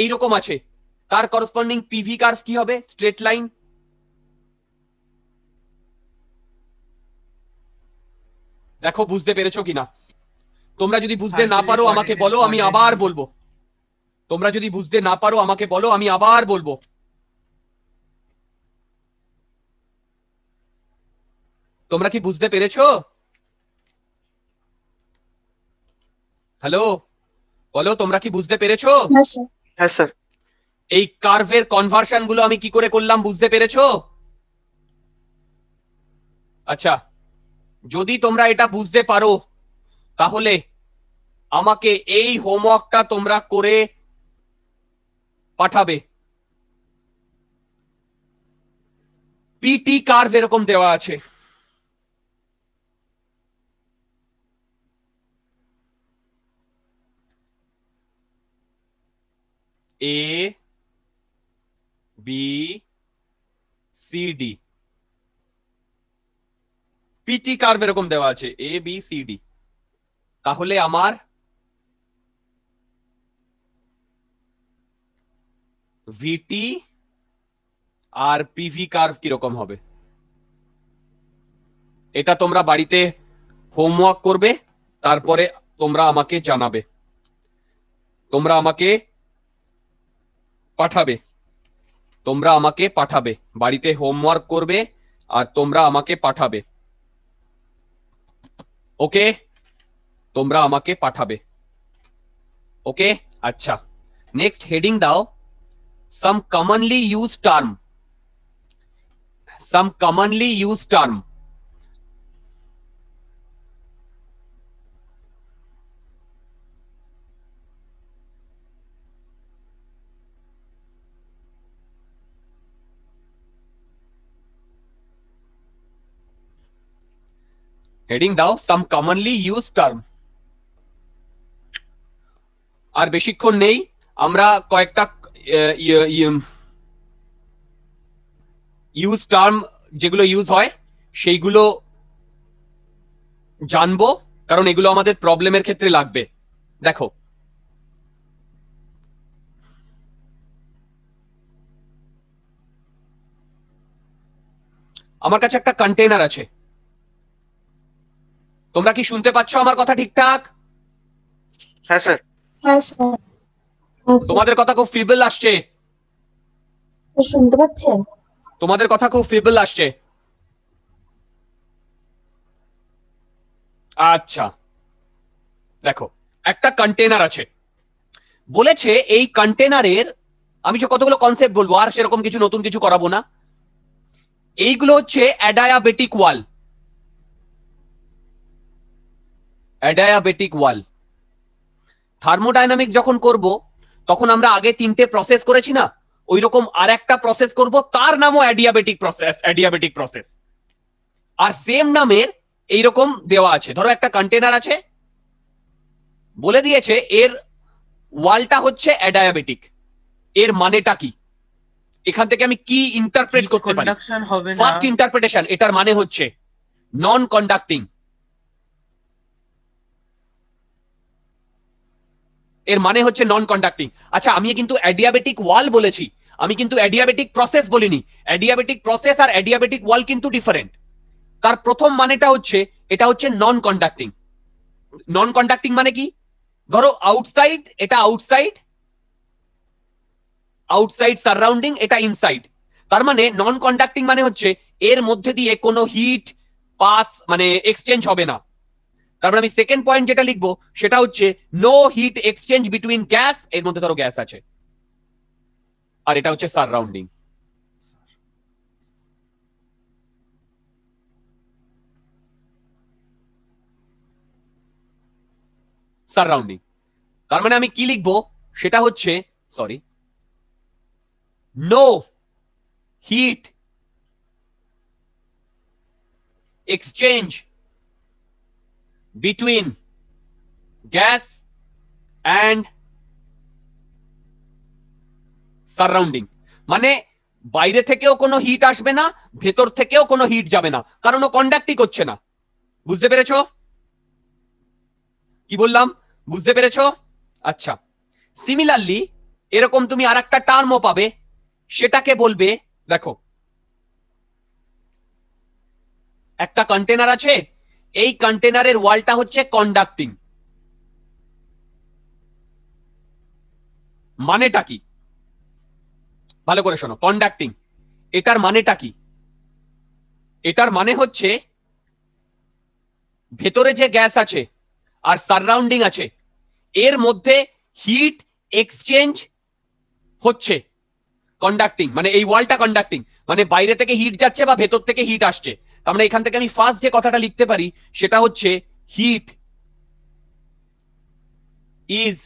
এইরকম আছে তার করসপন্ডিং পিভি কার্ভ কি হবে স্ট্রেট লাইন দেখো বুঝতে পেরেছো কিনা তোমরা যদি বুঝতে না পারো আমাকে বলো আমি আবার বলবো তোমরা যদি বুঝতে না পারো আমাকে বলো আমি আবার বলবো তোমরা কি বুঝতে পেরেছ হ্যালো বলো তোমরা কি বুঝতে পেরেছো হ্যাঁ, হ্যাঁ এই কার্ভের কনভার্সন গুলো আমি কি করে করলাম বুঝতে পেরেছো আচ্ছা যদি তোমরা এটা বুঝতে পারো তাহলে আমাকে এই হোমওয়ার্কটা তোমরা করে পাঠাবে পিটি কার্ভ এরকম দেওয়া আছে A B C D PT curve এরকম দেওয়া আছে এ বি সি ডি তাহলে আমার ভিটি আর পিভি কার্ভ কিরকম হবে এটা তোমরা বাড়িতে হোমওয়ার্ক করবে তারপরে তোমরা আমাকে জানাবে তোমরা আমাকে পাঠাবে তোমরা আমাকে পাঠাবে বাড়িতে হোমওয়ার্ক করবে আর তোমরা আমাকে পাঠাবে ওকে তোমরা আমাকে পাঠাবে ওকে আচ্ছা নেক্সট হেডিং দাও some commonly used term some commonly used term heading down some commonly used term আর বেশিক্ষণ নেই আমরা কয়েকটা ইউজ টার্ম যেগুলো ইউজ হয় সেইগুলো জানবো কারণ এগুলো আমাদের প্রবলেমের ক্ষেত্রে লাগবে দেখো আমার কাছে একটা কন্টেনার আছে তোমরা কি শুনতে পাচ্ছ আমার কথা ঠিকঠাক হ্যাঁ স্যার হ্যাঁ স্যার আচ্ছা। তোমাদের কথা খুব ফিবল আসছে শুনতে পাচ্ছেন তোমাদের কথা খুব ফিবল আসছে আচ্ছা দেখো একটা কন্টেনার আছে বলেছে এই কন্টেনারের আমি যে কতগুলো কনসেপ্ট বলবো আর সেরকম কিছু নতুন কিছু করাবো না এইগুলো হচ্ছে adiabatic wall adiabatic wall thermodynamic যখন করব তখন আমরা আগে তিনটে প্রসেস করেছি না ওই রকম আর একটা প্রসেস করব তার নামও অ্যাডিয়াবেটিক প্রসেস অ্যাডিয়াবেটিক প্রসেস আর সেম নামের এইরকম দেওয়া আছে ধরো একটা কন্টেনার আছে বলে দিয়েছে এর ওয়ালটা হচ্ছে অ্যাডায়াবেটিক এর মানেটা কি এখান থেকে আমি কি ইন্টারপ্রেট করতে পারি ফার্স্ট ইন্টারপ্রিটেশন এটার মানে হচ্ছে নন কন্ডাক্টিং এর মানে হচ্ছে নন কন্ডাক্টিং আচ্ছা আমি কিন্তু অ্যাডিয়াবেটিক ওয়াল বলেছি আমি কিন্তু অ্যাডিয়াবেটিক প্রসেস বলিনি অ্যাডিয়াবেটিক প্রসেস আর অ্যাডিয়াবেটিক ওয়াল কিন্তু ডিফারেন্ট তার প্রথম মানেটা হচ্ছে এটা হচ্ছে নন কন্ডাক্টিং নন কন্ডাক্টিং মানে কি ধরো আউটসাইড এটা আউটসাইড আউটসাইড সারাউন্ডিং এটা ইনসাইড তার মানে নন কন্ডাক্টিং মানে হচ্ছে এর মধ্যে দিয়ে কোনো হিট পাস মানে এক্সচেঞ্জ হবে না তারপর আমি সেকেন্ড পয়েন্ট যেটা লিখবো সেটা হচ্ছে no heat exchange between gas এর মধ্যে ধরো গ্যাস আছে আর এটা হচ্ছে সারাউন্ডিং সারাউন্ডিং তার মানে আমি কি লিখবো সেটা হচ্ছে sorry no heat exchange between gas and surrounding মানে বাইরে থেকেও কোনো হিট আসবে না ভেতর থেকেও কোনো হিট যাবে না কারণ ও কন্ডাক্টই করছে না বুঝতে পেরেছ কি বললাম বুঝতে পেরেছ আচ্ছা সিমিলারলি এরকম তুমি আর একটা টার্মও পাবে সেটাকে বলবে দেখো একটা কন্টেনার আছে এই কন্টেনারের ওয়ালটা হচ্ছে কন্ডাক্টিং মানেটা কি ভালো করে শোনো কন্ডাক্টিং এটার মানেটা কি এটার মানে হচ্ছে ভেতরে যে গ্যাস আছে আর সারাউন্ডিং আছে এর মধ্যে হিট এক্সচেঞ্জ হচ্ছে কন্ডাক্টিং মানে এই ওয়ালটা কন্ডাক্টিং মানে বাইরে থেকে হিট যাচ্ছে বা ভেতর থেকে হিট আসছে আমরা এখান থেকে আমি ফার্স্ট যে কথাটা লিখতে পারি সেটা হচ্ছে heat is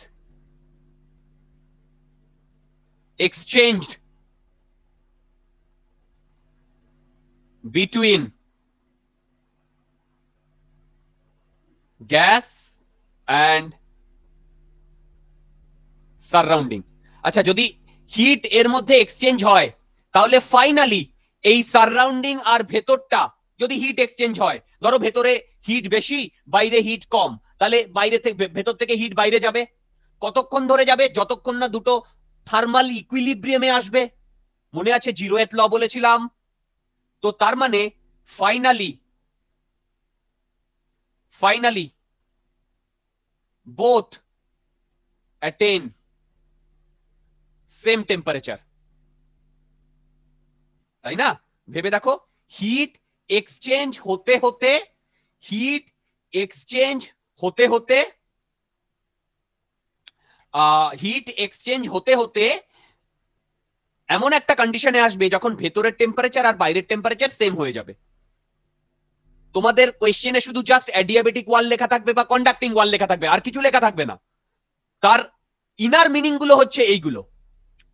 exchange between gas and surrounding আচ্ছা যদি হিট এর মধ্যে এক্সচেঞ্জ হয় তাহলে ফাইনালি এই সারাউন্ডিং আর ভেতরটা যদি হিট এক্সচেঞ্জ হয় ধরো ভেতরে হিট বেশি বাইরে হিট কম তাহলে বাইরে থেকে ভেতর থেকে হিট বাইরে যাবে কতক্ষণ ধরে যাবে যতক্ষণ না দুটো থার্মাল ইকুইলিব্রিয়ামে আসবে মনে আছে জিরো এথ ল বলেছিলাম তো তার মানে finally finally both attain same temperature তাই না ভেবে দেখো হিট এক্সচেঞ্জ হতে হতে হিট এক্সচেঞ্জ হতে হতে হিট এক্সচেঞ্জ হতে হতে এমন একটা কন্ডিশনে আসবে যখন ভেতরের টেম্পারেচার আর বাইরের টেম্পারেচার সেম হয়ে যাবে তোমাদের কোয়েশ্চেনে শুধু জাস্ট অ্যাডিয়াবেটিক ওয়াল লেখা থাকবে বা কন্ডাক্টিং ওয়াল লেখা থাকবে আর কিছু লেখা থাকবে না তার ইনার মিনিং হচ্ছে এইগুলো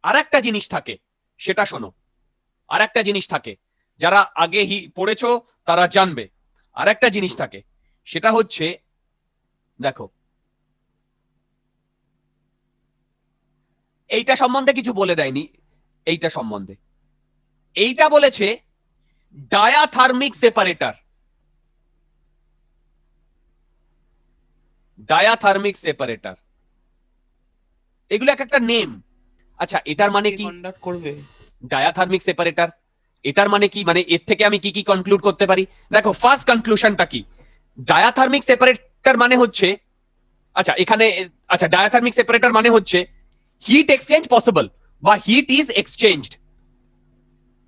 আর একটা জিনিস থাকে সেটা শোনো আর একটা জিনিস থাকে যারা আগে পড়েছো তারা জানবে আর একটা জিনিস থাকে সেটা হচ্ছে দেখো এইটা সম্বন্ধে কিছু বলে দেয়নি এইটা সম্বন্ধে এইটা বলেছে ডায়াথার্মিক সেপারেটার ডায়াথার্মিক সেপারেটার এগুলো এক একটা নেম আচ্ছা এটার মানে কি ডায়াথার্মিক সেপারেটার এটার মানে কি মানে এর থেকে আমি কি কি কনক্লুড করতে পারি দেখো ফার্স্ট কনক্লুশনটা কি ডায়াথার্মিক সেপারেটর মানে হচ্ছে আচ্ছা এখানে আচ্ছা ডায়াথার্মিক সেপারেটর মানে হচ্ছে হিট এক্সচেঞ্জ পসিবল বা heat is exchange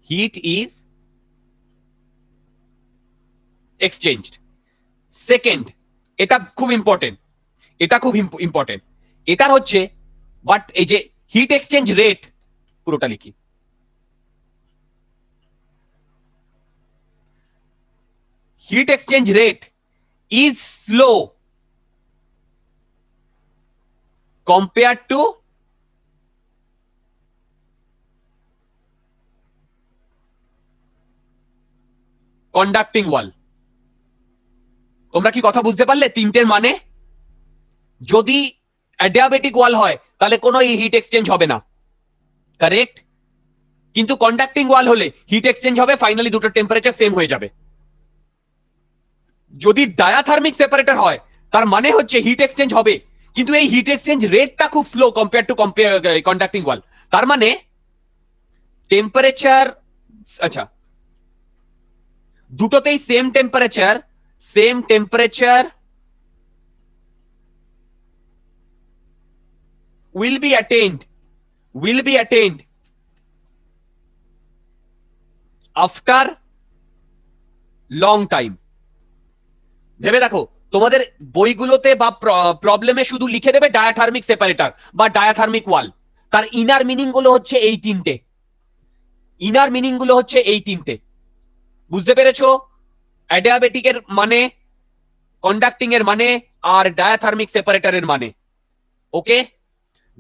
heat is exchange second এটা খুব ইম্পর্টেন্ট এটা খুব ইম্পর্টেন্ট এটার হচ্ছে বাট এই যে হিট এক্সচেঞ্জ রেট পুরোটা লিখি heat exchange rate is slow compared to conducting wall তোমরা কি কথা বুঝতে পারলে তিনটের মানে যদি অ্যাডিয়াবেটিক ওয়াল হয় তাহলে কোনো হিট এক্সচেঞ্জ হবে না কারেক্ট কিন্তু কন্ডাক্টিং ওয়াল হলে হিট এক্সচেঞ্জ হবে ফাইনালি দুটো টেম্পারেচার সেম হয়ে যাবে যদি ডায়াথার্মিক সেপারেটর হয় তার মানে হচ্ছে হিট এক্সচেঞ্জ হবে কিন্তু এই হিট এক্সচেঞ্জ রেটটা খুব slow compare to conducting wall তার মানে টেম্পারেচার আচ্ছা দুটোতেই same temperature same temperature will be attained will be attained after long time ভেবে দেখো তোমাদের বইগুলোতে বা প্রবলেমে শুধু লিখে দেবে ডায়াথার্মিক সেপারেটার বা ডায়াথার্মিক ওয়াল তার ইনার মিনিং গুলো হচ্ছে এই তিনটে ইনার মিনিং গুলো হচ্ছে এই তিনটে বুঝতে পেরেছো অ্যাডিয়াবেটিক এর মানে কন্ডাক্টিং এর মানে আর ডায়াথার্মিক সেপারেটারের মানে ওকে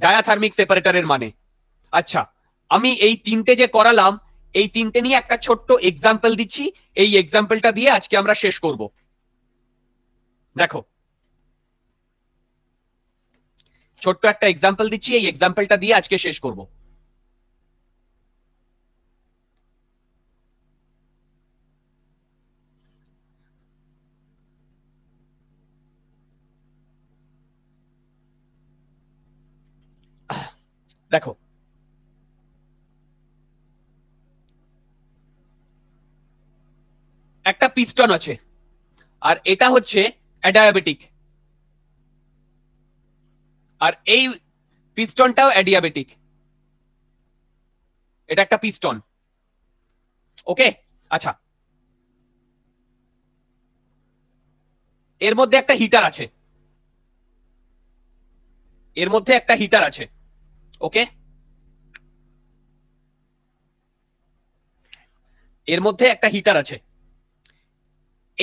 ডায়াথার্মিক সেপারেটারের মানে আচ্ছা আমি এই তিনটে যে করালাম এই তিনটে নিয়ে একটা ছোট্ট এক্সাম্পল দিচ্ছি এই এক্সাম্পলটা দিয়ে আজকে আমরা শেষ করবো দেখো ছোট্ট একটা এক্সাম্পল দিচ্ছি এই এক্সাম্পলটা দিয়ে আজকে শেষ করব দেখো একটা পিস্টন আছে আর এটা হচ্ছে অ্যাডায়াবেটিক আর এই পিস্টনটাও অ্যাডিয়াবেটিক এটা একটা পিস্টন ওকে আচ্ছা এর মধ্যে একটা হিটার আছে এর মধ্যে একটা হিটার আছে ওকে এর মধ্যে একটা হিটার আছে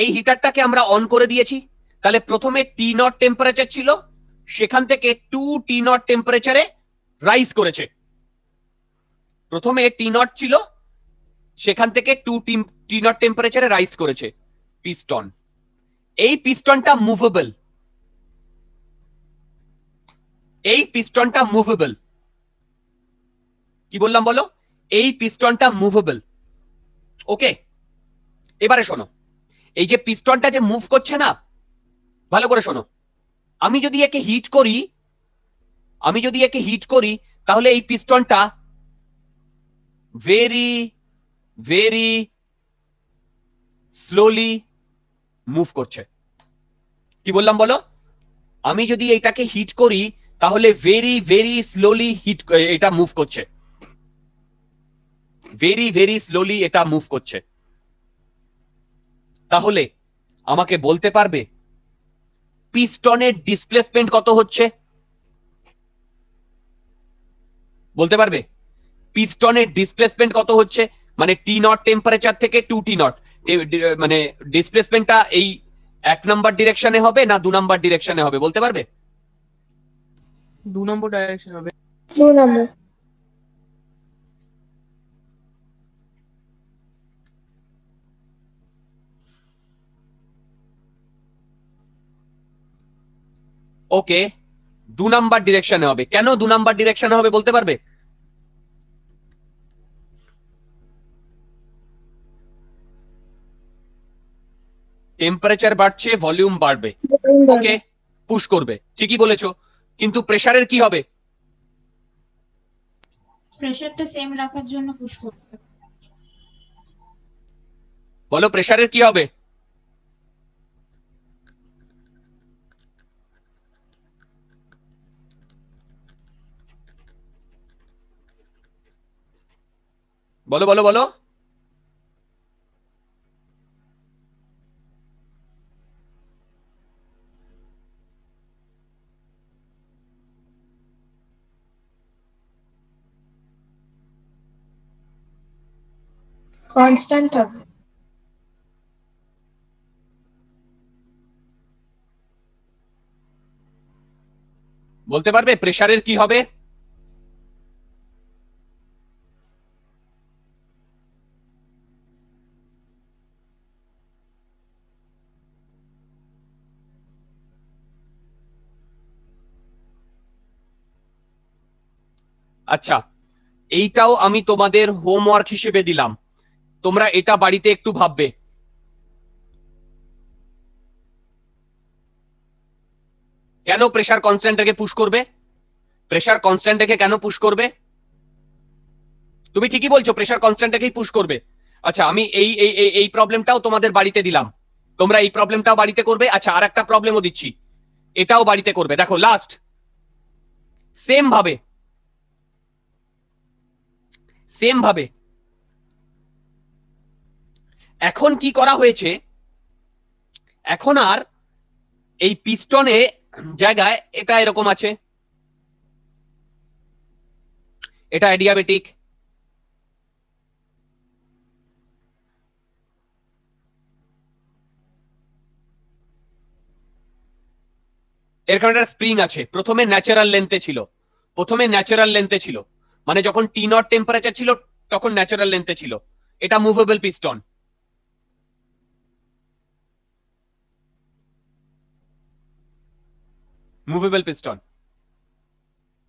এই হিটারটাকে আমরা অন করে দিয়েছি তাহলে প্রথমে টি নট টেম্পারেচার ছিল সেখান থেকে টু টি নট টেম্পারেচারে রাইজ করেছে প্রথমে টি নট ছিল সেখান থেকে টু টি নট টেম্পারেচারে রাইজ করেছে পিস্টন এই পিস্টনটা মুভেবল এই পিস্টনটা মুভেবল কি বললাম বলো এই পিস্টনটা মুভেবল ওকে এবারে শোনো এই যে পিস্টনটা যে মুভ করছে না ভালো করে শোনো আমি যদি একে হিট করি আমি যদি একে হিট করি তাহলে এই পিস্টনটা ভেরি ভেরি স্লোলি মুভ করছে কি বললাম বলো আমি যদি এটাকে হিট করি তাহলে ভেরি ভেরি স্লোলি হিট এটা মুভ করছে ভেরি ভেরি স্লোলি এটা মুভ করছে তাহলে আমাকে বলতে পারবে পিস্টনের ডিসপ্লেসমেন্ট কত হচ্ছে বলতে পারবে পিস্টনের ডিসপ্লেসমেন্ট কত হচ্ছে মানে টি নট টেম্পারেচার থেকে টু টি নট মানে ডিসপ্লেসমেন্টটা এই এক নাম্বার ডিরেকশনে হবে না দু নাম্বার ডিরেকশনে হবে বলতে পারবে দু নম্বর ডাইরেকশন হবে দু নাম্বার ওকে দু নাম্বার ডিরেকশনে হবে কেন দু নাম্বার ডিরেকশনে হবে বলতে পারবে টেম্পারেচার বাড়ছে ভলিউম বাড়বে ওকে পুশ করবে ঠিকই বলেছো কিন্তু প্রেসারের কি হবে প্রেসারটা সেম রাখার জন্য পুশ করবে বলো প্রেসারের কি হবে বলো বলো বলো কনস্ট্যান্ট বলতে পারবে প্রেশারের কি হবে আচ্ছা এইটাও আমি তোমাদের হোমওয়ার্ক হিসেবে দিলাম তোমরা এটা বাড়িতে একটু ভাববে কেন প্রেশার কনস্ট্যান্টটাকে পুশ করবে প্রেশার কনস্ট্যান্টটাকে কেন পুশ করবে তুমি ঠিকই বলছো প্রেশার কনস্ট্যান্টটাকেই পুশ করবে আচ্ছা আমি এই এই এই প্রবলেমটাও তোমাদের বাড়িতে দিলাম তোমরা এই প্রবলেমটাও বাড়িতে করবে আচ্ছা আর একটা প্রবলেমও দিচ্ছি এটাও বাড়িতে করবে দেখো লাস্ট সেম ভাবে সেম ভাবে এখন কি করা হয়েছে এখন আর এই পিস্টনে জায়গায় এটা এরকম আছে এটা অ্যাডিয়াবেটিক এর কারণে একটা স্প্রিং আছে প্রথমে ন্যাচারাল লেন্থে ছিল প্রথমে ন্যাচারাল লেন্থে ছিল মানে যখন টি নট টেম্পারেচার ছিল তখন ন্যাচারাল লেন্থে ছিল এটা মুভেবল পিস্টন মুভেবল পিস্টন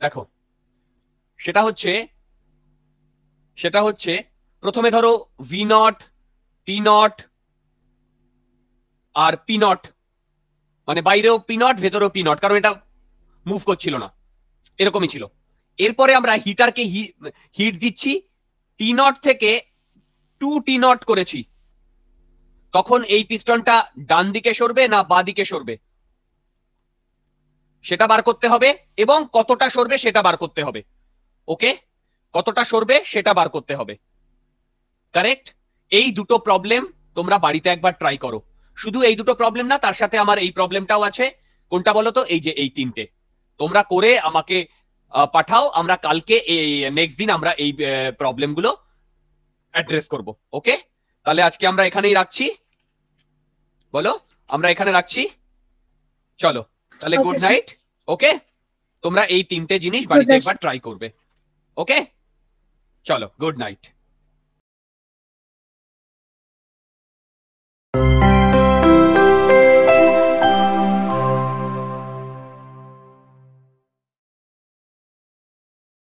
দেখো সেটা হচ্ছে সেটা হচ্ছে প্রথমে ধরো ভি নট টি নট আর পি নট মানে বাইরেও পি নট ভেতরেও পি নট কারণ এটা মুভ করছিল না এরকমই ছিল এরপরে আমরা হিটারকে হিট দিচ্ছি টি নট থেকে টু টি নট করেছি তখন এই পিস্টনটা ডান দিকে সরবে না বা দিকে সরবে সেটা বার করতে হবে এবং কতটা সরবে সেটা বার করতে হবে ওকে কতটা সরবে সেটা বার করতে হবে কারেক্ট এই দুটো প্রবলেম তোমরা বাড়িতে একবার ট্রাই করো শুধু এই দুটো প্রবলেম না তার সাথে আমার এই প্রবলেমটাও আছে কোনটা বলো তো এই যে এই তিনটে তোমরা করে আমাকে পাঠাও আমরা কালকে এই নেক্সট দিন আমরা এই প্রবলেমগুলো অ্যাড্রেস করব ওকে তাহলে আজকে আমরা এখানেই রাখছি বলো আমরা এখানে রাখছি চলো তাহলে গুড নাইট ওকে তোমরা এই তিনটে জিনিস বাড়িতে একবার ট্রাই করবে ওকে চলো গুড নাইট